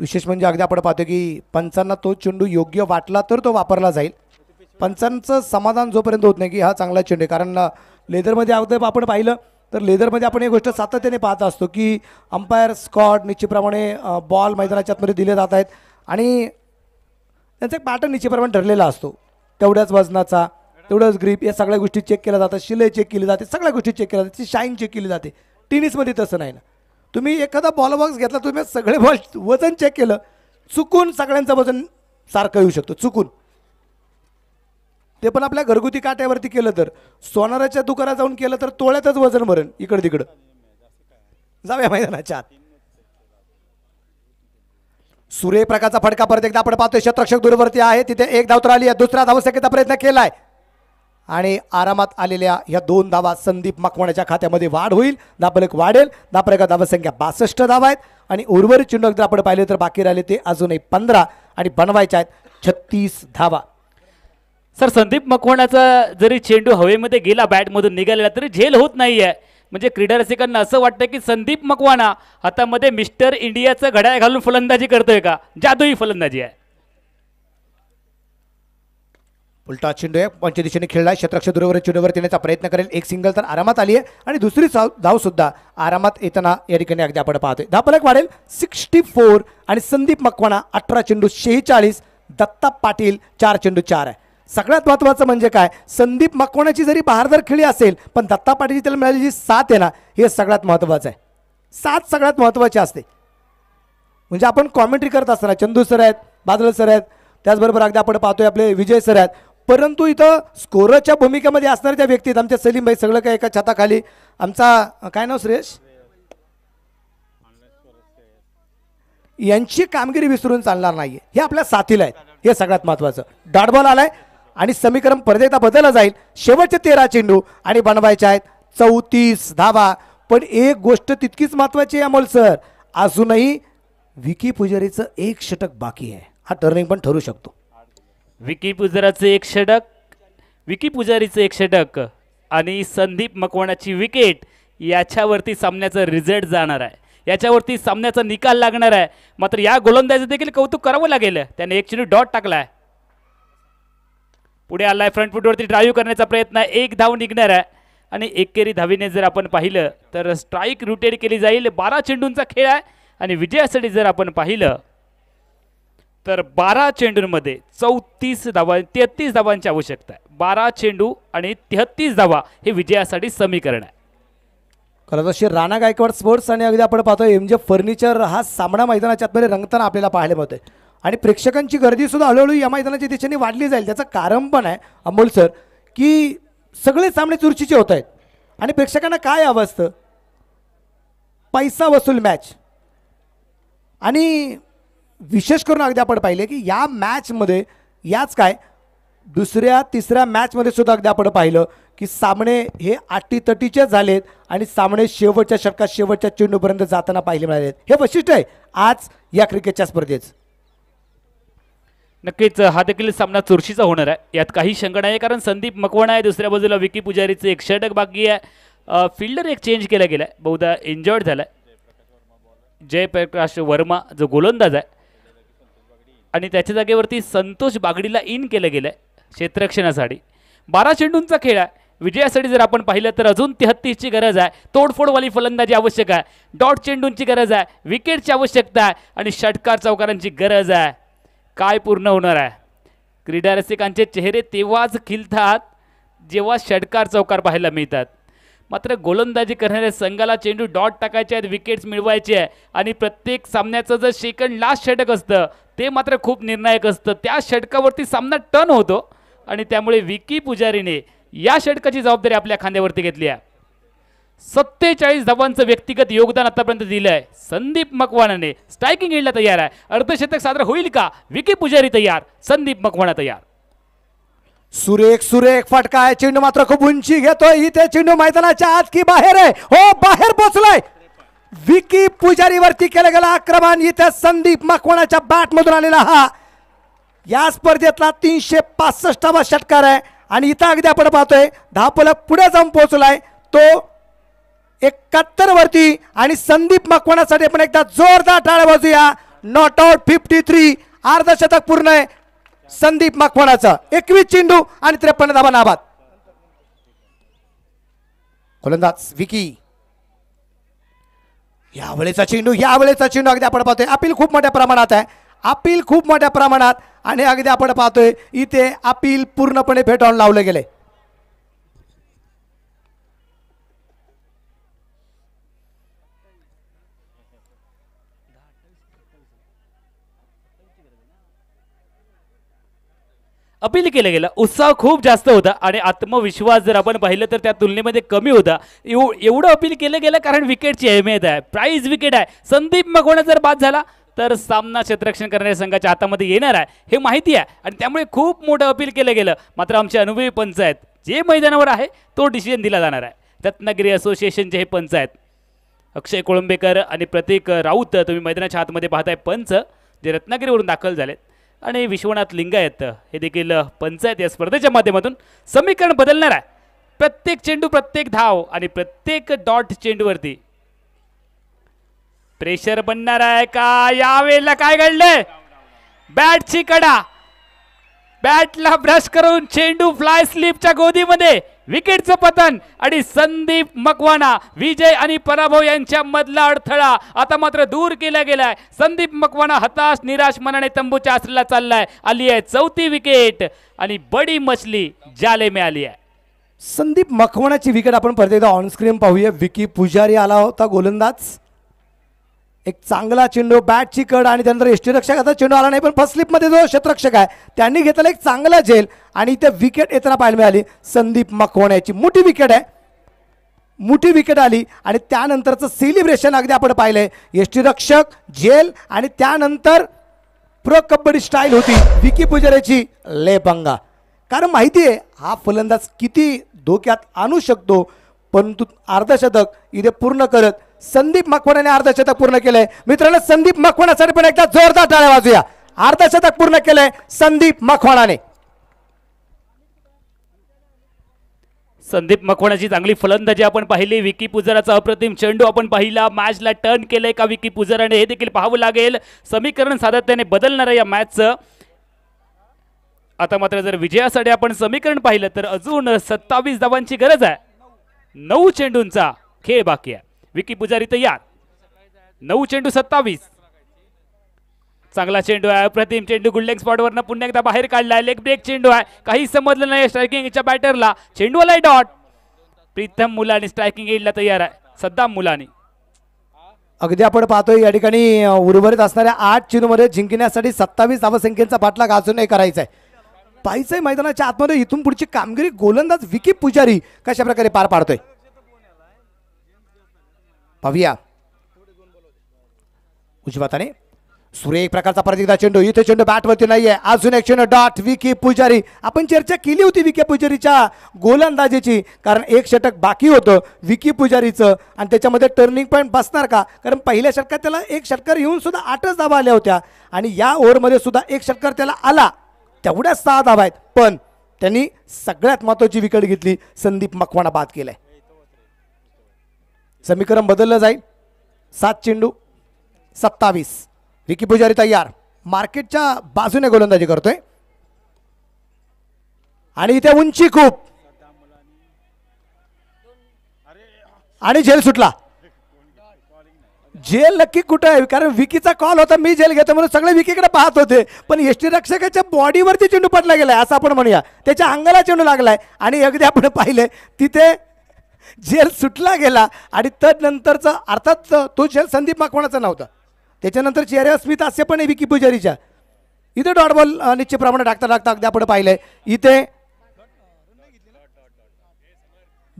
विशेष म्हणजे अगदी आपण पाहतोय की पंचांना तो चेंडू योग्य वाटला तर तो वापरला जाईल पंचांचं समाधान जोपर्यंत होत नाही की हा चांगला चेंडू आहे कारण लेदरमध्ये अगदी आपण पाहिलं तर लेदरमध्ये आपण एक गोष्ट सातत्याने पाहत असतो की अंपायर स्कॉट निश्चितप्रमाणे बॉल मैदानाच्या आतमध्ये दिले जात आहेत आणि त्यांचा एक पॅटर्न निश्चितप्रमाणे ठरलेला असतो तेवढ्याच वजनाचा तेवढ्याच ग्रीप या सगळ्या गोष्टी चेक केल्या जातात शिलाई चेक केली जाते सगळ्या गोष्टी चेक केल्या जाते शाईन चेक केली जाते टेनिसमध्ये तसं नाही ना तुम्ही एखादा बॉल बॉक्स घेतला तुम्ही सगळे बॉल वजन चेक केलं चुकून सगळ्यांचं वजन सारखं येऊ शकतो चुकून ते पण आपल्या घरगुती काट्यावरती केलं तर सोनाराच्या दुकानात जाऊन केलं तर तोळ्यातच वजन भरण इकडं तिकडं जाऊया मैदानाच्या आत सूर्यप्रकाचा फटका परत एकदा आपण पाहतोय शत्रक्षक दूरवरती आहे तिथे एक धाव तर आली आहे दुसरा धाव सेकेचा प्रयत्न केलाय आणि आरामात आलेल्या या दोन धावा संदीप मकवाण्याच्या खात्यामध्ये वाढ होईल एक वाढेल दापलका धावसंख्या बासष्ट धावा आहेत आणि उर्वरित चेंडू जर आपण पाहिले तर बाकी राहिले ते अजूनही पंधरा आणि बनवायचे आहेत छत्तीस धावा सर संदीप मकवाण्याचा जरी चेंडू हवेमध्ये गेला बॅटमधून निघालेला तरी झेल होत नाही आहे म्हणजे क्रीडा रसिकांना असं वाटतं की संदीप मकवाना हातामध्ये मिस्टर इंडियाचं घड्याळ घालून फलंदाजी करतोय का जादुई फलंदाजी आहे उलटा चेंडू आहे पंच दिशेने खेळला शत्रक्ष दूरवर चेंडूवर येण्याचा प्रयत्न करेल एक सिंगल तर आरामात आली आहे आणि दुसरी धाव सुद्धा आरामात येताना या ठिकाणी अगदी आपण पाहतोय दहा वाढेल सिक्स्टी फोर आणि संदीप मकवाना अठरा चेंडू शेहेचाळीस दत्ता पाटील चार चेंडू चार आहे सगळ्यात महत्त्वाचं म्हणजे काय संदीप मकवण्याची जरी बहारदार खेळी असेल पण दत्ता पाटीलची त्याला मिळाली जी साथ आहे ना हे सगळ्यात महत्त्वाचं आहे साथ सगळ्यात महत्त्वाची असते म्हणजे आपण कॉमेंट्री करत असताना चंदू सर आहेत बादल सर आहेत त्याचबरोबर अगदी आपण पाहतोय आपले विजय सर आहेत परंतु इथं स्कोरच्या भूमिकेमध्ये असणाऱ्या त्या व्यक्ती आमच्या सलीम भाई सगळं काय एका छताखाली आमचा काय नाव सुरेश यांची कामगिरी विसरून चालणार नाही हे आपल्या साथीला आहेत हे सगळ्यात महत्त्वाचं डॉटबॉल आलाय आणि समीकरण परत एकदा बदलला जाईल शेवटचे तेरा चेंडू आणि बनवायचे आहेत चौतीस धावा पण एक गोष्ट तितकीच महत्वाची आहे अमोल सर अजूनही विकी पुजारीचं एक षटक बाकी आहे हा टर्निंग पण ठरू शकतो विकी पुजाराचं एक षटक विकी पुजारीचं एक षटक आणि संदीप मकवाणाची विकेट याच्यावरती सामन्याचं रिझल्ट जाणार आहे याच्यावरती सामन्याचा निकाल लागणार आहे मात्र या गोलंदाजी देखील कौतुक करावं लागेल त्याने एक चेंडू डॉट टाकला आहे पुढे आलाय फ्रंट वरती ड्राईव्ह करण्याचा प्रयत्न एक धाव निघणार आहे आणि एकेरी धावीने जर आपण पाहिलं तर स्ट्राईक रुटेड केली जाईल बारा चेंडूंचा खेळ आहे आणि विजयासाठी जर आपण पाहिलं तर बारा चेंडूंमध्ये चौतीस धावा तेहतीस धावांची आवश्यकता आहे बारा चेंडू आणि तेहत्तीस धावा हे विजयासाठी समीकरण आहे खरं श्री राणा गायकवाड स्पोर्ट्स आणि अगदी आपण पाहतो एम फर्निचर हा सामना मैदानाच्या आतमध्ये रंगताना आपल्याला पाहायला मिळतोय आणि प्रेक्षकांची गर्दीसुद्धा हळूहळू या मैदानाच्या दिशेने वाढली जाईल त्याचं कारण पण आहे अमोल सर की सगळे सामने चुरशीचे होत आहेत आणि प्रेक्षकांना काय हवं असतं पैसा वसूल मॅच आणि विशेष करून अगदी आपण पाहिले की या मॅचमध्ये याच काय दुसऱ्या तिसऱ्या मॅचमध्ये सुद्धा अगदी आपण पाहिलं की सामने हे आटीतटीचे झालेत आणि सामने शेवटच्या षटकात शेवटच्या चेंडूपर्यंत जाताना पाहिले मिळालेत हे वैशिष्ट्य आहे आज या क्रिकेटच्या स्पर्धेचं नक्कीच हा देखील सामना चुरशीचा होणार आहे यात काही शंका नाही कारण संदीप मकवण आहे दुसऱ्या बाजूला विकी पुजारीचं एक षटक बाकी आहे फिल्डर एक चेंज केला गेला आहे बहुधा एन्जॉयड झाला जयप्रकाश वर्मा जो गोलंदाज आहे आणि त्याच्या जागेवरती संतोष बागडीला इन केलं गेलं आहे क्षेत्ररक्षणासाठी बारा चेंडूंचा खेळ आहे विजयासाठी जर आपण पाहिलं तर अजून तेहत्तीसची गरज आहे तोडफोडवाली फलंदाजी आवश्यक आहे डॉट चेंडूंची गरज आहे विकेटची आवश्यकता आहे आणि षटकार चौकारांची गरज आहे काय पूर्ण होणार आहे क्रीडा रसिकांचे चेहरे तेव्हाच खिलतात जेव्हा षटकार चौकार पाहायला मिळतात मात्र गोलंदाजी करणाऱ्या संघाला चेंडू डॉट टाकायचे आहेत विकेट्स मिळवायचे आहे आणि प्रत्येक सामन्याचं जर शेकंड लास्ट षटक असतं ते मात्र खूप निर्णायक असतं त्या षटकावरती सामना टर्न होतो आणि त्यामुळे विकी पुजारीने या षटकाची जबाबदारी आपल्या खांद्यावरती घेतली आहे सत्तेचाळीस धावांचं व्यक्तिगत योगदान आतापर्यंत दिलं आहे संदीप मकवाणाने स्ट्रायकिंग एडला तयार आहे अर्धशतक सादर होईल का विकी पुजारी तयार संदीप मकवाणा तयार सुरेख सुरेख फटका आहे चेंडू मात्र खूप उंची घेतोय इथे चेंडू मैदानाच्या आत की बाहेर आहे हो बाहेर पोचलाय विकी पुजारी वरती केला गेला आक्रमण इथे संदीप मकवाणाच्या बॅट मधून आलेला हा या स्पर्धेतला तीनशे पासष्टावा षटकार आहे आणि इथं अगदी आपण पाहतोय दहा पुढे जाऊन पोहोचलाय तो एकाहत्तर वरती आणि संदीप मकवानासाठी पण एकदा जोरदार टाळ्या वाजूया नॉट आउट फिफ्टी थ्री अर्धशतक पूर्ण आहे संदीप मकवानाचा एकवीस चेंडू आणि त्रेपन्न धाबा नाबाद गोलंदाज विकी यावेळेचा चेंडू यावेळेचा चेंडू अगदी आपण पाहतोय अपील खूप मोठ्या प्रमाणात आहे अपील खूप मोठ्या प्रमाणात आणि अगदी आपण पाहतोय इथे अपील पूर्णपणे फेटाळून लावले गेले अपील केलं गेलं उत्साह खूप जास्त होता आणि आत्मविश्वास जर आपण पाहिलं तर त्या तुलनेमध्ये कमी होता एव एवढं अपील केलं गेलं कारण विकेटची अहमियत आहे प्राईज विकेट आहे संदीप मगोणा जर बाद झाला तर सामना क्षेत्ररक्षण करणाऱ्या संघाच्या हातामध्ये येणार आहे हे माहिती आहे आणि त्यामुळे खूप मोठं अपील केलं गेलं मात्र आमचे अनुभवी पंच आहेत जे मैदानावर आहे तो डिसिजन दिला जाणार आहे रत्नागिरी असोसिएशनचे हे पंच आहेत अक्षय कोळंबेकर आणि प्रतीक राऊत तुम्ही मैदानाच्या हातमध्ये पाहताय पंच जे रत्नागिरीवरून दाखल झालेत आणि विश्वनाथ लिंगायत हे देखील पंचायत या स्पर्धेच्या माध्यमातून समीकरण बदलणार आहे प्रत्येक चेंडू प्रत्येक धाव आणि प्रत्येक डॉट चेंडूवरती प्रेशर बनणार आहे का वेळेला काय घडलंय बॅटची कडा बॅटला ब्रश करून चेंडू फ्लाय स्लीपच्या गोदीमध्ये विकेटचं पतन आणि संदीप मकवाना विजय आणि पराभव यांच्या मधला अडथळा आता मात्र दूर केला गेलाय संदीप मकवाना हताश निराश मनाने तंबूच्या आसरीला चाललाय आली आहे चौथी विकेट आणि बडी मछली जाले मिळाली आली आहे संदीप मकवानाची विकेट आपण परत एकदा ऑन स्क्रीन पाहूया विकी पुजारी आला होता गोलंदाज एक चांगला चेंडू बॅटची कड आणि त्यानंतर रक्षक आता चेंडू आला नाही पण फर्स्ट स्लिपमध्ये जो क्षेत्ररक्षक आहे त्यांनी घेतला एक चांगला झेल आणि इथे विकेट येताना पाहायला मिळाली संदीप मकवण मोठी विकेट आहे मोठी विकेट आली आणि त्यानंतरचं सेलिब्रेशन अगदी आपण पाहिलंय आहे रक्षक झेल आणि त्यानंतर प्रो कबड्डी स्टाईल होती विकी पुजाऱ्याची बंगा कारण माहिती आहे हा फलंदाज किती धोक्यात आणू शकतो परंतु अर्धशतक इथे पूर्ण करत संदीप मकवण्याने अर्धशतक पूर्ण केलंय मित्रांनो संदीप मखवणासाठी पण एकदा जोरदार टाळ्या वाजूया अर्धशतक पूर्ण केलंय संदीप मखवाणाने संदीप मखवणाची चांगली फलंदाजी आपण पाहिली विकी पुजाराचा अप्रतिम चेंडू आपण पाहिला मॅचला टर्न केलंय का विकी पुजाराने हे देखील पाहावं लागेल समीकरण सातत्याने बदलणार आहे या मॅचचं आता मात्र जर विजयासाठी आपण समीकरण पाहिलं तर अजून सत्तावीस धावांची गरज आहे नऊ चेंडूंचा खेळ बाकी आहे विकी पुजारी तयार नऊ चेंडू सत्तावीस चांगला चेंडू आहे प्रतिम चेंडू गुडलेग स्पॉटवरनं पुन्हा एकदा बाहेर काढलाय लेग ब्रेक चेंडू आहे काही समजलं नाही स्ट्रायकिंगच्या बॅटरला चेंडू आलाय डॉट प्रीतम मुलाने स्ट्रायकिंग एडला तयार आहे सद्दाम मुलानी अगदी आपण पाहतोय या ठिकाणी उर्वरित असणाऱ्या आठ चेंडूमध्ये जिंकण्यासाठी सत्तावीस धावसंख्येचा पाठलाग अजूनही करायचा आहे पाहिजे मैदानाच्या आतमध्ये इथून पुढची कामगिरी गोलंदाज विकी पुजारी कशा प्रकारे पार पाडतोय पाहूया आणि सूर्य एक प्रकारचा प्रतिकदा चेंडू इथे चेंडू बॅटवरती नाहीये अजून एक चेंडू डॉट विकी पुजारी आपण चर्चा केली होती विकी पुजारीच्या गोलंदाजीची कारण एक षटक बाकी होतं विकी पुजारीचं आणि त्याच्यामध्ये टर्निंग पॉईंट बसणार का कारण पहिल्या षटकात त्याला एक षटकर येऊन सुद्धा आठच धावा आल्या होत्या आणि या ओव्हरमध्ये सुद्धा एक षटकर त्याला आला तेवढ्याच सहा धावा आहेत पण त्यांनी सगळ्यात महत्वाची विकेट घेतली संदीप मकवाना बाद केलाय समीकरण बदललं जाईल सात चेंडू सत्तावीस विकी पुजारी तयार मार्केटच्या बाजूने गोलंदाजी करतोय आणि इथे उंची खूप आणि झेल सुटला जेल नक्की कुठं आहे कारण विकीचा कॉल होता मी जेल घेतो म्हणून सगळे विकीकडे पाहत होते पण एसटी रक्षकाच्या बॉडीवरती चेंडू पडला गेलाय असं आपण म्हणूया त्याच्या अंगाला चेंडू लागलाय आणि अगदी आपण पाहिले तिथे जेल सुटला गेला आणि तदनंतरचा अर्थात तो जेल संदीप माकवणाचा नव्हता त्याच्यानंतर चेहऱ्या स्मिथ असे पण आहे विकी पुजारीच्या इथे डॉट बॉल निश्चितप्रमाणे डाकता टाकता अगदी आपण पाहिलंय इथे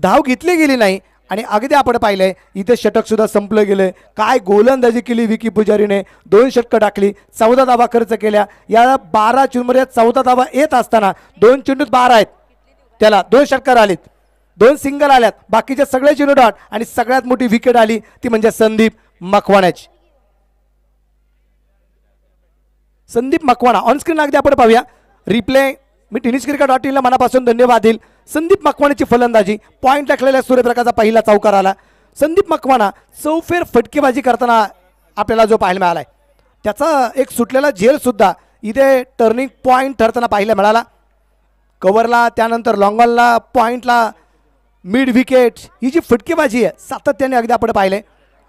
धाव घेतली गेली नाही आणि अगदी आपण पाहिलंय इथे सुद्धा संपलं गेलंय काय गोलंदाजी केली विकी पुजारीने दोन षटकं टाकली चौदा धावा खर्च केल्या या बारा चेंडूमध्ये चौदा धावा येत असताना दोन चेंडूत बारा आहेत त्याला दोन षटकार आलीत दोन सिंगल आल्यात बाकीचे सगळे झिरो डॉट आणि सगळ्यात मोठी विकेट आली ती म्हणजे संदीप मकवाण्याची संदीप मकवाणा ऑन स्क्रीन अगदी आपण पाहूया रिप्ले मी टेनिस क्रिकेट डॉट इनला मनापासून धन्यवाद देईल संदीप मकवाण्याची फलंदाजी पॉईंट टाकलेल्या सूर्यप्रकाशचा पहिला चौकार आला संदीप मकवाणा चौफेर फटकेबाजी करताना आपल्याला जो पाहायला मिळाला आहे त्याचा एक सुटलेला झेलसुद्धा इथे टर्निंग पॉईंट ठरताना पाहायला मिळाला कवरला त्यानंतर लॉंगॉलला पॉईंटला मिड विकेट ही जी फटकेबाजी आहे सातत्याने अगदी आपण पाहिले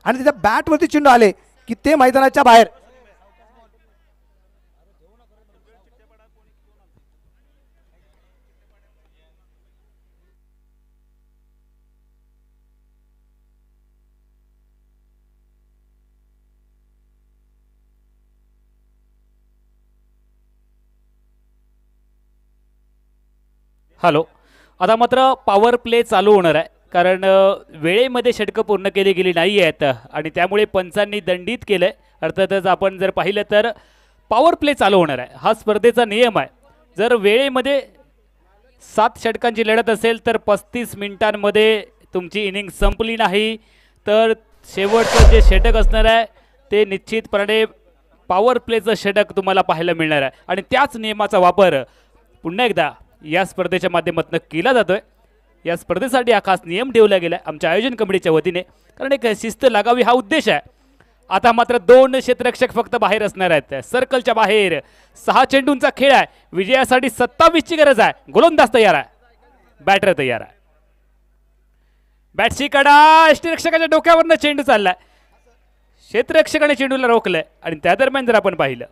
आणि त्याच्या बॅटवरती चेंडू आले की ते मैदानाच्या बाहेर हॅलो आता मात्र पॉवर प्ले चालू होणार आहे कारण वेळेमध्ये षटकं पूर्ण केली गेली नाही आहेत आणि त्यामुळे पंचांनी दंडित केलं आहे अर्थातच आपण जर पाहिलं तर पॉवर प्ले चालू होणार आहे हा स्पर्धेचा नियम आहे जर वेळेमध्ये सात षटकांची लढत असेल तर पस्तीस मिनिटांमध्ये तुमची इनिंग संपली नाही तर शेवटचं जे षटक असणार आहे ते निश्चितपणे पॉवर प्लेचं षटक तुम्हाला पाहायला मिळणार आहे आणि त्याच नियमाचा वापर पुन्हा एकदा या स्पर्धेच्या माध्यमातून केला जातोय या स्पर्धेसाठी हा खास नियम ठेवला गेला आमच्या आयोजन कमिटीच्या वतीने कारण एक शिस्त लागावी हा उद्देश आहे आता मात्र दोन क्षेत्ररक्षक फक्त बाहेर असणार आहेत सर्कलच्या बाहेर सहा चेंडूंचा खेळ आहे विजयासाठी सत्तावीसची गरज आहे गोलंदाज तयार आहे बॅटर तयार आहे बॅटशी कडा यष्टीरक्षकाच्या डोक्यावरनं चेंडू चाललाय क्षेत्ररक्षकाने चेंडूला रोखलंय आणि त्या दरम्यान जर आपण पाहिलं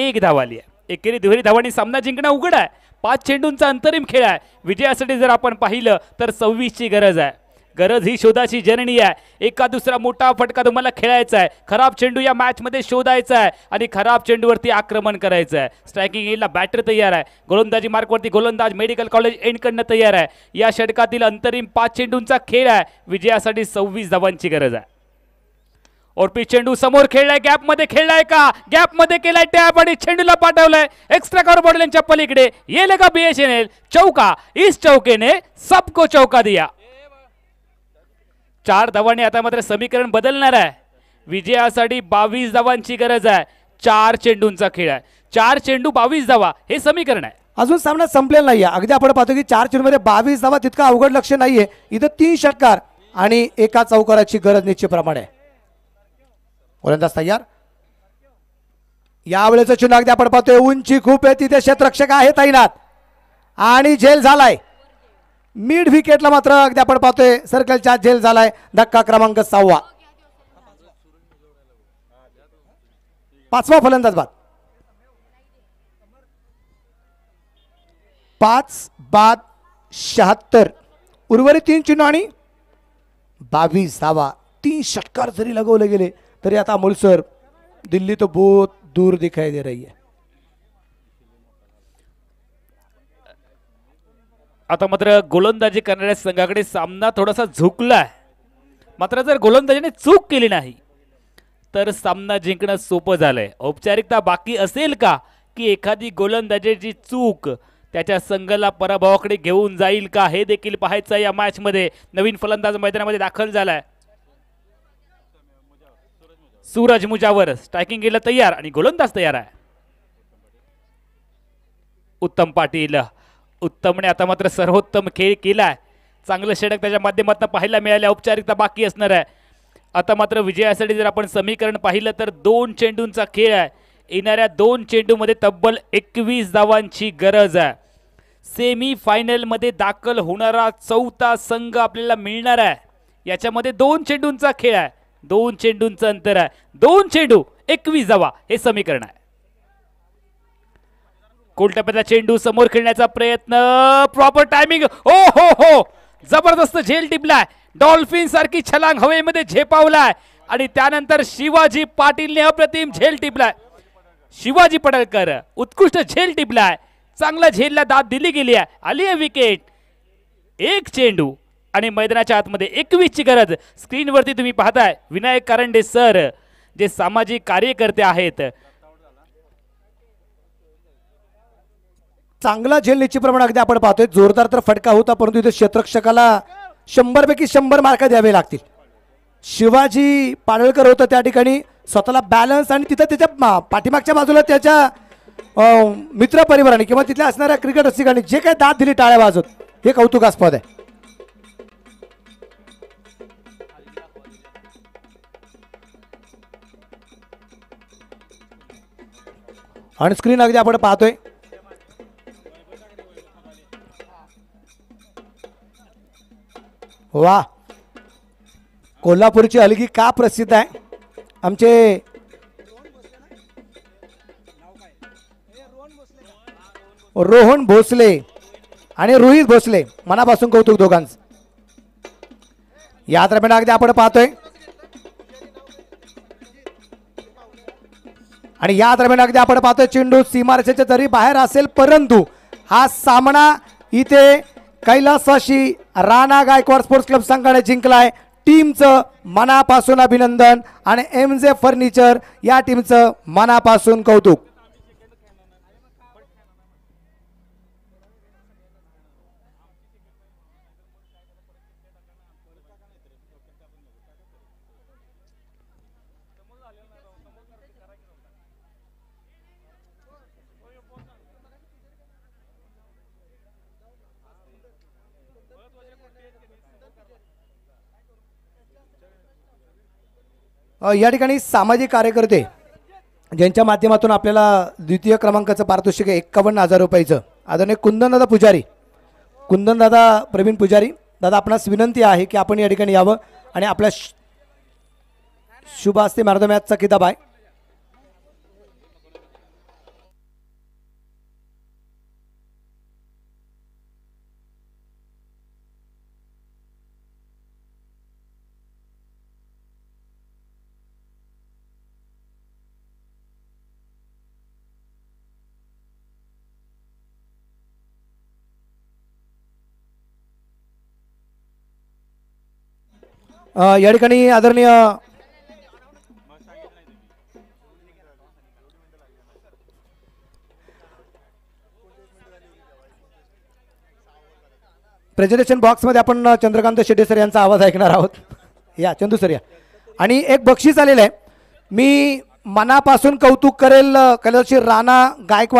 एक धाव आली आहे एकेरी दुहेरी धावांनी सामना जिंकणं उघड आहे पाच चेंडूंचा अंतरिम खेळ आहे विजयासाठी जर आपण पाहिलं तर सव्वीसची गरज आहे गरज ही शोधाची जननी आहे एका दुसरा मोठा फटका तुम्हाला खेळायचा आहे खराब चेंडू या मॅचमध्ये शोधायचा आहे आणि खराब चेंडूवरती आक्रमण करायचं आहे स्ट्रायकिंग एलला बॅटर तयार आहे गोलंदाजी मार्कवरती गोलंदाज मेडिकल कॉलेज एंडकडनं तयार आहे या षटकातील अंतरिम पाच चेंडूंचा खेळ आहे विजयासाठी सव्वीस धावांची गरज आहे ओरपी चेंडू समोर खेळलाय गॅप मध्ये खेळलाय का गॅप मध्ये केलाय टॅप आणि चेंडूला पाठवलाय एक्स्ट्रा कार्बोडल्यांच्या पलीकडे येले का एल चौका इस चौकेने सबको चौका दिया चार धावांनी आता मात्र समीकरण बदलणार आहे विजयासाठी बावीस धावांची गरज आहे चार चेंडूंचा खेळ आहे चार चेंडू बावीस धावा हे समीकरण आहे अजून सामना संपलेला नाही अगदी आपण पाहतो की चार मध्ये बावीस धावा तितका अवघड लक्ष नाहीये इथं तीन षटकार आणि एका चौकाराची गरज निश्चितप्रमाणे आहे गोलंदाज तयार यावेळेचं चुना अगदी आपण पाहतोय उंची खूप आहे तिथे क्षेत्ररक्षक आहे तैनात आणि झेल झालाय मिड विकेटला मात्र अगदी आपण पाहतोय सर्कलच्या झेल झालाय धक्का क्रमांक सहावा पाचवा फलंदाज बाद पाच बाद शहात्तर उर्वरित तीन चिन्ह आणि बावीस धावा तीन षटकार जरी लगवले गेले तरी आता अमोल सर दिल्ली तो बहुत दूर दिखाई दे रही है आता मात्र गोलंदाजी करणाऱ्या संघाकडे सामना थोडासा झुकला मात्र जर गोलंदाजीने चूक केली नाही तर सामना जिंकणं सोपं झालंय औपचारिकता बाकी असेल का की एखादी गोलंदाजीची चूक त्याच्या संघाला पराभवाकडे घेऊन जाईल का हे देखील पाहायचं या मॅचमध्ये नवीन फलंदाज मैदानामध्ये दाखल झालाय सूरज मुजावर स्ट्रायकिंग केलं तयार आणि गोलंदाज तयार आहे उत्तम पाटील उत्तमने आता मात्र सर्वोत्तम खेळ केलाय चांगलं षडक त्याच्या माध्यमातून पाहायला मिळालं औपचारिकता बाकी असणार आहे आता मात्र विजयासाठी जर आपण समीकरण पाहिलं तर दोन चेंडूंचा खेळ आहे येणाऱ्या दोन चेंडूमध्ये तब्बल एकवीस धावांची गरज आहे सेमी फायनलमध्ये दाखल होणारा चौथा संघ आपल्याला मिळणार आहे याच्यामध्ये दोन चेंडूंचा खेळ आहे दोन चेंडूंचं अंतर आहे दोन चेंडू एकवीस जावा हे समीकरण आहे कोलटप्प्याचा चेंडू समोर खेळण्याचा प्रयत्न प्रॉपर टायमिंग ओ हो हो जबरदस्त झेल टिपलाय डॉल्फिन सारखी छलांग हवेमध्ये झेपावलाय आणि त्यानंतर शिवाजी पाटीलने अप्रतिम झेल टिपलाय शिवाजी पडळकर उत्कृष्ट झेल टिपलाय चांगला झेलला दाद दिली गेली आहे आली आहे विकेट एक चेंडू आणि मैदानाच्या आतमध्ये एकवीसची गरज स्क्रीनवरती तुम्ही पाहताय विनायक कारंडे सर जे सामाजिक कार्यकर्ते आहेत चांगला झेल निश्चित प्रमाण अगदी आपण पाहतोय जोरदार तर फटका होता परंतु इथे क्षेत्रक्षकाला शंभरपैकी शंभर मार्क द्यावे लागतील शिवाजी पाडळकर होतं त्या ठिकाणी स्वतःला बॅलन्स आणि तिथं त्याच्या पाठीमागच्या बाजूला त्याच्या मित्रपरिवाराने किंवा तिथल्या असणाऱ्या क्रिकेट रसिकांनी जे काही दाद दिली टाळ्या बाजूत हे कौतुकास्पद आहे आणि स्क्रीन अगदी आपण पाहतोय वा कोल्हापूरची हलगी का प्रसिद्ध आहे आमचे रोहन भोसले आणि रोहित भोसले मनापासून कौतुक दोघांचं दरम्यान अगदी आपण पाहतोय आणि या दरम्यान अगदी आपण पाहतोय चेंडू सीमारेषेच्या जरी बाहेर असेल परंतु हा सामना इथे कैलासाशी राणा गायकवाड स्पोर्ट्स क्लब संघाने जिंकलाय टीमचं मनापासून अभिनंदन आणि एम जे फर्निचर या टीमचं मनापासून कौतुक या ठिकाणी सामाजिक कार्यकर्ते ज्यांच्या माध्यमातून आपल्याला द्वितीय क्रमांकाचं पारितोषिक आहे एक्कावन्न हजार रुपयाचं आदरणीय कुंदनदादा पुजारी कुंदनदादा प्रवीण पुजारी दादा आपणास विनंती आहे की आपण या ठिकाणी यावं आणि आपल्या शुभ असते मार्दम्याचा किताब आहे या ठिकाणी आदरणीय प्रेझेंटेशन बॉक्समध्ये आपण चंद्रकांत शेट्टी सर यांचा आवाज ऐकणार आहोत या चंदू सर या आणि एक बक्षीस आलेलं आहे मी मनापासून कौतुक करेल कदाचित राणा गायकवाड